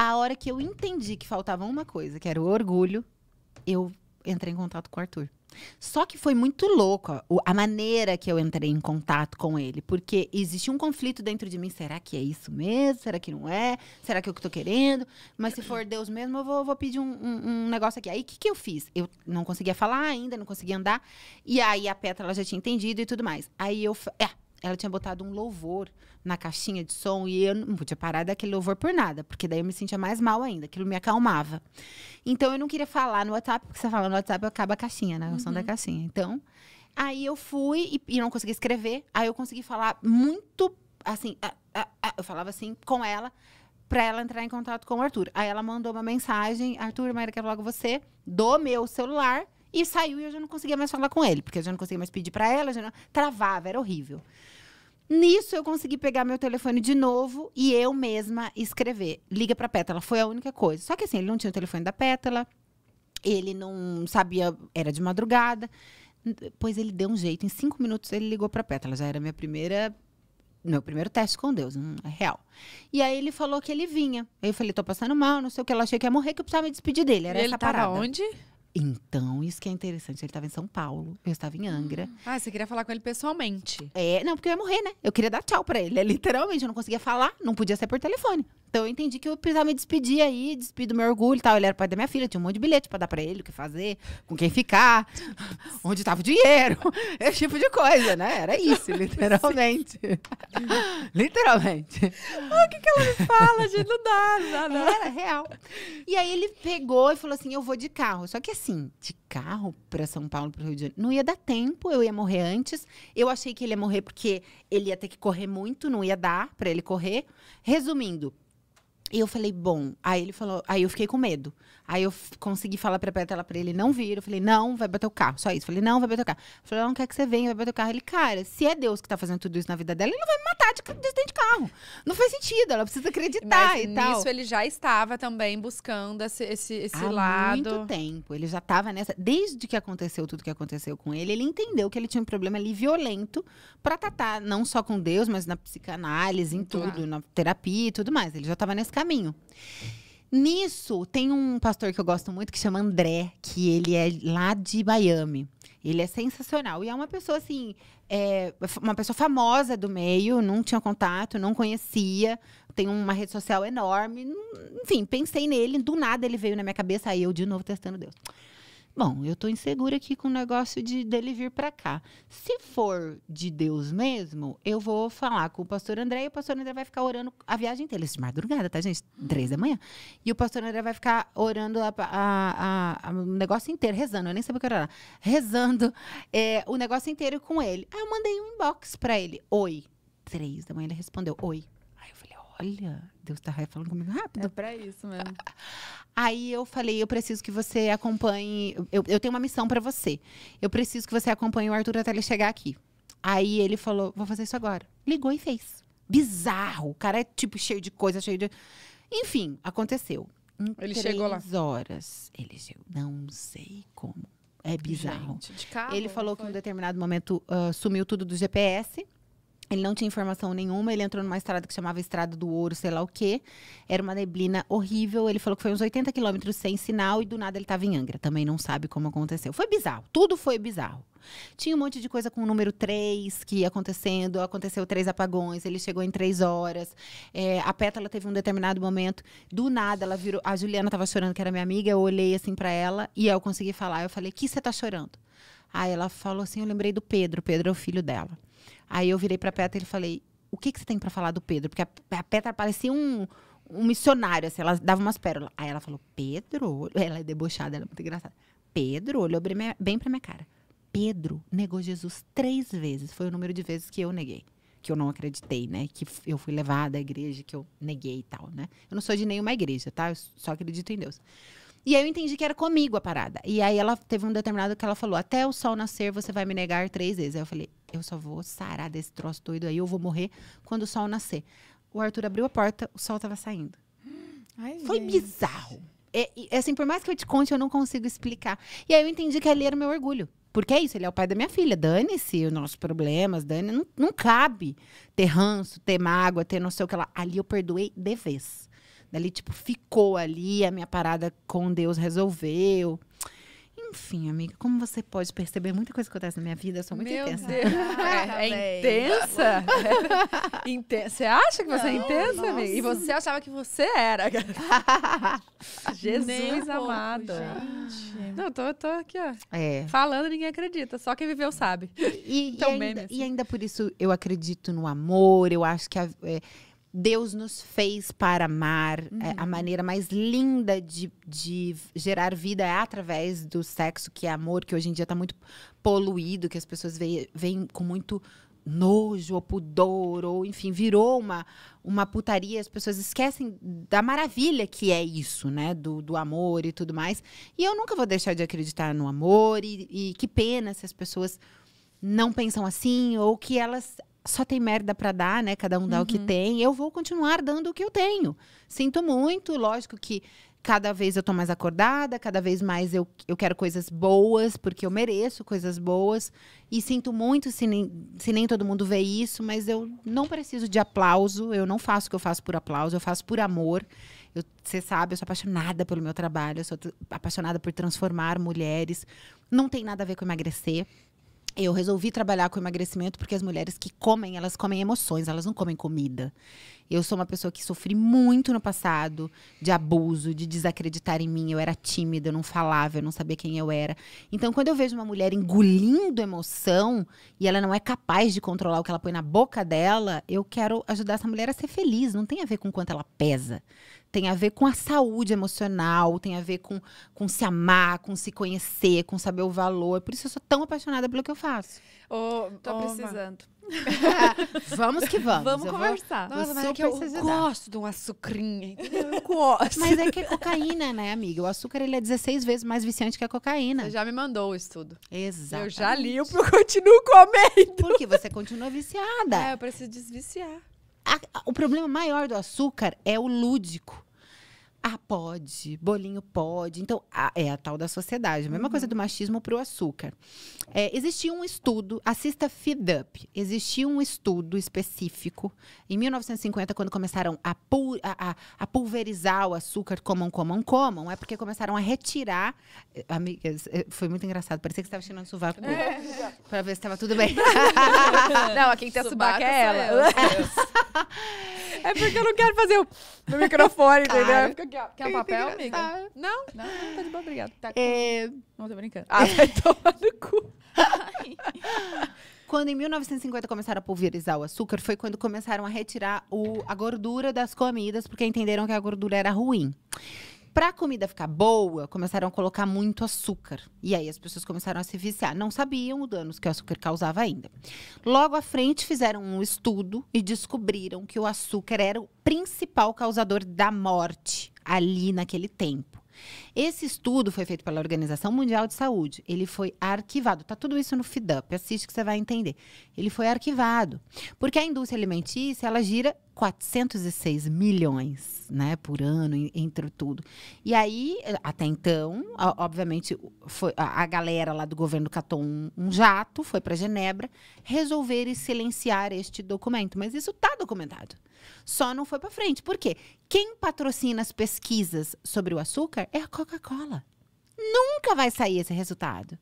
[SPEAKER 3] A hora que eu entendi que faltava uma coisa, que era o orgulho, eu entrei em contato com o Arthur. Só que foi muito louco ó, a maneira que eu entrei em contato com ele, porque existe um conflito dentro de mim. Será que é isso mesmo? Será que não é? Será que é o que eu tô querendo? Mas se for Deus mesmo, eu vou, vou pedir um, um, um, negócio aqui. Aí o que, que eu fiz? Eu não conseguia falar ainda, não conseguia andar. E aí a Petra ela já tinha entendido e tudo mais. Aí eu. É, ela tinha botado um louvor na caixinha de som e eu não podia parar daquele louvor por nada, porque daí eu me sentia mais mal ainda, aquilo me acalmava. Então eu não queria falar no WhatsApp, porque você fala no WhatsApp acaba a caixinha, né? O uhum. som da uhum. caixinha. Então, aí eu fui e, e não consegui escrever, aí eu consegui falar muito assim, ah, ah, ah, eu falava assim com ela para ela entrar em contato com o Arthur. Aí ela mandou uma mensagem, Arthur, Maíra, quero logo você, do meu celular. E saiu e eu já não conseguia mais falar com ele, porque eu já não conseguia mais pedir para ela, já não... travava, era horrível. Nisso eu consegui pegar meu telefone de novo e eu mesma escrever. Liga pra Pétala, foi a única coisa. Só que assim, ele não tinha o telefone da Pétala, ele não sabia, era de madrugada. Pois ele deu um jeito, em cinco minutos ele ligou pra Pétala, já era minha primeira meu primeiro teste com Deus, hum, é real. E aí ele falou que ele vinha. Eu falei, tô passando mal, não sei o que, ela achei que ia morrer, que eu precisava me despedir dele. Era e essa ele parada. Ele onde? Então, isso que é interessante. Ele estava em São Paulo, eu estava em Angra. Hum. Ah, você
[SPEAKER 1] queria falar com ele pessoalmente?
[SPEAKER 3] É, não, porque eu ia morrer, né? Eu queria dar tchau para ele. Né? Literalmente, eu não conseguia falar, não podia ser por telefone. Então, eu entendi que eu precisava me despedir aí, despedir do meu orgulho e tal. Ele era pai da minha filha, tinha um monte de bilhete para dar para ele, o que fazer, com quem ficar, onde estava o dinheiro, esse tipo de coisa, né? Era isso, literalmente. literalmente. Ah, o que, que ela me fala, gente? Não dá, não dá. Era real. E aí, ele pegou e falou assim: eu vou de carro. Só que assim, de carro para São Paulo, para o Rio de Janeiro, não ia dar tempo, eu ia morrer antes. Eu achei que ele ia morrer porque ele ia ter que correr muito, não ia dar para ele correr. Resumindo, e eu falei, bom. Aí ele falou, aí eu fiquei com medo. Aí eu consegui falar pra Petela pra ele não vir. Eu falei, não, vai bater o carro. Só isso. Eu falei, não, vai bater o carro. Eu falei, não, quer que você venha, vai bater o carro. Ele, cara, se é Deus que tá fazendo tudo isso na vida dela, ele não vai me matar de dentro de carro. Não faz sentido, ela precisa acreditar Mas e tal. ele
[SPEAKER 1] já estava também buscando esse, esse, esse Há lado. Há muito
[SPEAKER 3] tempo. Ele já estava nessa. Desde que aconteceu tudo que aconteceu com ele, ele entendeu que ele tinha um problema ali violento pra tratar, não só com Deus, mas na psicanálise, em tudo, ah. na terapia e tudo mais. Ele já estava nesse caminho. Nisso, tem um pastor que eu gosto muito que chama André, que ele é lá de Miami. Ele é sensacional. E é uma pessoa, assim, é uma pessoa famosa do meio, não tinha contato, não conhecia, tem uma rede social enorme. Enfim, pensei nele, do nada ele veio na minha cabeça, aí eu de novo testando Deus. Bom, eu estou insegura aqui com o negócio de dele vir para cá. Se for de Deus mesmo, eu vou falar com o pastor André e o pastor André vai ficar orando a viagem inteira. Isso de madrugada, tá, gente? Três da manhã. E o pastor André vai ficar orando a, a, a, o negócio inteiro, rezando. Eu nem sabia o que era. Rezando é, o negócio inteiro com ele. Aí eu mandei um inbox para ele. Oi. Três da manhã ele respondeu. Oi olha, Deus tá falando comigo rápido. É para isso mesmo. Aí eu falei, eu preciso que você acompanhe. Eu, eu tenho uma missão para você. Eu preciso que você acompanhe o Arthur até ele chegar aqui. Aí ele falou, vou fazer isso agora. Ligou e fez. Bizarro. O cara é tipo cheio de coisa, cheio de. Enfim, aconteceu. Em ele chegou lá. horas. Ele chegou. Não sei como. É bizarro. Gente, carro, ele falou que em um determinado momento uh, sumiu tudo do GPS. Ele não tinha informação nenhuma, ele entrou numa estrada que chamava Estrada do Ouro, sei lá o quê. Era uma neblina horrível. Ele falou que foi uns 80 quilômetros sem sinal e do nada ele estava em Angra. Também não sabe como aconteceu. Foi bizarro, tudo foi bizarro. Tinha um monte de coisa com o número 3 que ia acontecendo, aconteceu três apagões, ele chegou em três horas. É, a Pétala teve um determinado momento, do nada ela virou. A Juliana estava chorando, que era minha amiga, eu olhei assim para ela e eu consegui falar. Eu falei: que você está chorando? Aí ela falou assim: eu lembrei do Pedro, o Pedro é o filho dela. Aí eu virei pra Petra e falei, o que, que você tem para falar do Pedro? Porque a, a Petra parecia um, um missionário, assim, ela dava umas pérolas. Aí ela falou, Pedro, ela é debochada, ela é muito engraçada. Pedro olhou bem pra minha cara. Pedro negou Jesus três vezes. Foi o número de vezes que eu neguei. Que eu não acreditei, né? Que eu fui levada à igreja, que eu neguei e tal, né? Eu não sou de nenhuma igreja, tá? Eu só acredito em Deus. E aí eu entendi que era comigo a parada. E aí ela teve um determinado que ela falou: Até o sol nascer, você vai me negar três vezes. Aí eu falei: eu só vou sarar desse troço doido aí, eu vou morrer quando o sol nascer. O Arthur abriu a porta, o sol estava saindo. Ai, Foi gente. bizarro. É, é, assim, por mais que eu te conte, eu não consigo explicar. E aí eu entendi que ali era o meu orgulho. Porque é isso, ele é o pai da minha filha. Dane-se os nossos problemas, dane não, não cabe ter ranço, ter mágoa, ter não sei o que lá. Ali eu perdoei de vez. Dali, tipo, ficou ali, a minha parada com Deus resolveu. Enfim, amiga, como você pode perceber, muita coisa acontece na minha vida, eu sou muito Meu intensa. Deus.
[SPEAKER 1] é, é intensa? É. intensa. Você acha que você é Não, é intensa, nossa. amiga? E você achava que você era. Jesus Nem amado. Gente. Não, tô, tô aqui, ó. É. Falando, ninguém acredita. Só quem viveu sabe. E, então, e, ainda, assim. e
[SPEAKER 3] ainda por isso eu acredito no amor, eu acho que. A, é, Deus nos fez para amar. Uhum. É, a uhum. maneira mais linda de, de gerar vida é através do sexo, que é amor, que hoje em dia está muito poluído, que as pessoas veem, com muito nojo ou pudor, ou enfim, virou uma, uma putaria. As pessoas esquecem da maravilha que é isso, né? Do, do amor e tudo mais. E eu nunca vou deixar de acreditar no amor, e, e que pena se as pessoas não pensam assim, ou que elas só tem merda para dar, né? Cada um dá uhum. o que uhum. tem. Eu vou continuar dando o que eu tenho. Sinto muito, lógico que cada vez eu tô mais acordada, cada vez mais eu, eu quero coisas boas, porque eu mereço coisas boas. E sinto muito se nem, se nem todo mundo vê isso, mas eu não preciso de aplauso, eu não faço o que eu faço por aplauso, eu faço por amor. Você sabe, eu sou apaixonada pelo meu trabalho, eu sou apaixonada por transformar mulheres. Não tem nada a ver com emagrecer eu resolvi trabalhar com emagrecimento porque as mulheres que comem, elas comem emoções, elas não comem comida. Eu sou uma pessoa que sofri muito no passado de abuso, de desacreditar em mim. Eu era tímida, eu não falava, eu não sabia quem eu era. Então, quando eu vejo uma mulher engolindo emoção e ela não é capaz de controlar o que ela põe na boca dela, eu quero ajudar essa mulher a ser feliz. Não tem a ver com quanto ela pesa tem a ver com a saúde emocional, tem a ver com, com se amar, com se conhecer, com saber o valor. Por isso eu sou tão apaixonada pelo que eu faço. Ô, Tô precisando. vamos que vamos. Vamos eu conversar. Vou... Nossa, mas é que eu ajudar. gosto de um açucrinha, Eu gosto. Mas é que é cocaína, né, amiga? O açúcar ele é 16 vezes mais viciante que a cocaína. Você já me mandou o estudo. Exato. Eu já li, eu continuo comendo. Porque você continua viciada. É, eu preciso desviciar. A, a, o problema maior do açúcar é o lúdico. Ah, pode, bolinho pode. Então, é a tal da sociedade. A mesma uhum. coisa do machismo para o açúcar. É, existia um estudo, assista Feed Up. Existia um estudo específico em 1950, quando começaram a, pul a, a pulverizar o açúcar, comam, comam, comam. É porque começaram a retirar. Eh, amigas, eh, foi muito engraçado. Parecia que você estava tirando sovaco é. para ver se estava tudo bem. Não, quem tem sovaco, é ela.
[SPEAKER 1] É porque eu não quero fazer o no microfone, entendeu? Claro. Fica aqui, ó. Quer um papel, amiga? Ah. Não? Não, não, tá de boa, obrigada. Tá é... Não, tô brincando. Ah, vai tomar
[SPEAKER 3] no cu. quando em 1950 começaram a pulverizar o açúcar, foi quando começaram a retirar o, a gordura das comidas, porque entenderam que a gordura era ruim. Pra comida ficar boa, começaram a colocar muito açúcar. E aí as pessoas começaram a se viciar. Não sabiam o danos que o açúcar causava ainda. Logo à frente fizeram um estudo e descobriram que o açúcar era o principal causador da morte ali naquele tempo. Esse estudo foi feito pela Organização Mundial de Saúde. Ele foi arquivado. Tá tudo isso no FIDUP. Assiste que você vai entender. Ele foi arquivado. Porque a indústria alimentícia, ela gira 406 milhões né, por ano, entre tudo. E aí, até então, obviamente, foi a, galera lá do governo catou um, um jato, foi para Genebra, resolver e silenciar este documento. Mas isso está documentado. Só não foi para frente. Por quê? Quem patrocina as pesquisas sobre o açúcar é a Coca-Cola. Nunca vai sair esse resultado.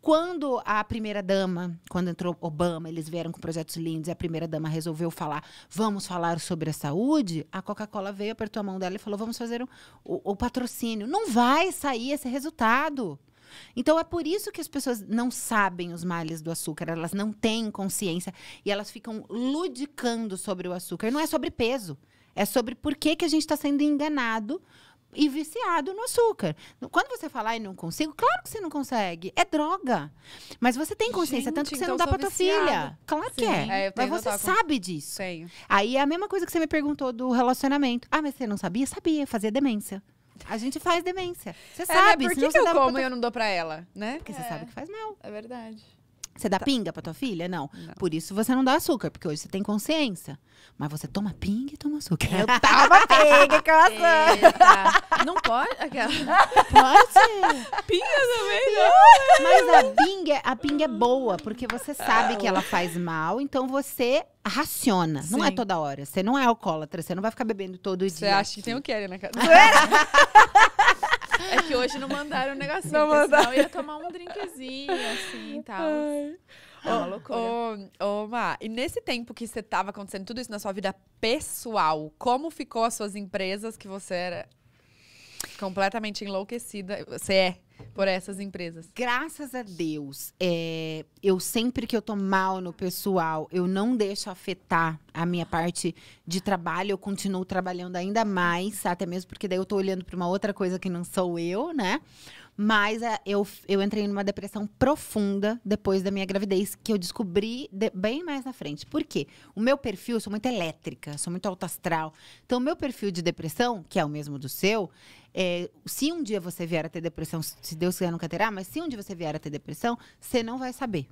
[SPEAKER 3] Quando a primeira-dama, quando entrou Obama, eles vieram com projetos lindos e a primeira-dama resolveu falar, vamos falar sobre a saúde, a Coca-Cola veio, apertou a mão dela e falou, vamos fazer o, o patrocínio. Não vai sair esse resultado. Então é por isso que as pessoas não sabem os males do açúcar, elas não têm consciência e elas ficam ludicando sobre o açúcar. Não é sobre peso, é sobre por que, que a gente está sendo enganado e viciado no açúcar. Quando você falar e não consigo, claro que você não consegue. É droga. Mas você tem consciência, Gente, tanto que você então não dá pra tua filha. Claro Sim. que é. é mas você com... sabe disso. Tenho. Aí é a mesma coisa que você me perguntou do relacionamento. Ah, mas você não sabia? Sabia, fazia demência. A gente faz demência. Você é, sabe. Né? Por que, que eu como e eu não dou pra ela, né? Porque é. você sabe é. que faz mal. É verdade. Você dá tá. pinga pra tua filha? Não. não. Por isso você não dá açúcar, porque hoje você tem consciência. Mas você toma pinga e toma açúcar. Eu tava pinga com açúcar.
[SPEAKER 2] Não pode? Aquela.
[SPEAKER 3] Pode
[SPEAKER 2] Pinga também, não. Né? Mas a
[SPEAKER 3] pinga, a pinga é boa, porque você sabe que ela faz mal, então você raciona. Sim. Não é toda hora. Você não é alcoólatra, você não vai ficar bebendo todo dia. Você acha que tem
[SPEAKER 1] o Kelly na casa. É que hoje não mandaram o negocinho, não mandaram. ia tomar um drinkzinho,
[SPEAKER 2] assim, e tal. Ai.
[SPEAKER 1] É uma loucura. Ô, ô, Má, e nesse tempo que você estava acontecendo tudo isso na sua vida pessoal, como ficou as suas empresas que você era completamente enlouquecida você é por essas empresas. Graças a
[SPEAKER 3] Deus, é, eu sempre que eu tô mal no pessoal, eu não deixo afetar a minha parte de trabalho, eu continuo trabalhando ainda mais, até mesmo porque daí eu tô olhando para uma outra coisa que não sou eu, né? Mas é, eu, eu entrei numa depressão profunda depois da minha gravidez, que eu descobri de, bem mais na frente. Por quê? O meu perfil, eu sou muito elétrica, sou muito alto astral. Então, o meu perfil de depressão, que é o mesmo do seu, é, se um dia você vier a ter depressão, se Deus quiser nunca terá, mas se um dia você vier a ter depressão, você não vai saber.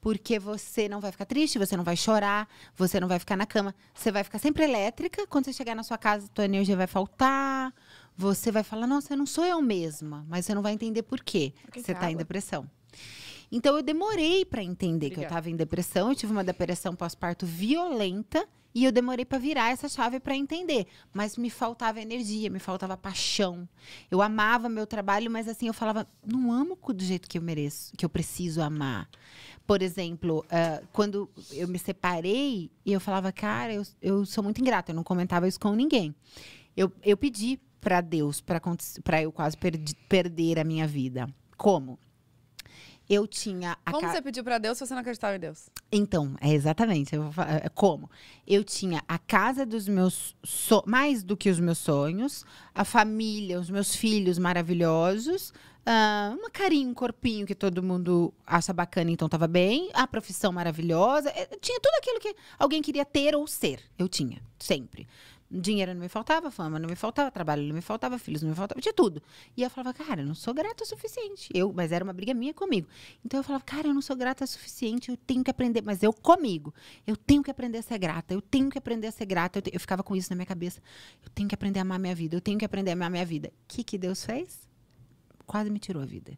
[SPEAKER 3] Porque você não vai ficar triste, você não vai chorar, você não vai ficar na cama. Você vai ficar sempre elétrica. Quando você chegar na sua casa, tua energia vai faltar. Você vai falar, nossa, eu não sou eu mesma. Mas você não vai entender por quê. Porque você está em depressão. Então eu demorei para entender Obrigada. que eu estava em depressão. Eu tive uma depressão pós-parto violenta e eu demorei para virar essa chave para entender, mas me faltava energia, me faltava paixão. Eu amava meu trabalho, mas assim eu falava, não amo do jeito que eu mereço, que eu preciso amar. Por exemplo, uh, quando eu me separei e eu falava, cara, eu, eu sou muito ingrata, eu não comentava isso com ninguém. Eu, eu pedi para Deus para eu quase perdi, perder a minha vida. Como? Eu tinha. como ca... você
[SPEAKER 1] pediu para Deus se você não acreditava em Deus?
[SPEAKER 3] Então, é exatamente. Eu falar, é, como? Eu tinha a casa dos meus. So... Mais do que os meus sonhos, a família, os meus filhos maravilhosos. Uh, uma carinho, um corpinho que todo mundo acha bacana, então tava bem. A profissão maravilhosa. Eu é, tinha tudo aquilo que alguém queria ter ou ser. Eu tinha, sempre. Dinheiro não me faltava, fama não me faltava, trabalho não me faltava, filhos não me faltava, tinha tudo. E eu falava, cara, eu não sou grata o suficiente. Eu, mas era uma briga minha comigo. Então eu falava, cara, eu não sou grata o suficiente, eu tenho que aprender, mas eu comigo. Eu tenho que aprender a ser grata, eu tenho que aprender a ser grata. Eu, te... eu ficava com isso na minha cabeça. Eu tenho que aprender a amar minha vida, eu tenho que aprender a amar minha vida. O que, que Deus fez? Quase me tirou a vida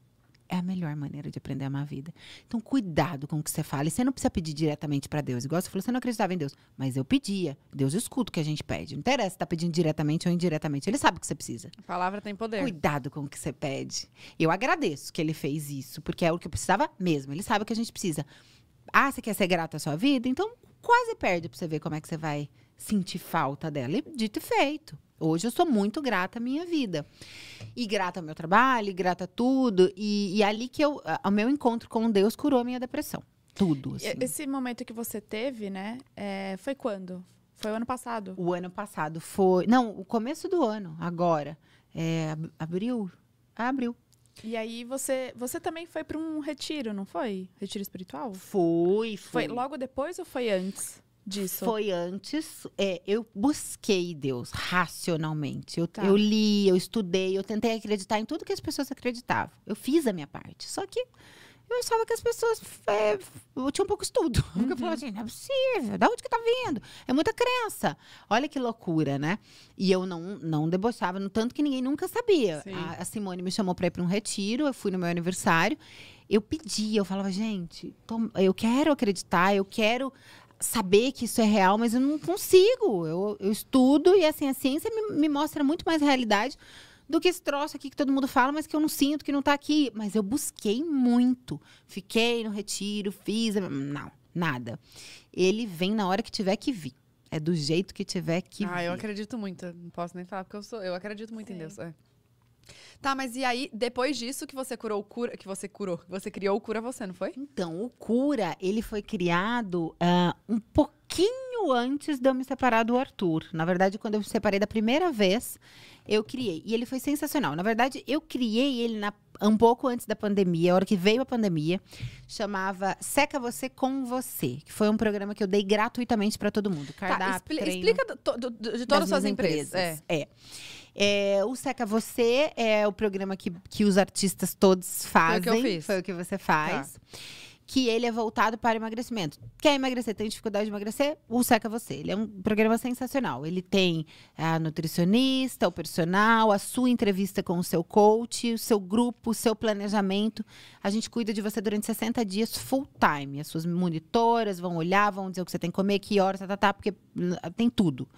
[SPEAKER 3] é a melhor maneira de aprender a amar a vida. Então, cuidado com o que você fala. E você não precisa pedir diretamente para Deus. Igual você falou, você não acreditava em Deus. Mas eu pedia. Deus escuta o que a gente pede. Não interessa se está pedindo diretamente ou indiretamente. Ele sabe o que você precisa. A palavra tem poder. Cuidado com o que você pede. Eu agradeço que ele fez isso, porque é o que eu precisava mesmo. Ele sabe o que a gente precisa. Ah, você quer ser grato à sua vida? Então, quase perde para você ver como é que você vai sentir falta dela. E dito e feito. Hoje eu sou muito grata à minha vida. E grata ao meu trabalho, e grata a tudo. E, e ali que eu. O meu encontro com Deus curou a minha depressão. Tudo. Assim. Esse momento que você teve, né? É, foi quando? Foi o ano passado? O ano passado foi. Não, o começo do ano, agora. É, abril. É abril. E aí você, você também foi para um retiro,
[SPEAKER 2] não foi? Retiro espiritual? Fui, fui. Foi logo depois ou foi antes? disso? Foi
[SPEAKER 3] antes. É, eu busquei Deus racionalmente. Eu, tá. eu li, eu estudei, eu tentei acreditar em tudo que as pessoas acreditavam. Eu fiz a minha parte. Só que eu achava que as pessoas é, eu tinha um pouco estudo. Porque eu falava uhum. assim, não é possível, da onde que tá vindo? É muita crença. Olha que loucura, né? E eu não, não debochava, no tanto que ninguém nunca sabia. A, a, Simone me chamou para ir para um retiro, eu fui no meu aniversário. Eu pedia, eu falava, gente, eu quero acreditar, eu quero saber que isso é real, mas eu não consigo. Eu, eu estudo e assim, a ciência me, me, mostra muito mais realidade do que esse troço aqui que todo mundo fala, mas que eu não sinto, que não está aqui. Mas eu busquei muito. Fiquei no retiro, fiz. Não, nada. Ele vem na hora que tiver que vir. É do jeito que tiver que ah, vir. Ah, eu
[SPEAKER 1] acredito muito. Não posso nem falar, porque eu sou. Eu acredito muito Sim. em Deus. É. Tá, mas e aí, depois disso que você curou o cura, que você curou, você criou o cura você, não foi? Então, o
[SPEAKER 3] cura, ele foi criado uh, um pouquinho antes de eu me separar do Arthur. Na verdade, quando eu me separei da primeira vez, eu criei. E ele foi sensacional. Na verdade, eu criei ele na, um pouco antes da pandemia, a hora que veio a pandemia. Chamava Seca Você com Você, que foi um programa que eu dei gratuitamente para todo mundo. Cardápio, tá, expli treino, explica
[SPEAKER 1] do, do, de todas as suas empresas. empresas.
[SPEAKER 3] é. é. É, o Seca Você é o programa que, que os artistas todos fazem. Foi o que eu fiz. Foi o que você faz. Tá. Que ele é voltado para emagrecimento. Quer emagrecer, tem dificuldade de emagrecer? O Seca Você. Ele é um programa sensacional. Ele tem a nutricionista, o personal, a sua entrevista com o seu coach, o seu grupo, o seu planejamento. A gente cuida de você durante 60 dias full time. As suas monitoras vão olhar, vão dizer o que você tem que comer, que horas, tá, tá, tá porque hum, tem tudo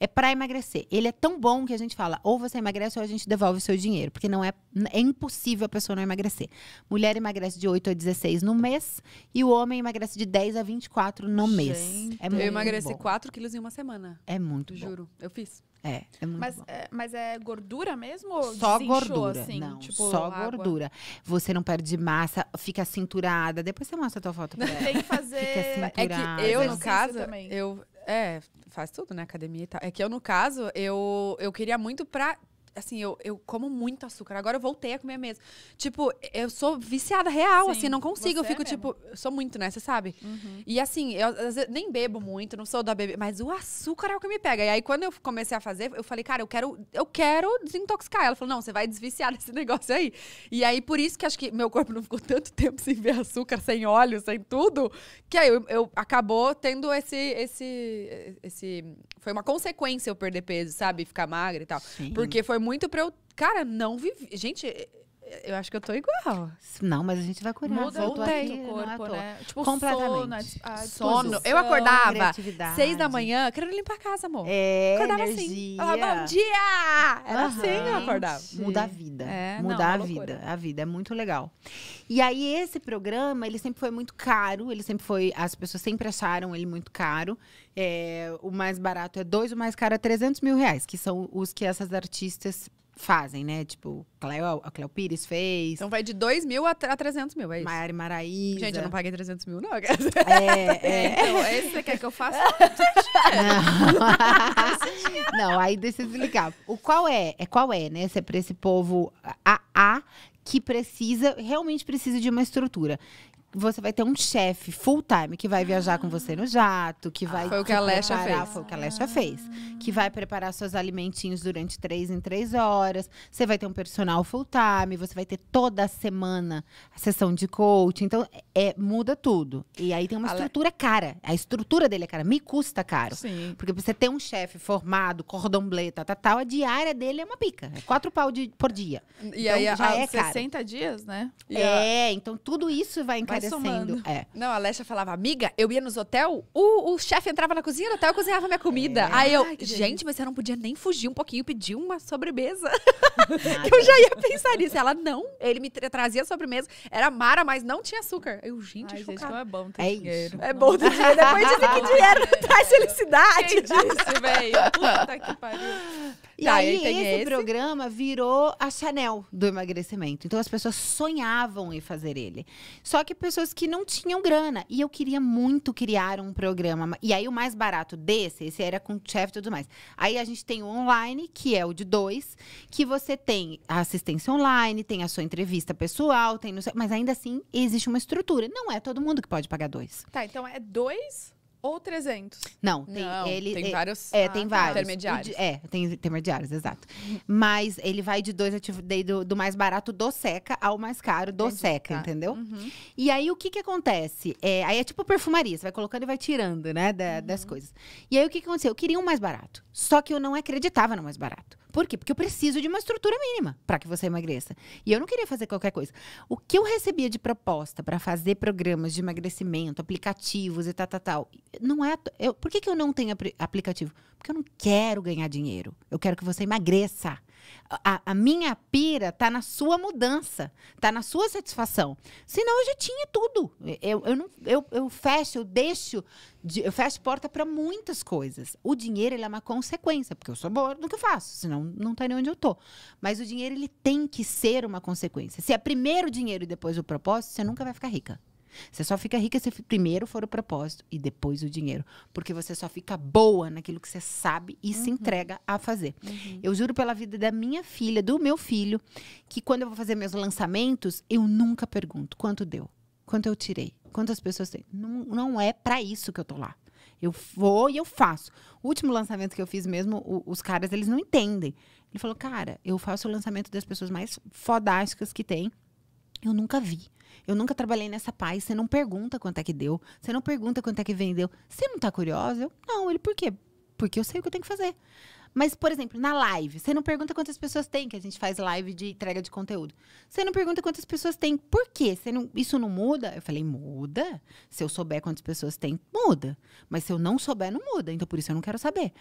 [SPEAKER 3] é para emagrecer. Ele é tão bom que a gente fala, ou você emagrece ou a gente devolve o seu dinheiro, porque não é, é impossível a pessoa não emagrecer. Mulher emagrece de 8 a 16 no mês e o homem emagrece de 10 a 24 no gente, mês. É eu emagreci bom.
[SPEAKER 1] 4 quilos em uma semana. É muito Juro, eu fiz.
[SPEAKER 3] É, é muito mas, bom.
[SPEAKER 1] É, mas é gordura mesmo? Ou só gordura, assim, não. Tipo, só água. gordura.
[SPEAKER 3] Você não perde massa, fica cinturada. Depois você mostra a tua foto pra ela. Tem que fazer... Fica É que eu, no caso,
[SPEAKER 1] eu é, faz tudo, né? Academia e tal. É que eu, no caso, eu, eu queria muito pra assim, eu, eu como muito açúcar. Agora eu voltei a comer mesmo. Tipo, eu sou viciada real, Sim, assim, não consigo. Eu é fico, é tipo, eu sou muito, né? Você sabe? Uhum. E assim, eu vezes, nem bebo muito, não sou da bebê, mas o açúcar é o que me pega. E aí, quando eu comecei a fazer, eu falei, cara, eu quero, eu quero desintoxicar. Ela falou, não, você vai desviciar desse negócio aí. E aí, por isso que acho que meu corpo não ficou tanto tempo sem ver açúcar, sem óleo, sem tudo, que aí eu, eu acabou tendo esse, esse, esse. Foi uma consequência eu perder peso, sabe? Ficar magra e tal. Sim. Porque foi muito muito pra eu. Cara, não vivi. Gente,
[SPEAKER 3] eu acho que eu tô igual. Não, mas a gente vai curar. Muda eu o é
[SPEAKER 1] corpo, né? Tipo, completamente. Sono, sono. Eu acordava seis da manhã, querendo limpar a casa, amor. É, acordava energia. assim. Falava, bom dia! Era uhum. assim que eu acordava.
[SPEAKER 3] Muda a vida. É, Muda não, é a vida. A vida é muito legal. E aí, esse programa, ele sempre foi muito caro. Ele sempre foi... As pessoas sempre acharam ele muito caro. É, o mais barato é dois, o mais caro é 300 mil reais. Que são os que essas artistas fazem, né? Tipo, Cleo, a Cleo Pires fez. Então vai de 2 mil a, a 300 mil, é isso? Maiara Maraíza. Gente, eu não paguei 300 mil, não. É, é. é. Então, é
[SPEAKER 2] isso que você quer que eu faça?
[SPEAKER 3] Não. não, aí deixa eu explicar. O qual é? É qual é, né? Se é pra esse povo a a que precisa, realmente precisa de uma estrutura você vai ter um chefe full time que vai viajar com você no jato, que vai. Foi o que a Lesha preparar, fez. Foi o que a Lesha fez. Que vai preparar seus alimentinhos durante três em três horas. Você vai ter um personal full time, você vai ter toda semana a sessão de coaching. Então, é, muda tudo. E aí tem uma estrutura cara. A estrutura dele é cara. Me custa caro. Sim. Porque você ter um chefe formado, cordão bleu, tal, tal, a diária dele é uma pica. É quatro pau de, por dia. E então, aí, já a, é 60
[SPEAKER 2] caro. dias, né? E
[SPEAKER 3] é, a... então tudo isso vai
[SPEAKER 1] encaixar aparecendo. É. Não, a Alessia falava, amiga, eu ia nos hotel, o, o chefe entrava na cozinha do hotel, eu cozinhava minha comida. É. Aí eu, Ai, gente, gente, mas você não podia nem fugir um pouquinho e pedir uma sobremesa.
[SPEAKER 3] eu já
[SPEAKER 1] ia pensar nisso. Ela, não, ele me tra trazia sobremesa, era mara, mas não tinha açúcar. Eu, gente, Ai, Gente, é bom ter
[SPEAKER 3] é dinheiro. Isso. É bom ter dinheiro. Depois dizem que dinheiro não traz felicidade. Quem disse, velho? Puta que pariu. E tá, aí, esse, esse programa virou a Chanel do emagrecimento. Então, as pessoas sonhavam em fazer ele. Só que pessoas que não tinham grana. E eu queria muito criar um programa. E aí, o mais barato desse, esse era com chefe e tudo mais. Aí a gente tem o online, que é o de dois, que você tem a assistência online, tem a sua entrevista pessoal, tem no... mas ainda assim existe uma estrutura. Não é todo mundo que pode pagar dois.
[SPEAKER 2] Tá, então é dois ou 300?
[SPEAKER 3] Não, tem, Não, ele, tem é, vários. É, ah, tem tá. vários. Intermediários. O, é, tem intermediários, exato. Mas ele vai de dois ativos, do, do, mais barato do seca ao mais caro do é Entendi, seca, entendeu? Uhum. E aí o que que acontece? É, aí é tipo perfumaria, você vai colocando e vai tirando, né, da, uhum. das coisas. E aí o que que aconteceu? Eu queria um mais barato, só que eu não acreditava no mais barato. Por quê? Porque eu preciso de uma estrutura mínima para que você emagreça. E eu não queria fazer qualquer coisa. O que eu recebia de proposta para fazer programas de emagrecimento, aplicativos e tal, tal, tal, não é. Eu, por que, que eu não tenho aplicativo? Porque eu não quero ganhar dinheiro. Eu quero que você emagreça. A, a minha pira está na sua mudança, está na sua satisfação. Senão eu já tinha tudo. Eu, eu, não, eu, eu fecho, eu deixo, de, eu fecho porta para muitas coisas. O dinheiro ele é uma consequência, porque eu sou boa no que eu faço, senão não tá nem onde eu tô. Mas o dinheiro ele tem que ser uma consequência. Se é primeiro o dinheiro e depois o propósito, você nunca vai ficar rica. Você só fica rica se primeiro for o propósito e depois o dinheiro. Porque você só fica boa naquilo que você sabe e uhum. se entrega a fazer. Uhum. Eu juro pela vida da minha filha, do meu filho, que quando eu vou fazer meus lançamentos, eu nunca pergunto quanto deu, quanto eu tirei, quantas pessoas tem. Não, não é para isso que eu tô lá. Eu vou e eu faço. O último lançamento que eu fiz mesmo, o, os caras, eles não entendem. Ele falou, cara, eu faço o lançamento das pessoas mais fodásticas que tem. Eu nunca vi eu nunca trabalhei nessa paz. Você não pergunta quanto é que deu. Você não pergunta quanto é que vendeu. Você não tá curiosa? Eu, não. Ele, por quê? Porque eu sei o que eu tenho que fazer. Mas, por exemplo, na live, você não pergunta quantas pessoas tem, que a gente faz live de entrega de conteúdo. Você não pergunta quantas pessoas tem. Por quê? Você não, isso não muda? Eu falei, muda. Se eu souber quantas pessoas tem, muda. Mas se eu não souber, não muda. Então, por isso eu não quero saber.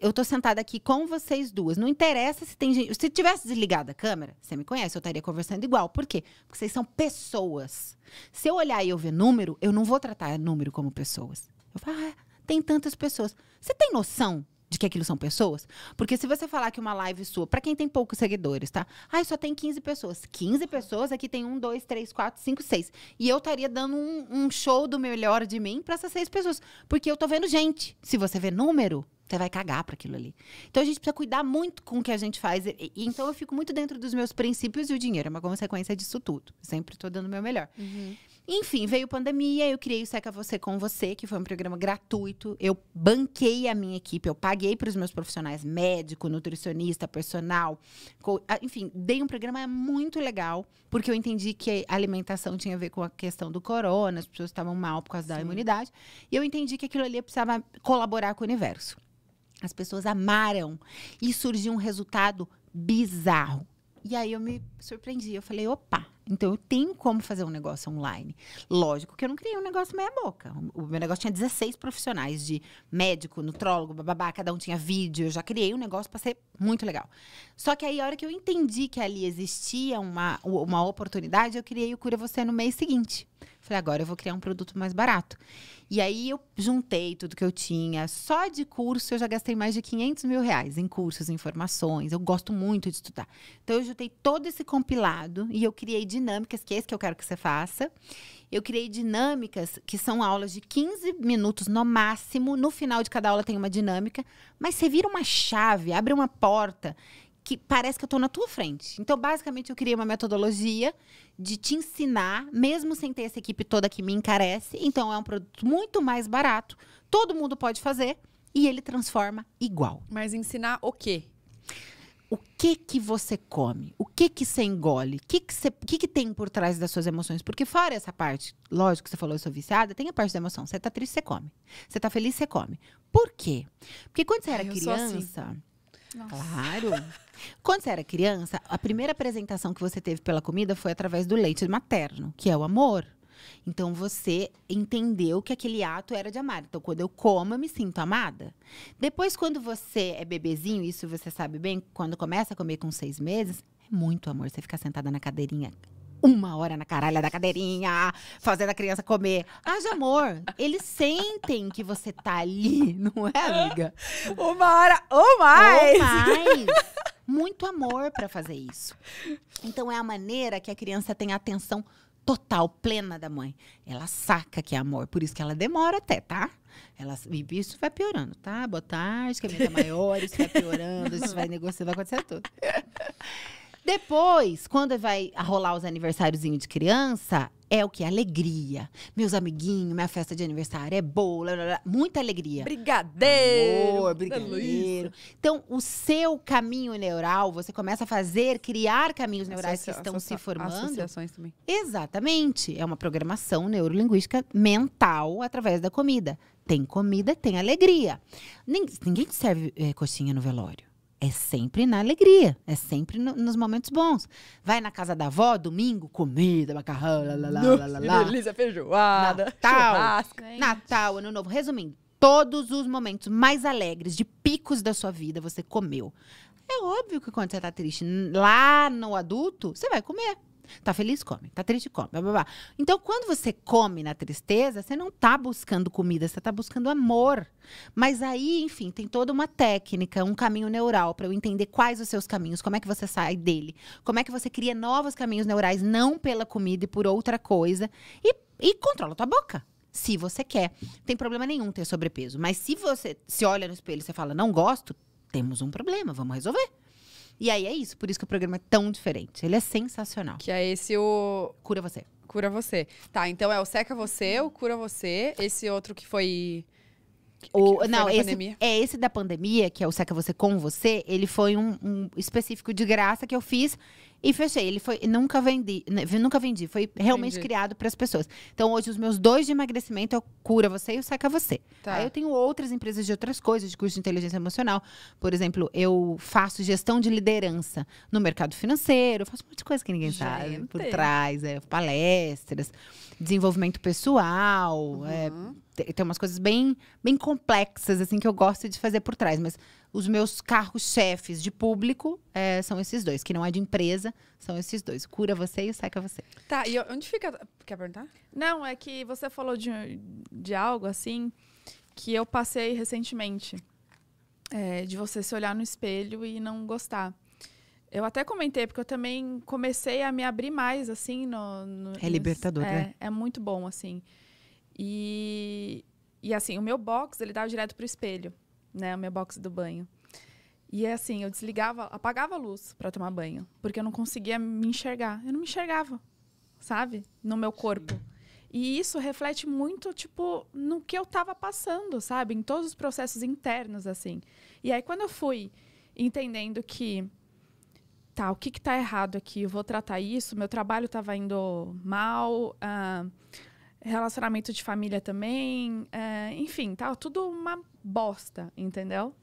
[SPEAKER 3] Eu tô sentada aqui com vocês duas. Não interessa se tem gente. Se tivesse desligada a câmera, você me conhece, eu estaria conversando igual. Por quê? Porque vocês são pessoas. Se eu olhar e eu ver número, eu não vou tratar número como pessoas. Eu falo, ah, tem tantas pessoas. Você tem noção de que aquilo são pessoas? Porque se você falar que uma live sua, para quem tem poucos seguidores, tá? Ai, só tem 15 pessoas. 15 pessoas, aqui tem um, dois, três, quatro, cinco, seis. E eu estaria dando um, um, show do melhor de mim para essas seis pessoas. Porque eu tô vendo gente. Se você vê número, você vai cagar para aquilo ali. Então a gente precisa cuidar muito com o que a gente faz. E, e, então eu fico muito dentro dos meus princípios e o dinheiro é uma consequência disso tudo. Sempre tô dando o meu melhor. Uhum. Enfim, veio pandemia, eu criei o Seca Você com Você, que foi um programa gratuito. Eu banquei a minha equipe, eu paguei para os meus profissionais, médico, nutricionista, personal, ah, enfim, dei um programa muito legal, porque eu entendi que a alimentação tinha a ver com a questão do corona, as pessoas estavam mal por causa Sim. da imunidade, e eu entendi que aquilo ali precisava colaborar com o universo. As pessoas amaram e surgiu um resultado bizarro. E aí eu me surpreendi, eu falei, opa, então eu tenho como fazer um negócio online. Lógico que eu não criei um negócio meia boca. O meu negócio tinha 16 profissionais de médico, nutrólogo, bababá, cada um tinha vídeo. Eu já criei um negócio para ser muito legal. Só que aí a hora que eu entendi que ali existia uma, uma oportunidade, eu criei o Cura Você no mês seguinte. Falei, agora eu vou criar um produto mais barato. E aí eu juntei tudo que eu tinha. Só de curso eu já gastei mais de 500 mil reais em cursos, informações. Eu gosto muito de estudar. Então eu juntei todo esse compilado e eu criei dinâmicas, que é esse que eu quero que você faça. Eu criei dinâmicas que são aulas de 15 minutos no máximo. No final de cada aula tem uma dinâmica. Mas você vira uma chave, abre uma porta que parece que eu estou na tua frente. Então, basicamente, eu criei uma metodologia de te ensinar, mesmo sem ter essa equipe toda que me encarece. Então, é um produto muito mais barato, todo mundo pode fazer e ele transforma igual. Mas ensinar o quê? o que que você come, o que que você engole, o que que, você, que que tem por trás das suas emoções. Porque fora essa parte, lógico que você falou, eu sou viciada, tem a parte da emoção. Você tá triste, você come. Você tá feliz, você come. Por quê? Porque quando você era Ai, assim. criança... Assim. Claro. Quando você era criança, a primeira apresentação que você teve pela comida foi através do leite materno, que é o amor. Então você entendeu que aquele ato era de amar. Então quando eu como, eu me sinto amada. Depois, quando você é bebezinho, isso você sabe bem, quando começa a comer com seis meses, é muito amor. Você ficar sentada na cadeirinha uma hora na caralha da cadeirinha, fazendo a criança comer. Haja amor, eles sentem que você tá ali, não é, amiga? Uma hora ou mais! Ou mais! Muito amor para fazer isso. Então é a maneira que a criança tem a atenção total, plena da mãe. Ela saca que é amor, por isso que ela demora até, tá? Ela, isso vai piorando, tá? Boa tarde, que a minha é maior, isso vai piorando, isso vai negociando, vai acontecer tudo. Depois, quando vai rolar os aniversáriozinhos de criança, é o que? Alegria. Meus amiguinhos, minha festa de aniversário é boa, blá, blá, blá. muita alegria. Brigadeiro! Amor, brigadeiro. Então, o seu caminho neural, você começa a fazer, criar caminhos neurais Associa que estão se formando. Associações também. Exatamente. É uma programação neurolinguística mental através da comida. Tem comida, tem alegria. Ninguém serve é, coxinha no velório é sempre na alegria, é sempre no, nos momentos bons. Vai na casa da avó, domingo, comida, macarrão, lá, lá, lá, lá, lá, Delícia, feijoada, Natal, é Natal, Ano Novo. Resumindo, todos os momentos mais alegres, de picos da sua vida, você comeu. É óbvio que quando você tá triste, lá no adulto, você vai comer. Tá feliz? Come. Tá triste? Come. Blá, blá, blá. Então, quando você come na tristeza, você não tá buscando comida, você tá buscando amor. Mas aí, enfim, tem toda uma técnica, um caminho neural para eu entender quais os seus caminhos, como é que você sai dele, como é que você cria novos caminhos neurais, não pela comida e por outra coisa. E, e controla tua boca se você quer. tem problema nenhum ter sobrepeso. Mas se você se olha no espelho e você fala, não gosto, temos um problema, vamos resolver. E aí é isso, por isso que o programa é tão diferente. Ele é sensacional. Que é
[SPEAKER 1] esse o. Cura você. Cura você. Tá, então é o Seca Você, o Cura Você, esse outro que foi
[SPEAKER 3] o, não, esse, é esse da pandemia, que é o Seca Você Com Você, ele foi um, um, específico de graça que eu fiz e fechei. Ele foi nunca vendi, né, nunca vendi, foi realmente Entendi. criado para as pessoas. Então hoje os meus dois de emagrecimento é o Cura Você e o Seca Você. Tá. Aí eu tenho outras empresas de outras coisas, de curso de inteligência emocional. Por exemplo, eu faço gestão de liderança no mercado financeiro, faço um monte de coisa que ninguém Gente. sabe por trás, é, palestras, desenvolvimento pessoal, é, uhum. é, tem umas coisas bem, bem complexas, assim, que eu gosto de fazer por trás. Mas os meus carros-chefes de público é, são esses dois. Que não é de empresa, são esses dois. Cura você e seca você.
[SPEAKER 1] Tá, e onde fica... Quer perguntar? Não, é
[SPEAKER 2] que você falou de, de algo, assim, que eu passei recentemente. É, de você se olhar no espelho e não gostar. Eu até comentei, porque eu também comecei a me abrir mais, assim, no... no é libertador, né? é, né? É muito bom, assim. E, e assim, o meu box, ele dava direto pro espelho, né? O meu box do banho. E assim, eu desligava, apagava a luz para tomar banho, porque eu não conseguia me enxergar. Eu não me enxergava, sabe? No meu corpo. Sim. E isso reflete muito, tipo, no que eu tava passando, sabe? Em todos os processos internos, assim. E aí, quando eu fui entendendo que, tá, o que que tá errado aqui? Eu vou tratar isso, meu trabalho tava indo mal, uh, relacionamento de família também. É, enfim, tava tudo uma bosta, entendeu?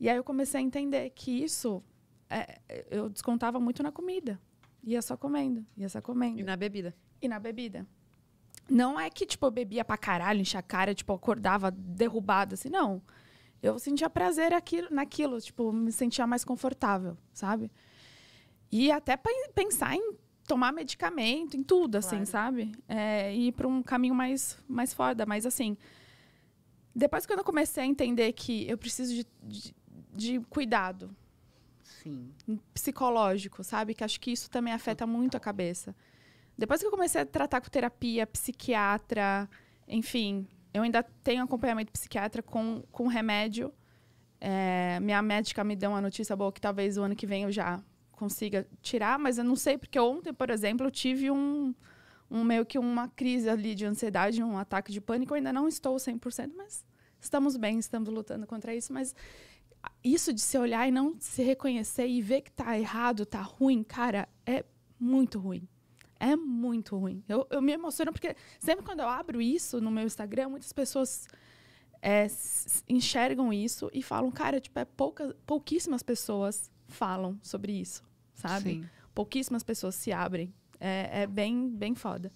[SPEAKER 2] E aí eu comecei a entender que isso é, eu descontava muito na comida. Ia só comendo, ia só comendo. E na bebida. E na bebida. Não é que, tipo, eu bebia pra caralho, enchia a cara, tipo, acordava derrubada, assim, não. Eu sentia prazer aquilo, naquilo, tipo, me sentia mais confortável, sabe? E até pensar em tomar medicamento, em tudo, assim, claro. sabe? É, ir para um caminho mais, mais foda. Mas, assim, depois que eu comecei a entender que eu preciso de, de, de cuidado. Sim. Psicológico, sabe? Que acho que isso também afeta Total. muito a cabeça. Depois que eu comecei a tratar com terapia, psiquiatra, enfim, eu ainda tenho acompanhamento psiquiatra com, com remédio. É, minha médica me deu uma notícia boa que talvez o ano que vem eu já consiga tirar, mas eu não sei, porque ontem, por exemplo, eu tive um, um meio que uma crise ali de ansiedade, um ataque de pânico. Eu ainda não estou 100%, mas estamos bem, estamos lutando contra isso. Mas isso de se olhar e não se reconhecer e ver que está errado, está ruim, cara, é muito ruim. É muito ruim. Eu, eu me emociono porque sempre quando eu abro isso no meu Instagram, muitas pessoas é, enxergam isso e falam, cara, tipo, é pouca, pouquíssimas pessoas falam sobre isso, sabe? Sim. Pouquíssimas pessoas se abrem. É, é bem, bem foda.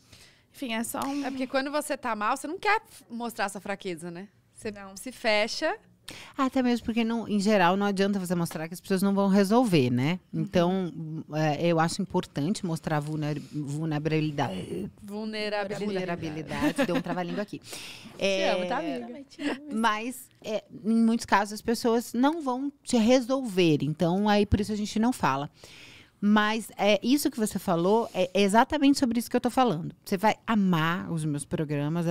[SPEAKER 2] Enfim, é só um. É porque quando
[SPEAKER 1] você tá mal, você não quer mostrar essa fraqueza, né? Você não. se fecha
[SPEAKER 3] até mesmo porque, não, em geral, não adianta você mostrar que as pessoas não vão resolver, né? Uhum. Então, é, eu acho importante mostrar vulner, vulnerabilidade. Vulnerabilidade. Vulnerabilidade. Deu um trabalhinho aqui. É, te amo, é, tá, amiga? Mas, é, em muitos casos, as pessoas não vão te resolver. Então, aí por isso a gente não fala. Mas é, isso que você falou é exatamente sobre isso que eu estou falando. Você vai amar os meus programas,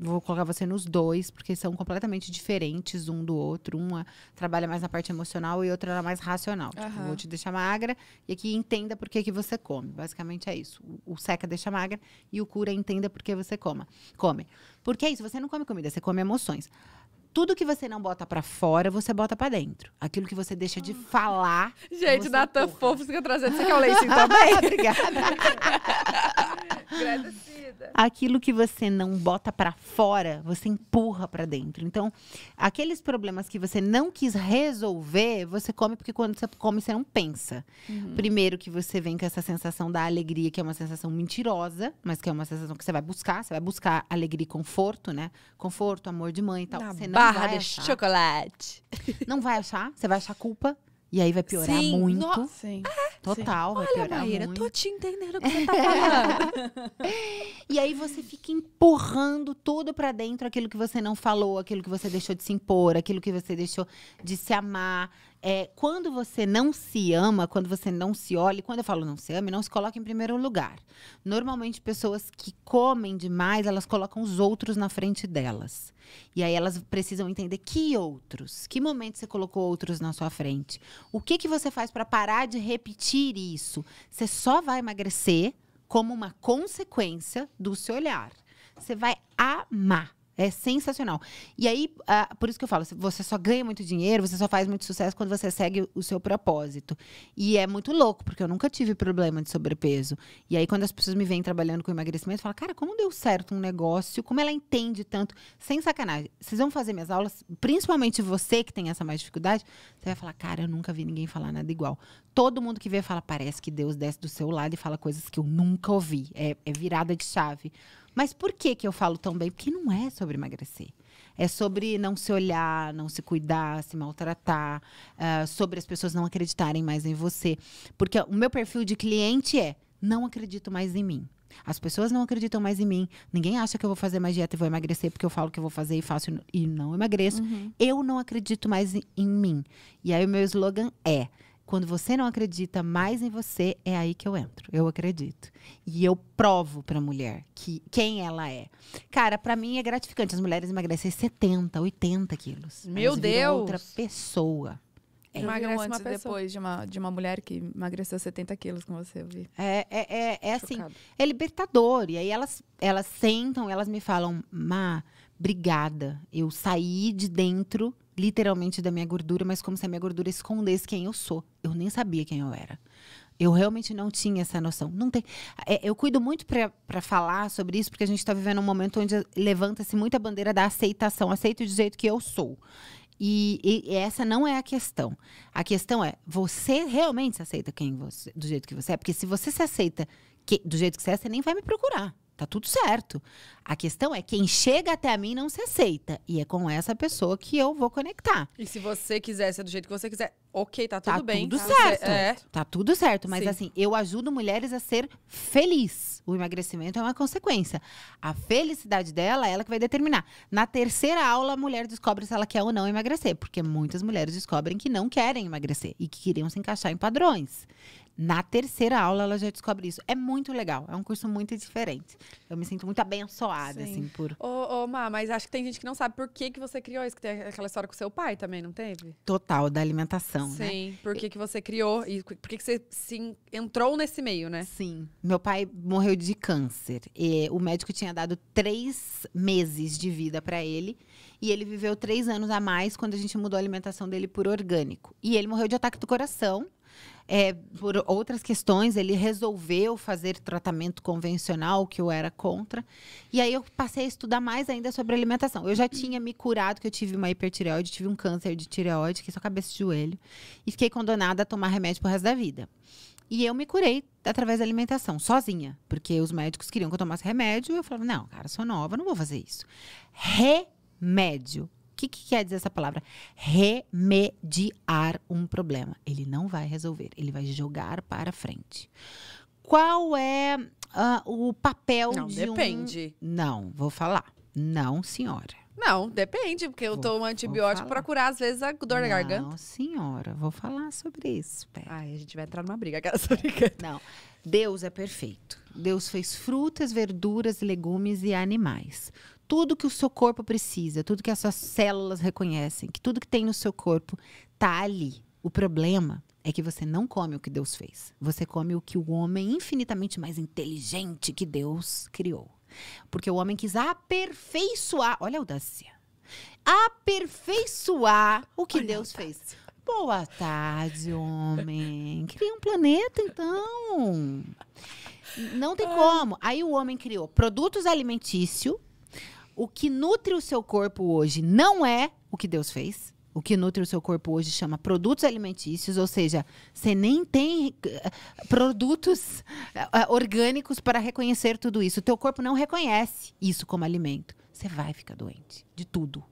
[SPEAKER 3] vou colocar você nos dois, porque são completamente diferentes um do outro. Uma trabalha mais na parte emocional e outra mais racional. Uhum. Tipo, vou te deixar magra e aqui entenda por que, que você come. Basicamente é isso. O, o seca deixa magra e o cura entenda por que você coma. Come. Porque é isso, você não come comida, você come emoções tudo que você não bota para fora, você bota para dentro. Aquilo que você deixa de falar.
[SPEAKER 1] Gente, Natan fofo, fica trazendo. Você quer o um leitinho também? Obrigada.
[SPEAKER 3] Aquilo que você não bota para fora, você empurra para dentro. Então, aqueles problemas que você não quis resolver, você come porque quando você come, você não pensa. Uhum. Primeiro que você vem com essa sensação da alegria, que é uma sensação mentirosa, mas que é uma sensação que você vai buscar, você vai buscar alegria e conforto, né? Conforto, amor de mãe e tal. Na você não barra de achar. chocolate. Não vai achar, você vai achar culpa. E aí vai piorar Sim, muito. No... Sim. Ah, total, Sim. vai Olha, piorar Maíra, muito.
[SPEAKER 1] tô te entendendo o que você tá
[SPEAKER 3] falando. e aí você fica empurrando tudo para dentro aquilo que você não falou, aquilo que você deixou de se impor, aquilo que você deixou de se amar, é, quando você não se ama, quando você não se olha, quando eu falo não se ama, não se coloca em primeiro lugar. Normalmente, pessoas que comem demais, elas colocam os outros na frente delas. E aí elas precisam entender que outros, que momento você colocou outros na sua frente. O que, que você faz para parar de repetir isso? Você só vai emagrecer como uma consequência do seu olhar. Você vai amar é sensacional. E aí, por isso que eu falo, você só ganha muito dinheiro, você só faz muito sucesso quando você segue o seu propósito. E é muito louco, porque eu nunca tive problema de sobrepeso. E aí, quando as pessoas me vêm trabalhando com emagrecimento, falam, cara, como deu certo um negócio? Como ela entende tanto? Sem sacanagem. Vocês vão fazer minhas aulas, principalmente você que tem essa mais dificuldade, você vai falar, cara, eu nunca vi ninguém falar nada igual. Todo mundo que vê fala, parece que Deus desce do seu lado e fala coisas que eu nunca ouvi. É, é virada de chave. Mas por que, que eu falo tão bem? Porque não é sobre emagrecer. É sobre não se olhar, não se cuidar, se maltratar, uh, sobre as pessoas não acreditarem mais em você. Porque o meu perfil de cliente é: não acredito mais em mim. As pessoas não acreditam mais em mim. Ninguém acha que eu vou fazer mais dieta e vou emagrecer porque eu falo que eu vou fazer e faço e não emagreço. Uhum. Eu não acredito mais em, em mim. E aí o meu slogan é: quando você não acredita mais em você, é aí que eu entro. Eu acredito. E eu provo para a mulher que, quem ela é. Cara, para mim é gratificante. As mulheres emagrecem 70, 80 quilos. Meu Deus! outra pessoa. É. Emagrece uma pessoa. depois
[SPEAKER 2] de uma, de uma mulher que emagreceu 70 quilos com você, eu vi.
[SPEAKER 3] É, é, é, é assim, é libertador. E aí elas, elas sentam, elas me falam, Má, obrigada. Eu saí de dentro literalmente da minha gordura, mas como se a minha gordura escondesse quem eu sou. Eu nem sabia quem eu era. Eu realmente não tinha essa noção. Não tem. É, eu cuido muito para falar sobre isso, porque a gente está vivendo um momento onde levanta-se muita bandeira da aceitação. Aceito do jeito que eu sou. E, e, essa não é a questão. A questão é, você realmente se aceita quem você, do jeito que você é? Porque se você se aceita que, do jeito que você é, você nem vai me procurar. Tá tudo certo. A questão é quem chega até a mim não se aceita. E é com essa pessoa que eu vou conectar. E se você
[SPEAKER 1] quiser ser do jeito que você quiser, ok, tá, tá tudo tá bem. Tudo tá tudo certo. É.
[SPEAKER 3] Tá tudo certo. Mas Sim. assim, eu ajudo mulheres a ser feliz. O emagrecimento é uma consequência. A felicidade dela é ela que vai determinar. Na terceira aula, a mulher descobre se ela quer ou não emagrecer. Porque muitas mulheres descobrem que não querem emagrecer e que queriam se encaixar em padrões. Na terceira aula ela já descobre isso. É muito legal, é um curso muito diferente. Eu me sinto muito abençoada, Sim. assim, por.
[SPEAKER 1] Ô, ô, Má, mas acho que tem gente que não sabe por que, que você criou isso, que tem aquela história com seu pai também, não teve?
[SPEAKER 3] Total, da alimentação. Né?
[SPEAKER 1] Sim, né? por que, que você criou e por que, que você se entrou nesse meio, né? Sim.
[SPEAKER 3] Meu pai morreu de câncer. E o médico tinha dado três meses de vida para ele. E ele viveu três anos a mais quando a gente mudou a alimentação dele por orgânico. E ele morreu de ataque do coração é, por outras questões, ele resolveu fazer tratamento convencional, que eu era contra. E aí eu passei a estudar mais ainda sobre alimentação. Eu já tinha me curado, que eu tive uma hipertireoide, tive um câncer de tireoide, que é só cabeça e joelho. E fiquei condonada a tomar remédio pro resto da vida. E eu me curei através da alimentação, sozinha. Porque os médicos queriam que eu tomasse remédio. E eu falava, não, cara, sou nova, não vou fazer isso. Remédio que, que quer dizer essa palavra? Remediar um problema. Ele não vai resolver, ele vai jogar para frente. Qual é uh, o papel não, de depende. um... Não, vou falar. Não, senhora. Não,
[SPEAKER 1] depende, porque eu tomo um antibiótico para curar, às vezes, a dor não, da garganta.
[SPEAKER 3] Não, senhora, vou falar sobre isso. Pera. Ai, a gente vai entrar numa briga, aquela briga. Não, Deus é perfeito. Deus fez frutas, verduras, legumes e animais tudo que o seu corpo precisa, tudo que as suas células reconhecem, que tudo que tem no seu corpo tá ali. O problema é que você não come o que Deus fez. Você come o que o homem infinitamente mais inteligente que Deus criou. Porque o homem quis aperfeiçoar, olha a audácia. Aperfeiçoar o que olha Deus fez. Boa tarde, homem. Cria um planeta, então. Não tem ah. como. Aí o homem criou produtos alimentícios o que nutre o seu corpo hoje não é o que Deus fez. O que nutre o seu corpo hoje chama produtos alimentícios, ou seja, você nem tem eh, produtos eh, eh, orgânicos para reconhecer tudo isso. O teu corpo não reconhece isso como alimento. Você vai ficar doente de tudo.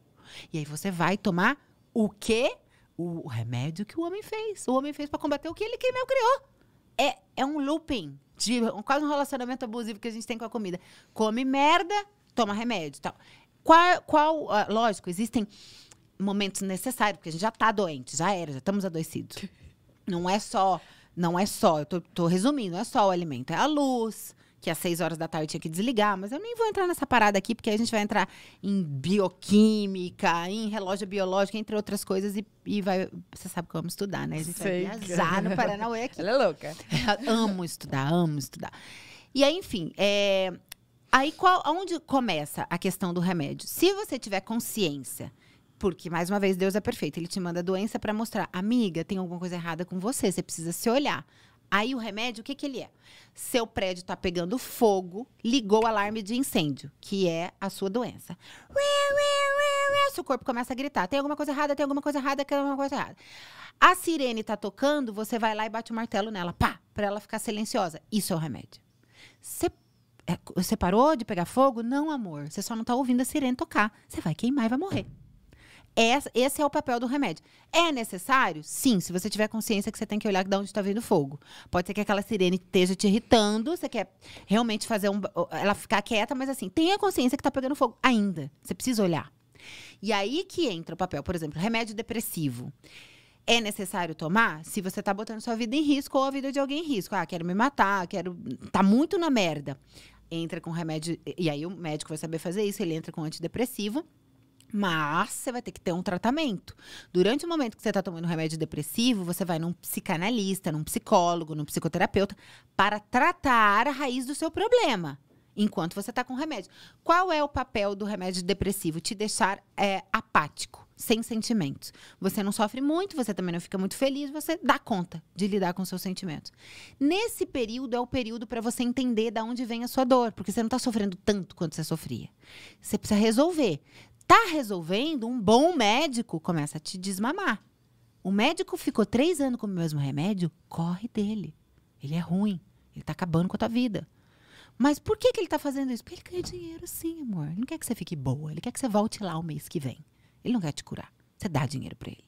[SPEAKER 3] E aí você vai tomar o que? O remédio que o homem fez. O homem fez para combater o que ele queimou, criou. É, é um looping, de, quase um relacionamento abusivo que a gente tem com a comida. Come merda, toma remédio e tal. Qual, qual ah, lógico, existem momentos necessários, porque a gente já está doente, já era, já estamos adoecidos. Não é só, não é só, eu tô, tô resumindo, não é só o alimento, é a luz, que às seis horas da tarde tinha que desligar, mas eu nem vou entrar nessa parada aqui, porque a gente vai entrar em bioquímica, em relógio biológico, entre outras coisas, e, e vai. Você sabe que eu amo estudar, né? A gente Sei vai viajar no Paranauê aqui. Ela é louca. amo estudar, amo estudar. E aí, enfim, é, Aí qual, onde começa a questão do remédio? Se você tiver consciência, porque mais uma vez Deus é perfeito, ele te manda a doença para mostrar, amiga, tem alguma coisa errada com você, você precisa se olhar. Aí o remédio, o que, que ele é? Seu prédio está pegando fogo, ligou o alarme de incêndio, que é a sua doença. Seu corpo começa a gritar: tem alguma coisa errada, tem alguma coisa errada, tem alguma coisa errada. A sirene está tocando, você vai lá e bate o martelo nela, pá, para ela ficar silenciosa. Isso é o remédio. Você é, você parou de pegar fogo? Não, amor. Você só não está ouvindo a sirene tocar. Você vai queimar e vai morrer. Esse é o papel do remédio. É necessário? Sim, se você tiver consciência que você tem que olhar de onde está vindo o fogo. Pode ser que aquela sirene esteja te irritando, você quer realmente fazer um, ela ficar quieta, mas assim, tenha consciência que está pegando fogo ainda. Você precisa olhar. E aí que entra o papel, por exemplo, remédio depressivo. É necessário tomar se você está botando sua vida em risco ou a vida de alguém em risco. Ah, quero me matar, quero. tá muito na merda entra com remédio. E aí o médico vai saber fazer isso, ele entra com antidepressivo. Mas você vai ter que ter um tratamento. Durante o momento que você está tomando remédio depressivo, você vai num psicanalista, num psicólogo, num psicoterapeuta, para tratar a raiz do seu problema, enquanto você está com remédio. Qual é o papel do remédio depressivo? Te deixar é, apático sem sentimentos. Você não sofre muito, você também não fica muito feliz, você dá conta de lidar com seus sentimentos. Nesse período é o período para você entender de onde vem a sua dor, porque você não está sofrendo tanto quanto você sofria. Você precisa resolver. Tá resolvendo, um bom médico começa a te desmamar. O médico ficou três anos com o mesmo remédio, corre dele. Ele é ruim, ele está acabando com a tua vida. Mas por que, que ele está fazendo isso? Porque ele ganha dinheiro, sim, amor. Ele não quer que você fique boa, ele quer que você volte lá o mês que vem. Ele não quer te curar. Você dá dinheiro para ele.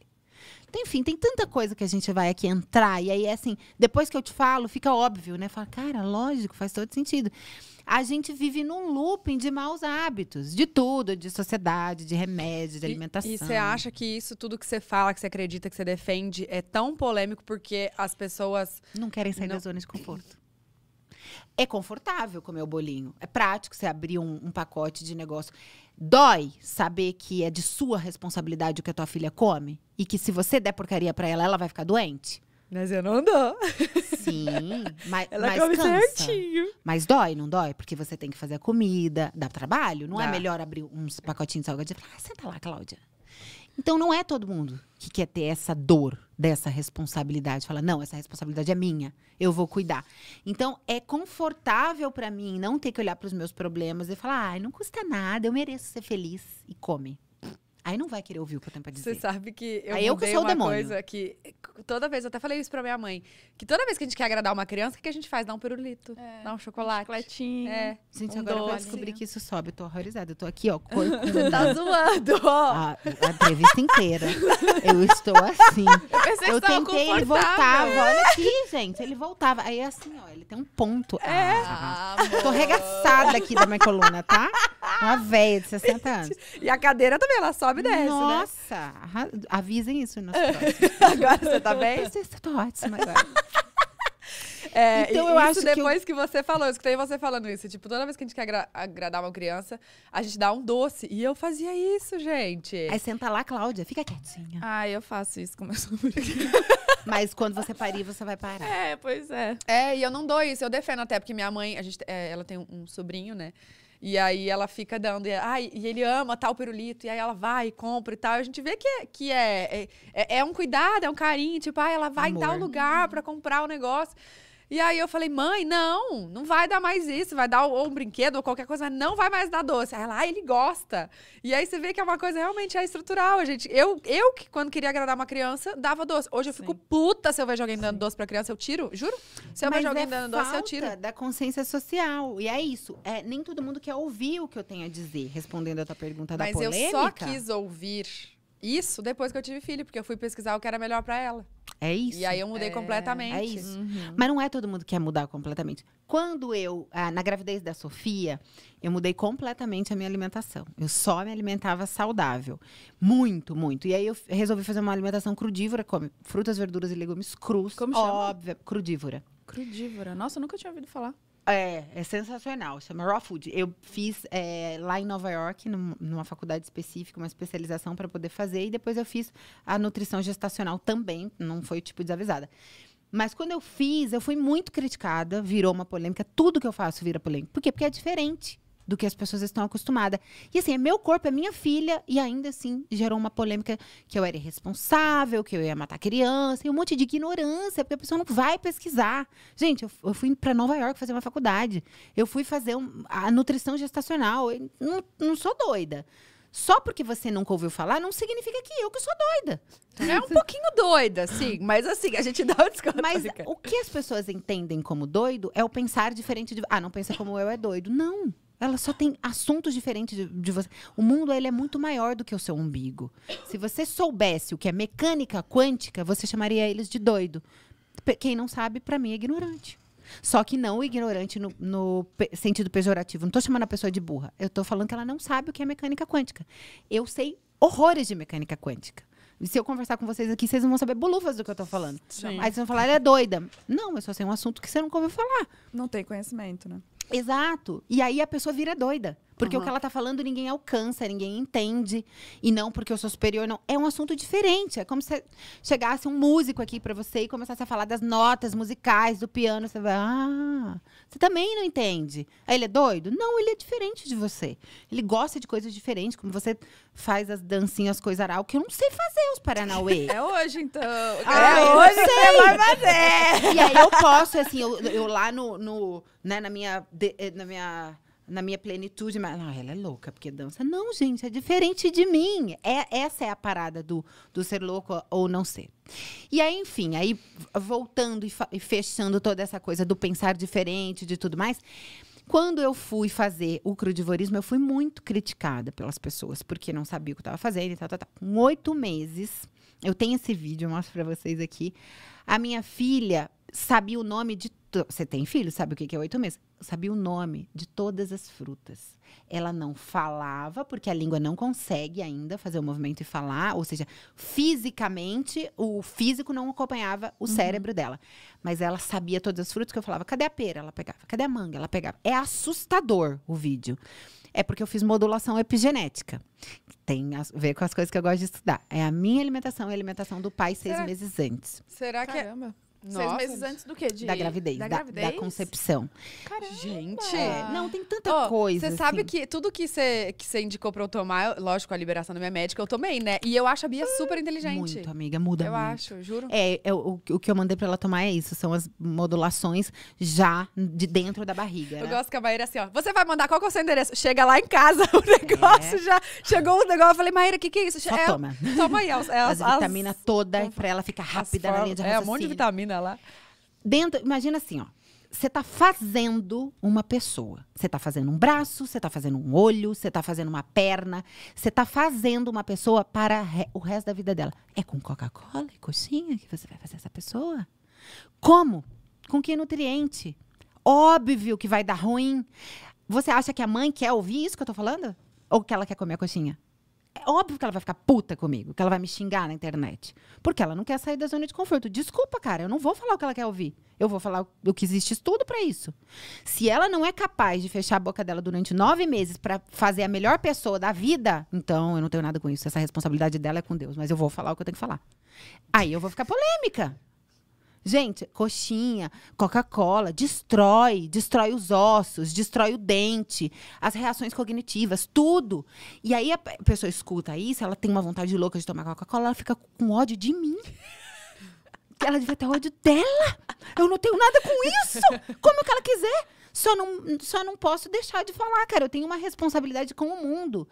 [SPEAKER 3] Então, enfim, tem tanta coisa que a gente vai aqui entrar. E aí, assim, depois que eu te falo, fica óbvio, né? Fala, cara, lógico, faz todo sentido. A gente vive num looping de maus hábitos, de tudo, de sociedade, de remédio, de alimentação. E você acha
[SPEAKER 1] que isso, tudo que você fala, que você acredita, que você defende, é tão polêmico porque as pessoas. Não querem sair não... da zona de conforto.
[SPEAKER 3] É confortável comer o bolinho. É prático você abrir um, um pacote de negócio. Dói saber que é de sua responsabilidade o que a tua filha come? E que se você der porcaria para ela, ela vai ficar doente? Mas eu não dou. Sim, mas, ela mas come cansa. certinho. Mas dói, não dói? Porque você tem que fazer a comida, dá trabalho. Não é dá. é melhor abrir uns pacotinhos de salgadinho e falar, ah, senta lá, Cláudia. Então não é todo mundo que quer ter essa dor dessa responsabilidade, fala: "Não, essa responsabilidade é minha, eu vou cuidar". Então é confortável para mim não ter que olhar para os meus problemas e falar: "Ai, ah, não custa nada, eu mereço ser feliz" e come. Aí não vai querer ouvir o que eu tenho pra dizer. Você sabe
[SPEAKER 1] que eu, Aí eu que sou o demônio. coisa que toda vez, eu até falei isso pra minha mãe, que toda vez que a gente quer agradar uma criança, o que a gente faz? Dá um pirulito, é, dá um chocolate. Um chocolatinho. É. Gente, um agora doce. eu descobri
[SPEAKER 3] que isso sobe. Eu tô horrorizada. Eu tô aqui, ó. Corpo, tá zoando! A, a entrevista inteira. eu estou assim. Eu, eu tentei, ele voltava. Olha aqui, gente. Ele voltava. Aí é assim, ó, ele tem um ponto. É. Ah, tô arregaçada aqui da minha coluna, tá? Uma velha de 60 anos. E a cadeira também, ela sobe e desce, Nossa, né? Nossa, avisem isso nos é. agora você tá bem? Você tá ótima agora. É, então eu acho
[SPEAKER 1] depois que, eu... que, você falou, eu escutei você falando isso. Tipo, toda vez que a gente quer agra agradar uma criança, a gente dá um doce. E eu fazia isso, gente. Aí senta lá, Cláudia, fica quietinha. Ah, eu faço isso com meu sobrinho. Mas quando você parir, você vai parar. É, pois é. É, e eu não dou isso. Eu defendo até, porque minha mãe, a gente, é, ela tem um sobrinho, né? E aí ela fica dando, e, ah, e ele ama tal pirulito, e aí ela vai e compra e tal. A gente vê que, é, que é, é, é um cuidado, é um carinho, tipo, ah, ela vai Amor. em tal lugar para comprar o negócio. E aí eu falei, mãe, não, não vai dar mais isso, vai dar ou um brinquedo ou qualquer coisa, mas não vai mais dar doce. Aí ela, ah, ele gosta. E aí você vê que é uma coisa realmente é estrutural, gente. Eu, eu que quando queria agradar uma criança, dava doce. Hoje eu Sim. fico puta se eu vejo alguém dando Sim. doce pra criança, eu tiro, juro. Se eu mas vejo alguém é dando doce, eu tiro. da
[SPEAKER 3] consciência social. E é isso. É, nem todo mundo quer ouvir o que eu tenho a dizer, respondendo a tua pergunta mas da polêmica. Mas eu só quis
[SPEAKER 1] ouvir isso depois que eu tive filho, porque eu fui pesquisar o que era melhor para ela.
[SPEAKER 3] É isso. E aí eu mudei é, completamente. É isso. Uhum. Mas não é todo mundo que quer mudar completamente. Quando eu, ah, na gravidez da Sofia, eu mudei completamente a minha alimentação. Eu só me alimentava saudável. Muito, muito. E aí eu resolvi fazer uma alimentação crudívora, come frutas, verduras e legumes crus. Como chama? Óbvio, crudívora.
[SPEAKER 2] Crudívora. Nossa, eu nunca tinha ouvido falar.
[SPEAKER 3] É, é sensacional. Chama Raw Food. Eu fiz é, lá em Nova York, num, numa faculdade específica, uma especialização para poder fazer. E depois eu fiz a nutrição gestacional também. Não foi, tipo, desavisada. Mas quando eu fiz, eu fui muito criticada. Virou uma polêmica. Tudo que eu faço vira polêmica. Por quê? Porque é diferente do que as pessoas estão acostumadas. E assim, é meu corpo, é minha filha, e ainda assim gerou uma polêmica que eu era irresponsável, que eu ia matar criança, e um monte de ignorância, porque a pessoa não vai pesquisar. Gente, eu, eu fui para Nova York fazer uma faculdade, eu fui fazer um, a nutrição gestacional, eu não, não sou doida só porque você nunca ouviu falar, não significa que eu que sou doida. Então é um pouquinho doida, sim, mas assim, a gente dá o desconto. Mas o que as pessoas entendem como doido é o pensar diferente de. Ah, não pensa como eu é doido. Não. Ela só tem assuntos diferentes de, de, você. O mundo ele é muito maior do que o seu umbigo. Se você soubesse o que é mecânica quântica, você chamaria eles de doido. Quem não sabe, para mim, é ignorante. Só que não ignorante no, no sentido pejorativo. Não estou chamando a pessoa de burra. Eu estou falando que ela não sabe o que é mecânica quântica. Eu sei horrores de mecânica quântica. E se eu conversar com vocês aqui, vocês não vão saber bolufas do que eu estou falando. Sim. Aí vocês vão falar, ela é doida. Não, eu só sei um assunto que você nunca ouviu falar. Não tem conhecimento, né? Exato. E aí a pessoa vira doida. Porque uhum. o que ela tá falando ninguém alcança, ninguém entende. E não porque eu sou superior, não. É um assunto diferente. É como se chegasse um músico aqui para você e começasse a falar das notas musicais, do piano. Você vai, ah, você também não entende. Aí ele é doido? Não, ele é diferente de você. Ele gosta de coisas diferentes, como você faz as dancinhas, as coisas aral, que eu não sei fazer os Paranauê. É
[SPEAKER 2] hoje, então. Ah, é hoje você vai fazer. E aí eu posso,
[SPEAKER 3] assim, eu, eu lá no, no né, na minha. De, eh, na minha na minha plenitude, mas não, ah, ela é louca porque dança. Não, gente, é diferente de mim. É essa é a parada do, do ser louco ou não ser. E aí, enfim, aí voltando e, e fechando toda essa coisa do pensar diferente, de tudo mais. Quando eu fui fazer o crudivorismo, eu fui muito criticada pelas pessoas, porque não sabia o que estava fazendo e tal, tal, tal. Com oito meses, eu tenho esse vídeo, eu mostro para vocês aqui. A minha filha sabia o nome de. Você tem filho, sabe o que é oito meses? Sabia o nome de todas as frutas. Ela não falava, porque a língua não consegue ainda fazer o movimento e falar, ou seja, fisicamente, o físico não acompanhava o uhum. cérebro dela. Mas ela sabia todas as frutas que eu falava: cadê a pera? Ela pegava. Cadê a manga? Ela pegava. É assustador o vídeo. É porque eu fiz modulação epigenética. Que tem a ver com as coisas que eu gosto de estudar. É a minha alimentação e a alimentação do pai seis será, meses antes.
[SPEAKER 1] Será que. É Caramba. É... Nossa. Seis meses antes do quê? De... Da gravidez. Da, gravidez? da,
[SPEAKER 3] concepção.
[SPEAKER 1] Caramba. Gente. É, não, tem tanta oh, coisa. Você assim. sabe que tudo que você que indicou pra eu tomar, lógico, a liberação da minha médica, eu tomei, né? E eu acho a Bia super inteligente. Muito,
[SPEAKER 3] amiga, muda. Eu muito. acho, juro. É, o, o que eu mandei pra ela tomar é isso: são as modulações já de dentro da barriga. Né? Eu gosto
[SPEAKER 1] que a Maíra assim, ó. Você vai mandar qual que é o seu endereço? Chega lá em casa, o negócio
[SPEAKER 3] é. já. Chegou o negócio, eu falei, Maíra, o que, que é isso? Só é, toma. Toma aí, as, é é as, as vitamina toda as, pra ela ficar rápida formas, na linha de raciocínio. É, um monte de vitamina piscina lá. Dentro, imagina assim, ó. Você está fazendo uma pessoa. Você está fazendo um braço, você está fazendo um olho, você está fazendo uma perna. Você está fazendo uma pessoa para re o resto da vida dela. É com Coca-Cola e coxinha que você vai fazer essa pessoa? Como? Com que nutriente? Óbvio que vai dar ruim. Você acha que a mãe quer ouvir isso que eu tô falando? Ou que ela quer comer a coxinha? É óbvio que ela vai ficar puta comigo, que ela vai me xingar na internet. Porque ela não quer sair da zona de conforto. Desculpa, cara, eu não vou falar o que ela quer ouvir. Eu vou falar o que existe estudo para isso. Se ela não é capaz de fechar a boca dela durante nove meses para fazer a melhor pessoa da vida, então eu não tenho nada com isso. Essa responsabilidade dela é com Deus, mas eu vou falar o que eu tenho que falar. Aí eu vou ficar polêmica. Gente, coxinha, Coca-Cola, destrói, destrói os ossos, destrói o dente, as reações cognitivas, tudo. E aí a pessoa escuta isso, ela tem uma vontade louca de tomar Coca-Cola, ela fica com ódio de mim. Ela devia ter ódio dela. Eu não tenho nada com isso. Como é que ela quiser. Só não, só não posso deixar de falar, cara. Eu tenho uma responsabilidade com o mundo.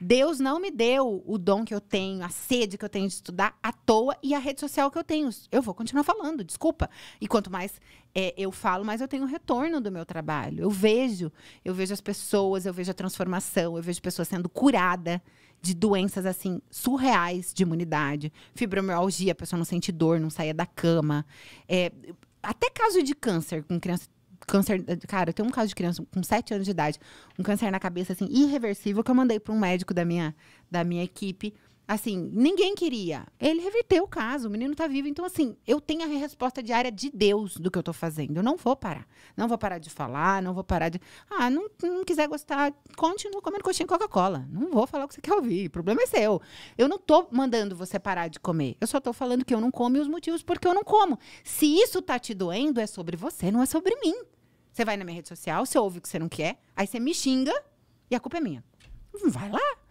[SPEAKER 3] Deus não me deu o dom que eu tenho, a sede que eu tenho de estudar à toa e a rede social que eu tenho. Eu vou continuar falando, desculpa. E quanto mais é, eu falo, mais eu tenho retorno do meu trabalho. Eu vejo, eu vejo as pessoas, eu vejo a transformação, eu vejo pessoas sendo curada de doenças assim surreais de imunidade, fibromialgia, a pessoa não sente dor, não saia da cama. É, até caso de câncer com criança câncer. Cara, tenho um caso de criança com 7 anos de idade, um câncer na cabeça, assim, irreversível, que eu mandei para um médico da minha, da minha equipe. Assim, ninguém queria. Ele reverteu o caso, o menino tá vivo. Então, assim, eu tenho a resposta diária de Deus do que eu tô fazendo. Eu não vou parar. Não vou parar de falar, não vou parar de. Ah, não, não quiser gostar, continua comendo coxinha e Coca-Cola. Não vou falar o que você quer ouvir. O problema é seu. Eu não tô mandando você parar de comer. Eu só tô falando que eu não como e os motivos porque eu não como. Se isso tá te doendo, é sobre você, não é sobre mim. Você vai na minha rede social, você ouve o que você não quer, aí você me xinga e a culpa é minha. Vai lá,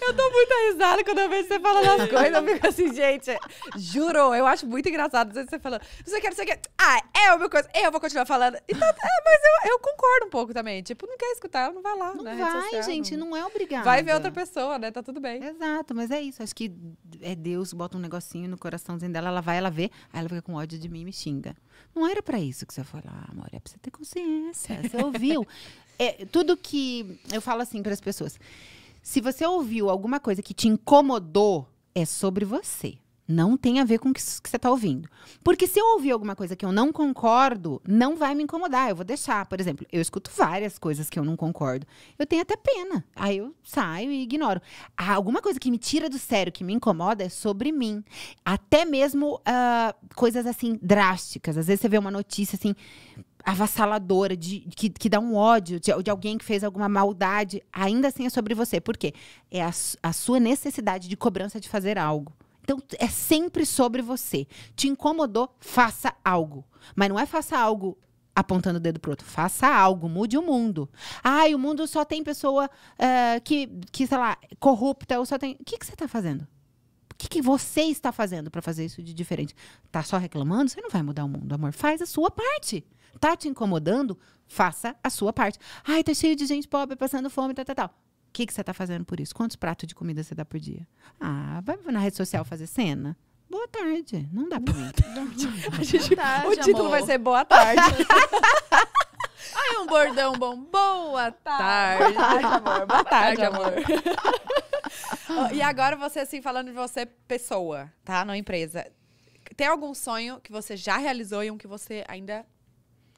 [SPEAKER 1] Eu tô muito risada quando eu vejo você falando as coisas. Eu fico assim, gente, juro, eu acho muito engraçado. você falando, você quer, você quer. Ah, é minha coisa, eu vou continuar falando. Então, é, mas eu, eu concordo um pouco também. Tipo, não quer escutar, não vai lá. Não vai, social, gente, não. não é obrigado. Vai ver outra
[SPEAKER 3] pessoa, né? Tá tudo bem. Exato, mas é isso. Acho que é Deus bota um negocinho no coraçãozinho dela, ela vai, ela vê, aí ela fica com ódio de mim e me xinga. Não era para isso que você foi lá, amor. É pra você ter consciência. Você ouviu. É, tudo que eu falo assim para as pessoas. Se você ouviu alguma coisa que te incomodou, é sobre você. Não tem a ver com o que, você está ouvindo. Porque se eu ouvir alguma coisa que eu não concordo, não vai me incomodar. Eu vou deixar. Por exemplo, eu escuto várias coisas que eu não concordo. Eu tenho até pena. Aí eu saio e ignoro. Ah, alguma coisa que me tira do sério, que me incomoda, é sobre mim. Até mesmo uh, coisas assim drásticas. Às vezes você vê uma notícia assim avassaladora, de, que, que dá um ódio de, de, alguém que fez alguma maldade, ainda assim é sobre você. Por quê? É a, a sua necessidade de cobrança de fazer algo. Então, é sempre sobre você. Te incomodou, faça algo. Mas não é faça algo apontando o dedo pro outro. Faça algo, mude o mundo. Ai, o mundo só tem pessoa uh, que, que, sei lá, corrupta ou só tem. O que, que você está fazendo? O que, que você está fazendo para fazer isso de diferente? Tá só reclamando? Você não vai mudar o mundo, amor. Faz a sua parte. Tá te incomodando? Faça a sua parte. Ai, tá cheio de gente pobre passando fome, tal, tal, tal. O que, que você tá fazendo por isso? Quantos pratos de comida você dá por dia? Ah, vai na rede social fazer cena? Boa tarde. Não dá pra mim. Gente... o título amor. vai ser Boa Tarde.
[SPEAKER 1] Ai, um bordão bom. Boa tarde. tarde amor. Boa tarde, amor. e agora você, assim, falando de você, pessoa, tá? Não empresa. Tem algum sonho que você já realizou e um que você ainda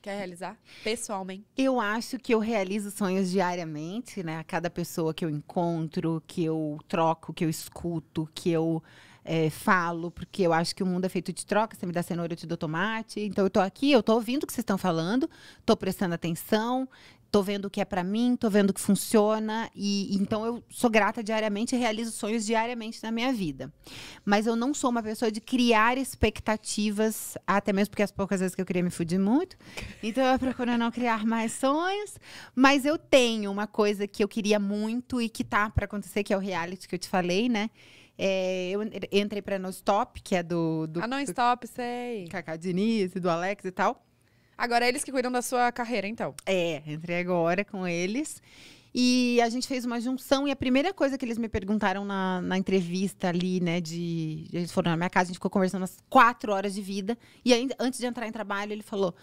[SPEAKER 1] quer realizar pessoalmente?
[SPEAKER 3] Eu acho que eu realizo sonhos diariamente, né? A cada pessoa que eu encontro, que eu troco, que eu escuto, que eu é, falo, porque eu acho que o mundo é feito de troca. Você me dá cenoura, eu te dou tomate. Então eu tô aqui, eu tô ouvindo o que vocês estão falando, tô prestando atenção, tô vendo o que é para mim, tô vendo o que funciona e então eu sou grata diariamente e realizo sonhos diariamente na minha vida. Mas eu não sou uma pessoa de criar expectativas, até mesmo porque as poucas vezes que eu queria me fudir muito. Então eu procuro não criar mais sonhos, mas eu tenho uma coisa que eu queria muito e que tá para acontecer, que é o reality que eu te falei, né? É, eu entrei para No Stop, que é do, do. Ah, No Stop, sei. Cacá Diniz e do Alex e tal. Agora é eles que cuidam da sua carreira, então. É, entrei agora com eles. E a gente fez uma junção, e a primeira coisa que eles me perguntaram na, na entrevista ali, né, de. Eles foram na minha casa, a gente ficou conversando umas quatro horas de vida. E aí, antes de entrar em trabalho, ele falou: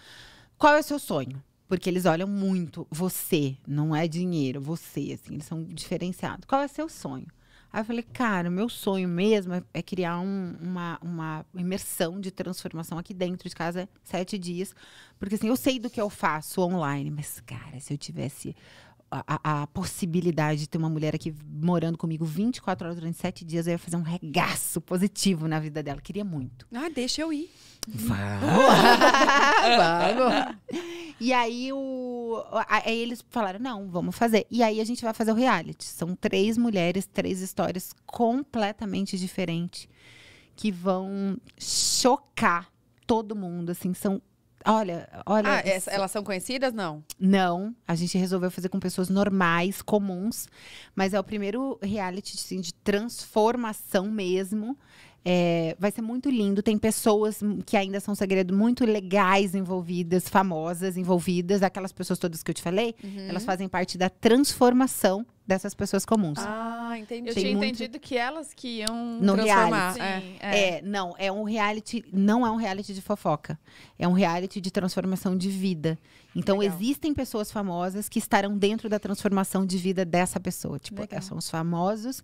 [SPEAKER 3] qual é o seu sonho? Porque eles olham muito você, não é dinheiro, você, assim, eles são diferenciados. Qual é o seu sonho? Aí eu falei, cara, o meu sonho mesmo é, é criar um, uma, uma imersão de transformação aqui dentro de casa, sete dias. Porque assim, eu sei do que eu faço online, mas, cara, se eu tivesse a, a, possibilidade de ter uma mulher aqui morando comigo 24 horas durante sete dias, eu ia fazer um regaço positivo na vida dela. Queria muito. Ah, deixa eu ir. Vamos! Vamos! E aí o. Aí eles falaram, não, vamos fazer. E aí a gente vai fazer o reality. São três mulheres, três histórias completamente diferentes que vão chocar todo mundo, assim, são Olha, olha. Ah, essa, elas
[SPEAKER 1] são conhecidas, não?
[SPEAKER 3] Não. A gente resolveu fazer com pessoas normais, comuns. Mas é o primeiro reality assim, de transformação mesmo. É, vai ser muito lindo. Tem pessoas que ainda são segredo muito legais envolvidas, famosas envolvidas. Aquelas pessoas todas que eu te falei, uhum. elas fazem parte da transformação dessas pessoas comuns. Ah, entendi. Eu tinha muito... entendido que elas que iam no transformar. Reality. É, é. é, não, é um reality, não é um reality de fofoca. É um reality de transformação de vida. Então Legal. existem pessoas famosas que estarão dentro da transformação de vida dessa pessoa. Tipo, Legal. são os famosos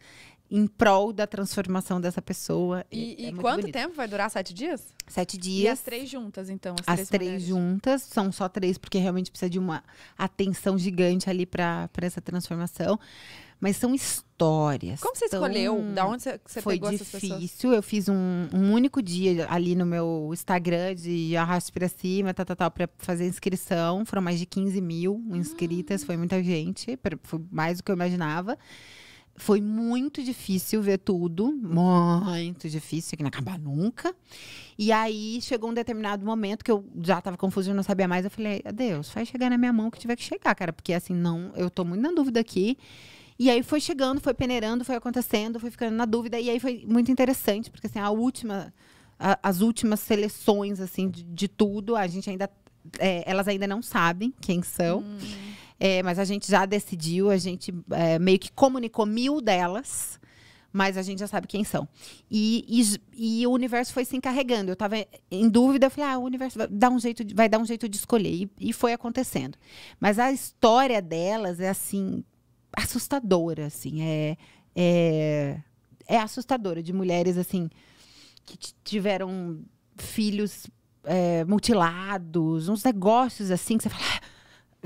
[SPEAKER 3] em prol da transformação dessa pessoa. E, é e é quanto bonito.
[SPEAKER 1] tempo vai durar? Sete dias?
[SPEAKER 3] Sete dias. E as
[SPEAKER 2] três juntas, então? As, as três, três
[SPEAKER 3] juntas, são só três, porque realmente precisa de uma atenção gigante ali para essa transformação. Mas são histórias. Como
[SPEAKER 1] você tão... escolheu? Da onde você Foi difícil. essas
[SPEAKER 3] Eu fiz um, um, único dia ali no meu Instagram de arrasto para cima, tal, tal, tal, para fazer inscrição. Foram mais de 15 mil inscritas, hum. foi muita gente, foi mais do que eu imaginava foi muito difícil ver tudo, muito difícil, que não acaba nunca. E aí chegou um determinado momento que eu já estava confusa, não sabia mais. Eu falei, Deus, faz chegar na minha mão que tiver que chegar, cara, porque assim, não, eu estou muito na dúvida aqui. E aí foi chegando, foi peneirando, foi acontecendo, foi ficando na dúvida. E aí foi muito interessante, porque assim, a última, a, as últimas seleções, assim, de, de, tudo, a gente ainda, é, elas ainda não sabem quem são. Hum. É, mas a gente já decidiu, a gente é, meio que comunicou mil delas, mas a gente já sabe quem são. E, e, e o universo foi se encarregando. Eu estava em dúvida, eu falei, ah, o universo vai dar um jeito de, vai dar um jeito de escolher. E, e foi acontecendo. Mas a história delas é assim, assustadora, assim, é, é, é assustadora de mulheres assim que tiveram filhos é, mutilados, uns negócios assim que você fala ah,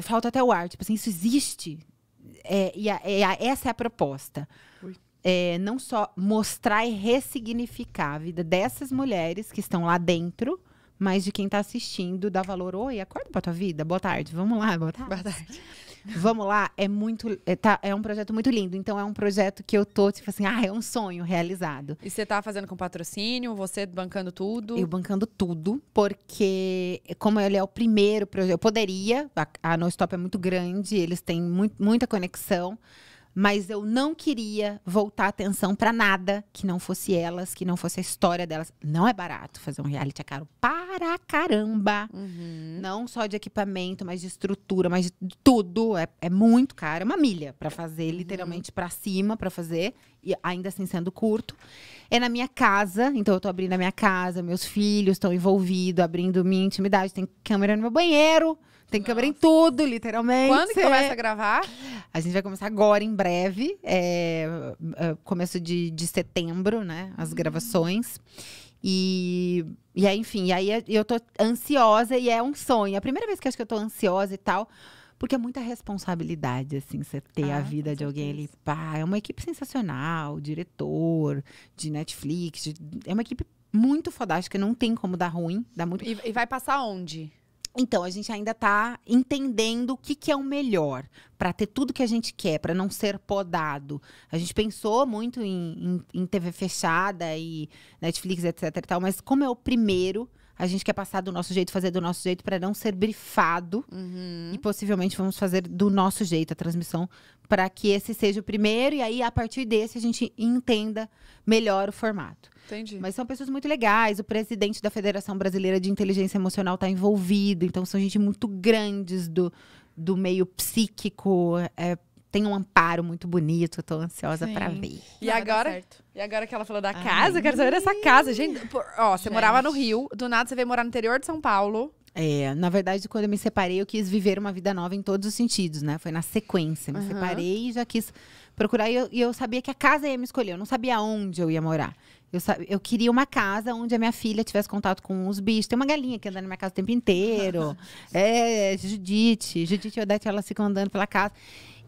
[SPEAKER 3] falta até o ar. Tipo assim, isso existe. É, e a, é, a, essa é a proposta. É, não só mostrar e ressignificar a vida dessas mulheres que estão lá dentro, mas de quem está assistindo, dá valor. Oi, acorda para tua vida. Boa tarde. Vamos lá, boa tarde. Boa tarde. Vamos lá, é muito. É, tá, é um projeto muito lindo. Então é um projeto que eu tô, tipo assim, ah, é um sonho realizado. E você
[SPEAKER 1] tá fazendo com patrocínio? Você bancando tudo? Eu
[SPEAKER 3] bancando tudo, porque como ele é o primeiro projeto, eu poderia, a, a No Stop é muito grande, eles têm muito, muita conexão mas eu não queria voltar atenção para nada que não fosse elas, que não fosse a história delas. Não é barato fazer um reality, é caro para caramba. Uhum. Não só de equipamento, mas de estrutura, mas de tudo. É, é muito caro, é uma milha para fazer, uhum. literalmente uhum. para cima para fazer, e ainda assim sendo curto. É na minha casa, então eu tô abrindo a minha casa, meus filhos estão envolvidos, abrindo minha intimidade, tem câmera no meu banheiro. Tem câmera Nossa. em tudo, literalmente. Quando que começa a é. gravar? A gente vai começar agora, em breve. É, é começo de, de setembro, né? As hum. gravações. E, e aí, enfim, e aí é, eu tô ansiosa e é um sonho. a primeira vez que acho que eu tô ansiosa e tal. Porque é muita responsabilidade, assim, você ter ah, a vida de alguém ali. Pá, é uma equipe sensacional, diretor de Netflix. De, é uma equipe muito fodástica, não tem como dar ruim. Dá muito... e, e vai passar onde? Então, a gente ainda está entendendo o que, que é o melhor para ter tudo que a gente quer, para não ser podado. A gente pensou muito em, em, em TV fechada e Netflix, etc. E tal, mas como é o primeiro, a gente quer passar do nosso jeito, fazer do nosso jeito para não ser brifado. Uhum. E possivelmente vamos fazer do nosso jeito a transmissão para que esse seja o primeiro e aí a partir desse a gente entenda melhor o formato. Entendi. Mas são pessoas muito legais. O presidente da Federação Brasileira de Inteligência Emocional está envolvido. Então são gente muito grandes do, do meio psíquico, é, tem um amparo muito bonito, estou ansiosa para ver. E
[SPEAKER 1] agora, e agora que ela falou da casa, Ai. eu quero saber dessa casa. Gente, ó, você Gente. morava no Rio, do
[SPEAKER 3] nada você veio morar no interior de São Paulo. É, na verdade, quando eu me separei, eu quis viver uma vida nova em todos os sentidos, né? Foi na sequência. Me uhum. separei e já quis procurar. E eu, e eu, sabia que a casa ia me escolher. Eu não sabia onde eu ia morar. Eu, eu queria uma casa onde a minha filha tivesse contato com os bichos. Tem uma galinha que anda na minha casa o tempo inteiro. é, Judite. Judite e Odete, elas ficam andando pela casa.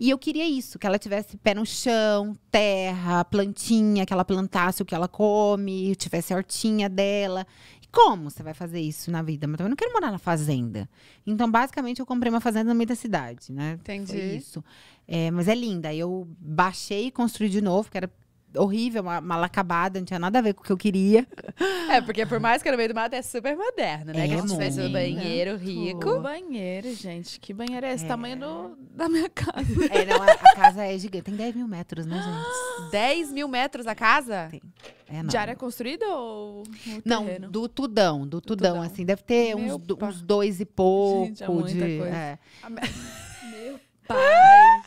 [SPEAKER 3] E eu queria isso, que ela tivesse pé no chão, terra, plantinha, que ela plantasse o que ela come, tivesse a hortinha dela. E como você vai fazer isso na vida? Mas eu não quero morar na fazenda. Então, basicamente, eu comprei uma fazenda no meio da cidade, né? Entendi. Foi isso. É, mas é linda. Eu baixei e construí de novo, que era horrível, uma, mal acabada, não tinha nada a ver com o que eu queria.
[SPEAKER 1] É, porque por mais que era no meio do mato, é super moderno, né? É, que a é, gente fez um banheiro rico. banheiro, gente. Que banheiro é esse? É. Tamanho
[SPEAKER 3] do, da minha casa. É, não, a, a casa é gigante. Tem 10 mil metros, né, gente? 10 mil metros a casa? Tem. É de área construída ou Não, do tudão, do, do tudão, assim. Deve ter uns, uns dois e pouco. Gente, é muita de, coisa. É.
[SPEAKER 2] Meu pai.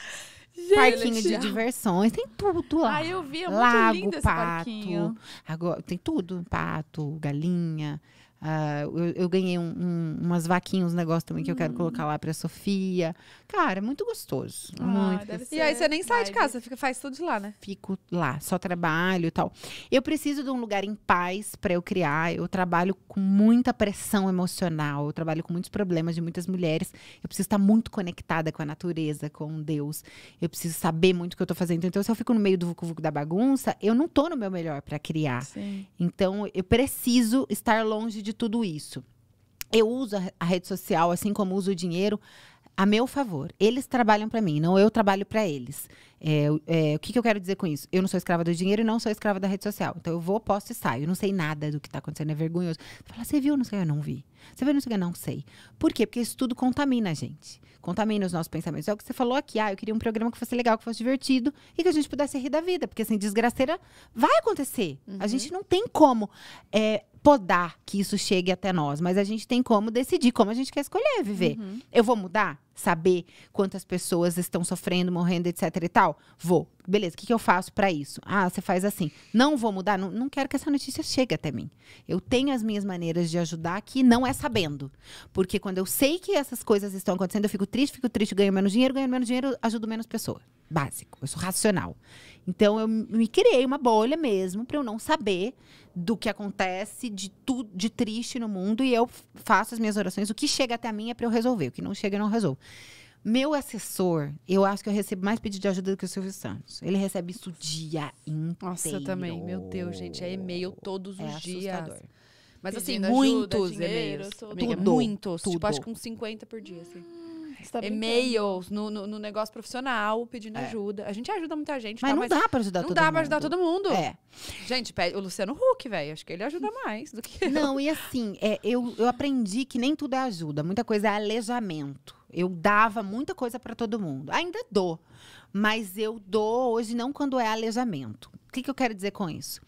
[SPEAKER 3] Gente. Parquinho de diversões, tem tudo lá. Ah, eu vi, é muito Lago, lindo esse pato. Parquinho. Agora, tem tudo, pato, galinha. Uh, eu, eu, ganhei um, um, umas vaquinhas, uns negócios também que hum. eu quero hum. colocar lá pra Sofia. Cara, é muito gostoso. Ah, muito E aí você nem
[SPEAKER 1] sai de casa, fica, faz tudo de lá, né? Fico
[SPEAKER 3] lá, só trabalho e tal. Eu preciso de um lugar em paz para eu criar. Eu trabalho com muita pressão emocional, eu trabalho com muitos problemas de muitas mulheres. Eu preciso estar muito conectada com a natureza, com Deus. Eu preciso saber muito o que eu tô fazendo. Então, se eu fico no meio do vucu-vucu da bagunça, eu não tô no meu melhor para criar. Sim. Então, eu preciso estar longe de tudo isso. Eu uso a rede social, assim como uso o dinheiro, a meu favor. Eles trabalham para mim, não eu trabalho para eles. É, é, o que, que, eu quero dizer com isso? Eu não sou escrava do dinheiro e não sou escrava da rede social. Então eu vou, posto e saio. Eu não sei nada do que está acontecendo, é vergonhoso. Você fala, ah, você viu? Não sei, eu não vi. Você viu? Não sei, eu não sei. Por quê? Porque isso tudo contamina a gente. Contamina os nossos pensamentos. É o que você falou aqui. Ah, eu queria um programa que fosse legal, que fosse divertido e que a gente pudesse rir da vida. Porque assim, desgraceira vai acontecer. Uhum. A gente não tem como é, podar que isso chegue até nós, mas a gente tem como decidir como a gente quer escolher viver. Uhum. Eu vou mudar? saber quantas pessoas estão sofrendo, morrendo, etc e tal? Vou. Beleza, o que, que eu faço para isso? Ah, você faz assim. Não vou mudar, não, não quero que essa notícia chegue até mim. Eu tenho as minhas maneiras de ajudar que não é sabendo. Porque quando eu sei que essas coisas estão acontecendo, eu fico triste, fico triste, ganho menos dinheiro, ganho menos dinheiro, ajudo menos pessoa. Básico, eu sou racional. Então eu me criei uma bolha mesmo para eu não saber do que acontece, de tudo de triste no mundo, e eu faço as minhas orações. O que chega até mim é para eu resolver, o que não chega eu não resolvo. Meu assessor, eu acho que eu recebo mais pedido de ajuda do que o Silvio Santos. Ele recebe isso o dia inteiro. Nossa, eu também.
[SPEAKER 1] Meu Deus, gente, é e-mail todos é os é dias. Assustador. Mas assim, Pedindo assim, muitos e-mails. Tudo, amiga, muitos. Tudo. Tipo, acho que uns 50 por dia, assim tá e-mails no, no, no, negócio profissional, pedindo é. ajuda. A gente ajuda muita gente. Mas tá, não mas dá pra ajudar não todo mundo. Não dá pra ajudar todo mundo. É. Gente, o Luciano Huck, velho. Acho que ele ajuda mais do que. Não,
[SPEAKER 3] eu. e assim, é, eu, eu aprendi que nem tudo é ajuda. Muita coisa é alejamento. Eu dava muita coisa para todo mundo. Ainda dou. Mas eu dou hoje não quando é alejamento. O que, que eu quero dizer com isso?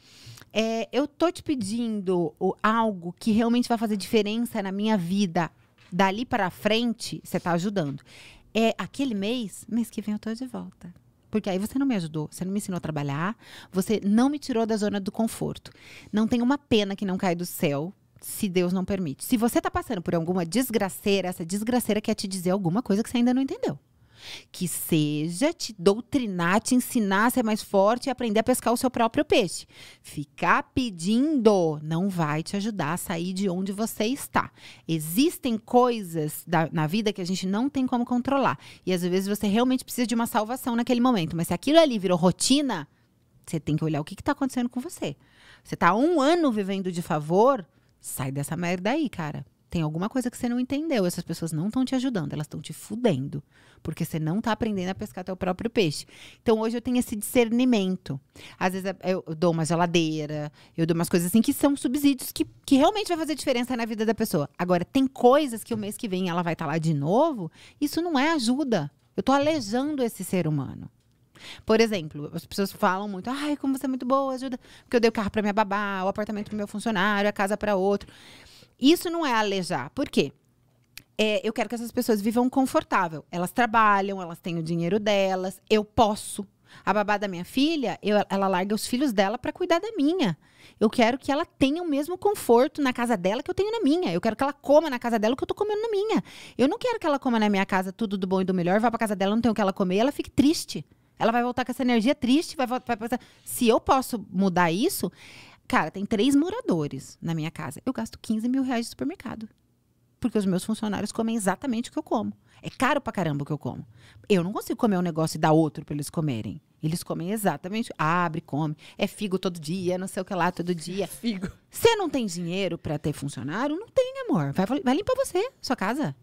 [SPEAKER 3] É, eu tô te pedindo algo que realmente vai fazer diferença na minha vida dali para frente, você está ajudando. É aquele mês, mês que vem eu tô de volta. Porque aí você não me ajudou, você não me ensinou a trabalhar, você não me tirou da zona do conforto. Não tem uma pena que não cai do céu, se Deus não permite. Se você está passando por alguma desgraceira, essa desgraceira quer te dizer alguma coisa que você ainda não entendeu que seja te doutrinar, te ensinar a ser mais forte e aprender a pescar o seu próprio peixe. Ficar pedindo não vai te ajudar a sair de onde você está. Existem coisas da, na vida que a gente não tem como controlar. E às vezes você realmente precisa de uma salvação naquele momento. Mas se aquilo ali virou rotina, você tem que olhar o que está acontecendo com você. Você está um ano vivendo de favor, sai dessa merda aí, cara. Tem alguma coisa que você não entendeu. Essas pessoas não estão te ajudando, elas estão te fudendo. Porque você não está aprendendo a pescar teu próprio peixe. Então hoje eu tenho esse discernimento. Às vezes é, eu dou uma geladeira, eu dou umas coisas assim que são subsídios que, que realmente vai fazer diferença na vida da pessoa. Agora, tem coisas que o mês que vem ela vai estar tá lá de novo. Isso não é ajuda. Eu estou alejando esse ser humano. Por exemplo, as pessoas falam muito, ai, como você é muito boa, ajuda, porque eu dei o carro para minha babá, o apartamento para meu funcionário, a casa para outro. Isso não é alejar. Por quê? É, eu quero que essas pessoas vivam confortável. Elas trabalham, elas têm o dinheiro delas, eu posso. A babá da minha filha, eu, ela larga os filhos dela para cuidar da minha. Eu quero que ela tenha o mesmo conforto na casa dela que eu tenho na minha. Eu quero que ela coma na casa dela o que eu tô comendo na minha. Eu não quero que ela coma na minha casa tudo do bom e do melhor, vá para casa dela, não tem o que ela comer, ela fique triste. Ela vai voltar com essa energia triste, vai, voltar, vai passar. Se eu posso mudar isso, Cara, tem três moradores na minha casa. Eu gasto 15 mil reais de supermercado. Porque os meus funcionários comem exatamente o que eu como. É caro pra caramba o que eu como. Eu não consigo comer um negócio e dar outro pra eles comerem. Eles comem exatamente. Abre, come. É figo todo dia, não sei o que lá todo dia. Figo. Você não tem dinheiro para ter funcionário? Não tem, amor. Vai, vai limpar você, sua casa.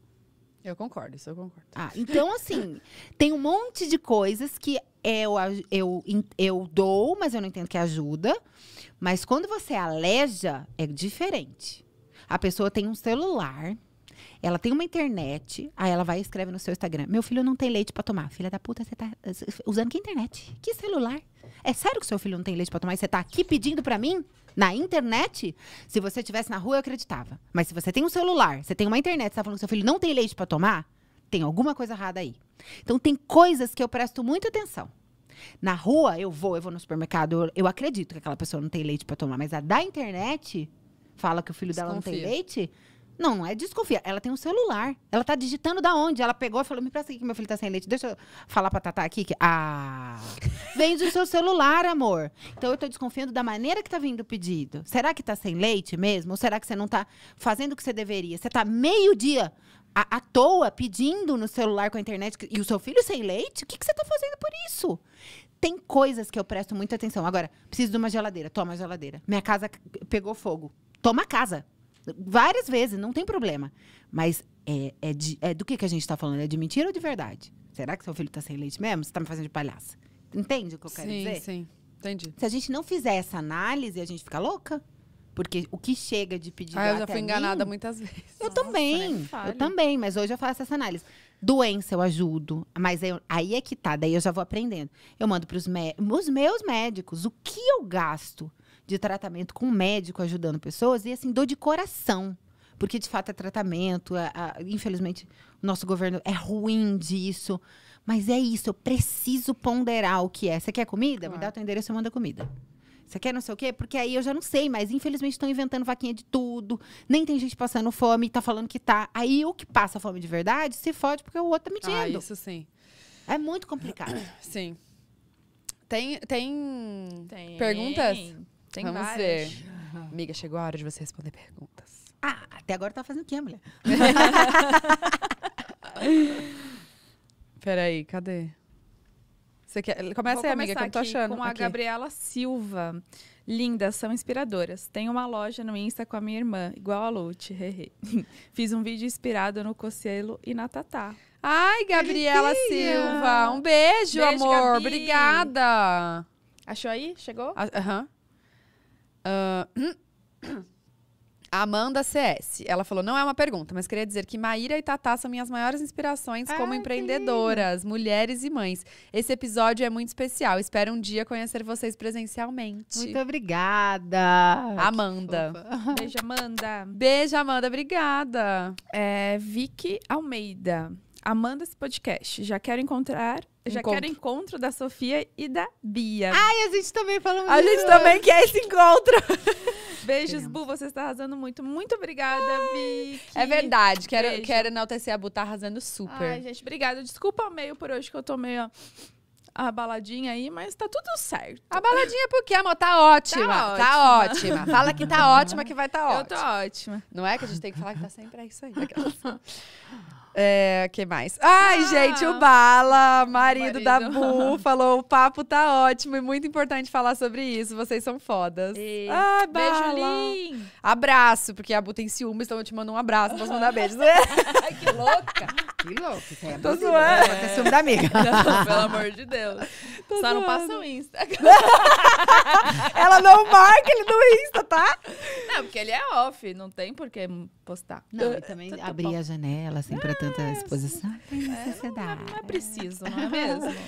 [SPEAKER 3] Eu concordo, isso eu concordo. Ah, então, assim, tem um monte de coisas que eu, eu, eu dou, mas eu não entendo que ajuda. Mas quando você aleja, é diferente. A pessoa tem um celular ela tem uma internet, aí ela vai e escreve no seu Instagram: Meu filho não tem leite para tomar. Filha da puta, você tá usando que internet? Que celular? É sério que seu filho não tem leite para tomar e você tá aqui pedindo para mim? Na internet? Se você estivesse na rua, eu acreditava. Mas se você tem um celular, você tem uma internet, você tá falando que seu filho não tem leite para tomar, tem alguma coisa errada aí. Então, tem coisas que eu presto muita atenção. Na rua, eu vou, eu vou no supermercado, eu, eu acredito que aquela pessoa não tem leite para tomar, mas a da internet fala que o filho dela não tem leite, não, não é desconfia. Ela tem um celular. Ela tá digitando da onde? Ela pegou e falou: me presta aqui que meu filho tá sem leite. Deixa eu falar pra Tatá aqui. Que... Ah! Vem do seu celular, amor. Então eu tô desconfiando da maneira que tá vindo o pedido. Será que tá sem leite mesmo? Ou será que você não tá fazendo o que você deveria? Você tá meio-dia à, à, toa pedindo no celular com a internet que... e o seu filho sem leite? O que, que você tá fazendo por isso? Tem coisas que eu presto muita atenção. Agora, preciso de uma geladeira. Toma a geladeira. Minha casa pegou fogo. Toma a casa Várias vezes, não tem problema. Mas é, é, de, é do que, que a gente está falando? É de mentira ou de verdade? Será que seu filho está sem leite mesmo? Você está me fazendo de palhaça. Entende o que eu quero sim, dizer? Sim, sim. Entendi. Se a gente não fizer essa análise, a gente fica louca. Porque o que chega de pedir ah, eu já é fui enganada mim, muitas
[SPEAKER 1] vezes. Eu Nossa, também. Eu
[SPEAKER 3] também, mas hoje eu faço essa análise. Doença eu ajudo, mas eu, aí é que tá, daí eu já vou aprendendo. Eu mando para os meus médicos o que eu gasto de tratamento com médico ajudando pessoas, e assim, dou de coração. Porque de fato é tratamento, é, infelizmente o nosso governo é ruim disso. Mas é isso, eu preciso ponderar o que é. Você quer comida? Claro. Me dá o teu endereço, eu mando a comida. Você quer não sei o quê? Porque aí eu já não sei, mas infelizmente estão inventando vaquinha de tudo. Nem tem gente passando fome, tá falando que tá. Aí o que passa fome de verdade se fode porque o outro tá mentindo. Ah, isso sim. É muito complicado. Sim.
[SPEAKER 1] Tem, tem, tem. perguntas? Tem Vamos várias. ver. Amiga, chegou a hora de você responder perguntas.
[SPEAKER 3] Ah, até agora tá fazendo o quê, mulher?
[SPEAKER 1] Peraí, cadê? Você quer... Começa Vou aí, amiga, que eu tô achando. Com a aqui. Gabriela
[SPEAKER 2] Silva. Lindas, são inspiradoras. tenho uma loja no Insta com a minha irmã, igual a Lute. Fiz um vídeo inspirado no Cocielo e na Tatá. Ai, Gabriela Silva. Um beijo, beijo amor. Gabi. Obrigada. Achou aí? Chegou?
[SPEAKER 1] Ah, aham. Uh -huh. Uh, Amanda CS. Ela falou: não é uma pergunta, mas queria dizer que Maíra e Tatá são minhas maiores inspirações como Ai, ah, empreendedoras, mulheres e mães. Esse episódio é muito especial. Espero um dia conhecer vocês presencialmente. Muito obrigada. Amanda.
[SPEAKER 2] Beijo, Amanda.
[SPEAKER 1] Beijo, Amanda. Obrigada. É, Vicky Almeida. Amanda esse podcast. Já
[SPEAKER 2] quero encontrar. Encontro. Já quero encontro da Sofia e da Bia. Ai, a gente também falou A gente também quer esse encontro. Beijos, Bu, você está arrasando muito. Muito obrigada, Bi. É verdade,
[SPEAKER 1] quero, quero enaltecer a Bu, tá arrasando super. Ai,
[SPEAKER 2] gente, obrigada. Desculpa o meio por hoje que eu tô meio a baladinha aí, mas tá tudo certo.
[SPEAKER 1] A baladinha porque, amor, tá, tá ótima. Tá, tá ótima. ótima. Fala que tá ótima que vai tá ótima. Eu tô ótima. Não é que a gente tem que falar que tá sempre é isso aí. Aquelas... É, que mais? Ai, ah, gente, o Bala, marido, marido, da Bu, falou: o papo tá ótimo e muito importante falar sobre isso. Vocês são fodas. E... Ai, Beijo, Lin. Abraço, porque a Bu tem ciúmes, então eu te mando um abraço. Posso mandar beijos. que louca. Que louca. É Tô zoando. É. ciúme da amiga. Não, pelo amor de
[SPEAKER 2] Deus. Tô Só zoando. não passa o Insta. Ela não marca ele no Insta, tá? Não, porque ele é off. Não tem por que postar. Não, e também tá, tá abrir
[SPEAKER 3] a janela, assim, para tanta é, exposição.
[SPEAKER 2] Não é, não, é, não é preciso, não é, é mesmo?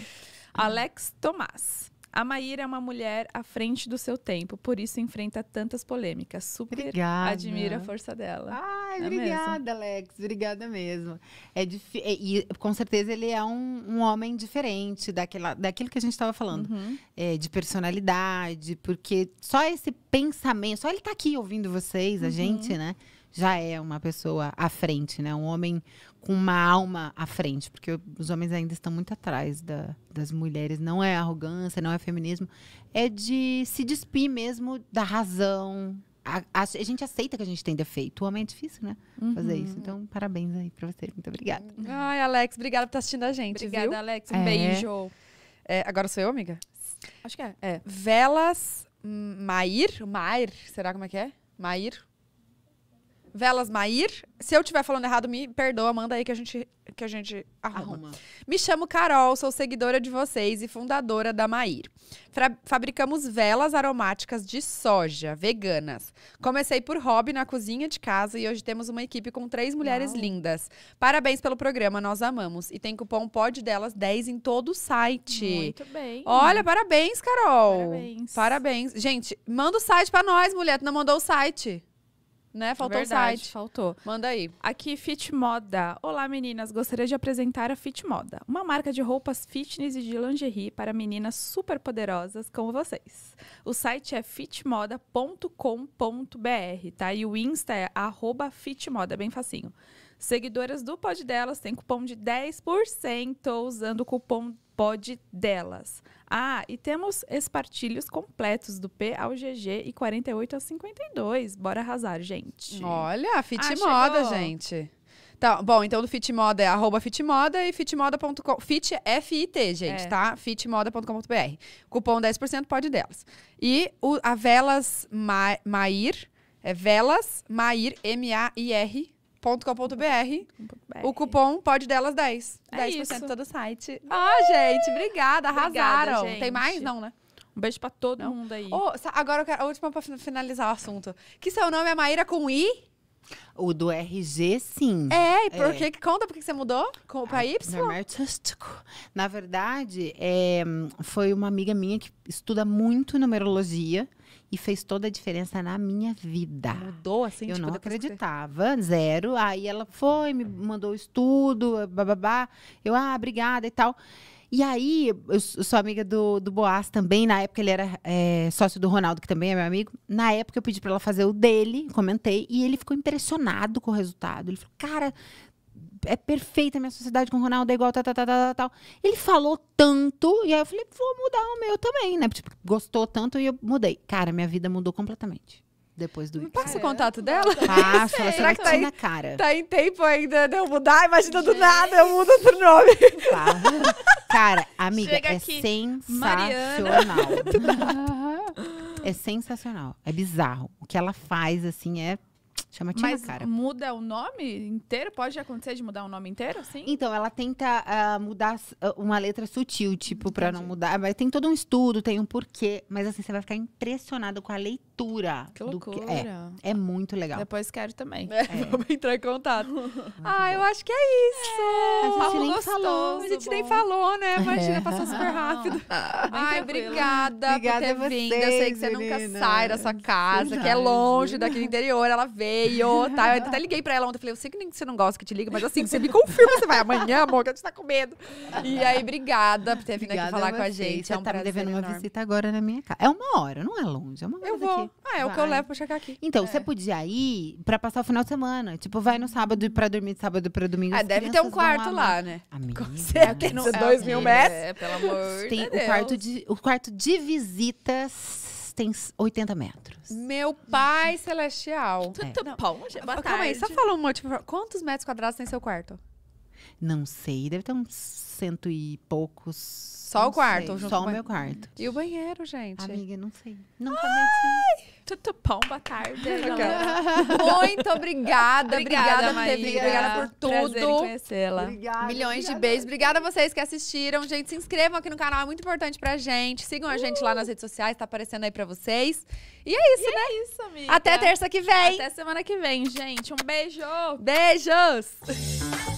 [SPEAKER 2] Alex Tomás. A Maíra é uma mulher à frente do seu tempo, por isso enfrenta tantas polêmicas. Super obrigada. admira a força dela. Ai,
[SPEAKER 3] é obrigada, mesmo. Alex. Obrigada mesmo. É E com certeza ele é um, um homem diferente daquela, daquilo que a gente estava falando. Uhum. É, de personalidade, porque só esse pensamento, só ele tá aqui ouvindo vocês, uhum. a gente, né? já é uma pessoa à frente, né? Um homem com uma alma à frente, porque os homens ainda estão muito atrás da, das mulheres. Não é arrogância, não é feminismo, é de se despir mesmo da razão. A, a, a gente aceita que a gente tem defeito. O homem é difícil, né? Uhum. Fazer isso. Então, parabéns aí pra você. Muito obrigada.
[SPEAKER 1] Ai, Alex, obrigada por estar assistindo a gente. Obrigada, viu? Alex. Um é. beijo.
[SPEAKER 3] É, agora sou eu, amiga? Acho que é. é.
[SPEAKER 1] Velas Mair? Mair? Será como é que é? Mair? Velas Mair. Se eu estiver falando errado, me perdoa, manda aí que a gente, que a gente arruma. arruma. Me chamo Carol, sou seguidora de vocês e fundadora da Mair. Fra fabricamos velas aromáticas de soja, veganas. Comecei por hobby na cozinha de casa e hoje temos uma equipe com três mulheres Uau. lindas. Parabéns pelo programa, nós amamos. E tem cupom POD delas 10 em todo o site. Muito bem. Olha, parabéns, Carol. Parabéns. Parabéns. Gente, manda o site para nós, mulher. Tu não mandou o site? Né? É faltou Verdade, o site.
[SPEAKER 2] Faltou. Manda aí. Aqui, Fit Moda. Olá, meninas. Gostaria de apresentar a Fit Moda, uma marca de roupas fitness e de lingerie para meninas super poderosas como vocês. O site é fitmoda.com.br, tá? E o Insta é fitmoda, bem facinho. Seguidoras do Pod Delas têm cupom de 10% usando o cupom Pod Delas. Ah, e temos espartilhos completos
[SPEAKER 1] do P ao GG e 48 a 52. Bora arrasar, gente. Olha, ah, fit ah, moda, chegou. gente. Tá, bom, então do Fit Moda é arroba fitmoda e fitmoda.com. Fit F-I-T, gente, é. tá? fitmoda.com.br. Cupom 10% pode delas. E o, a Velas Ma, Mair, é Velas Mair, M-A-I-R, .com.br. O cupom pode delas 10. É 10% isso. É todo o site. Ó, oh, ah, gente, obrigada, obrigada arrasaram. Gente. Tem mais? Não, né? Um beijo pra todo Não. mundo aí. Oh, agora eu quero a última pra finalizar o assunto. Que seu nome é Maíra com I?
[SPEAKER 3] O do RG, sim. É, e é. por é. Que, conta por que você mudou com, pra Y? Na verdade, é, foi uma amiga minha que estuda muito numerologia e fez toda a diferença na minha vida. Mudou assim? Eu tipo, não acreditava, zero. Aí ela foi, me mandou o estudo, bababá. Eu, ah, obrigada e tal. E aí, eu sou amiga do, do Boas também. Na época, ele era é, sócio do Ronaldo, que também é meu amigo. Na época, eu pedi para ela fazer o dele, comentei, e ele ficou impressionado com o resultado. Ele falou: Cara, é perfeita a minha sociedade com o Ronaldo, é igual, tal, tá, tal, tá, tal, tá, tal, tal. Ele falou tanto, e aí eu falei, vou mudar o meu também, né? Tipo, gostou tanto e eu mudei. Cara, minha vida mudou completamente depois do Não Passa
[SPEAKER 1] o contato é, dela? Passa, ela será que tá na cara.
[SPEAKER 3] Tá em tempo ainda de eu mudar? Imagina do nada, eu mudo outro nome. Cara, amiga, é sensacional. é sensacional. É bizarro. O que ela faz, assim, é Chamativa, Mas cara. muda
[SPEAKER 2] o nome inteiro? Pode acontecer de mudar o nome inteiro, sim?
[SPEAKER 3] Então, ela tenta uh, mudar ah, uma letra sutil, tipo, para não mudar. Mas tem todo um estudo, tem um porquê. Mas assim, você vai ficar impressionado com a leitura. Que loucura. Que... É, é, muito legal. Depois quero também. É. É.
[SPEAKER 1] Vamos entrar em contato. ah, eu acho que é isso. É. A gente nem gostoso, falou. A gente nem falou, né? É. Imagina, passou super rápido. Ah, Ai, obrigada, obrigada por ter vindo. Eu sei que você menina. nunca sai da sua casa, que é longe daqui do interior. Ela veio tá? Eu até liguei pra ela ontem, falei, eu sei que nem você não gosta que te liga, mas assim, você me confirma, você vai amanhã, amor, que a gente tá com medo. E aí, obrigada por ter vindo obrigada aqui falar com a gente. É você é um tá me devendo enorme. uma
[SPEAKER 3] visita agora na minha casa. É uma hora, não é longe, é uma hora Eu vou. Daqui. Ah, é vai. o que eu levo pra chegar aqui. Então, é. você podia ir pra passar o final de semana. Tipo, vai no sábado pra dormir de sábado pra domingo. Ah, deve ter um quarto lá, né? Amiga. Com é certeza, dois mil metros. É, pelo amor Tem de Deus. O quarto de, o quarto de visitas tem 80 metros.
[SPEAKER 1] Meu pai celestial. Tudo é. bom? Boa Calma aí, só fala um monte. Quantos metros quadrados tem seu quarto?
[SPEAKER 3] Não sei, deve ter uns cento e poucos. Só o quarto? Sei, só o meu quarto.
[SPEAKER 1] E o banheiro, gente? Amiga, não sei. Não Ai! Tá assim. Tudo bom, boa tarde. Muito obrigada, obrigada, obrigada por ter vindo, obrigada por tudo.
[SPEAKER 2] conhecê-la. Milhões obrigada.
[SPEAKER 1] de beijos. Obrigada a vocês que assistiram. Gente, se inscrevam aqui no canal, é muito importante pra gente. Sigam a gente lá uh! nas redes sociais, tá aparecendo aí pra vocês. E é isso, e né? É isso, amiga. Até terça que vem. Até semana que vem, gente. Um beijo. Beijos.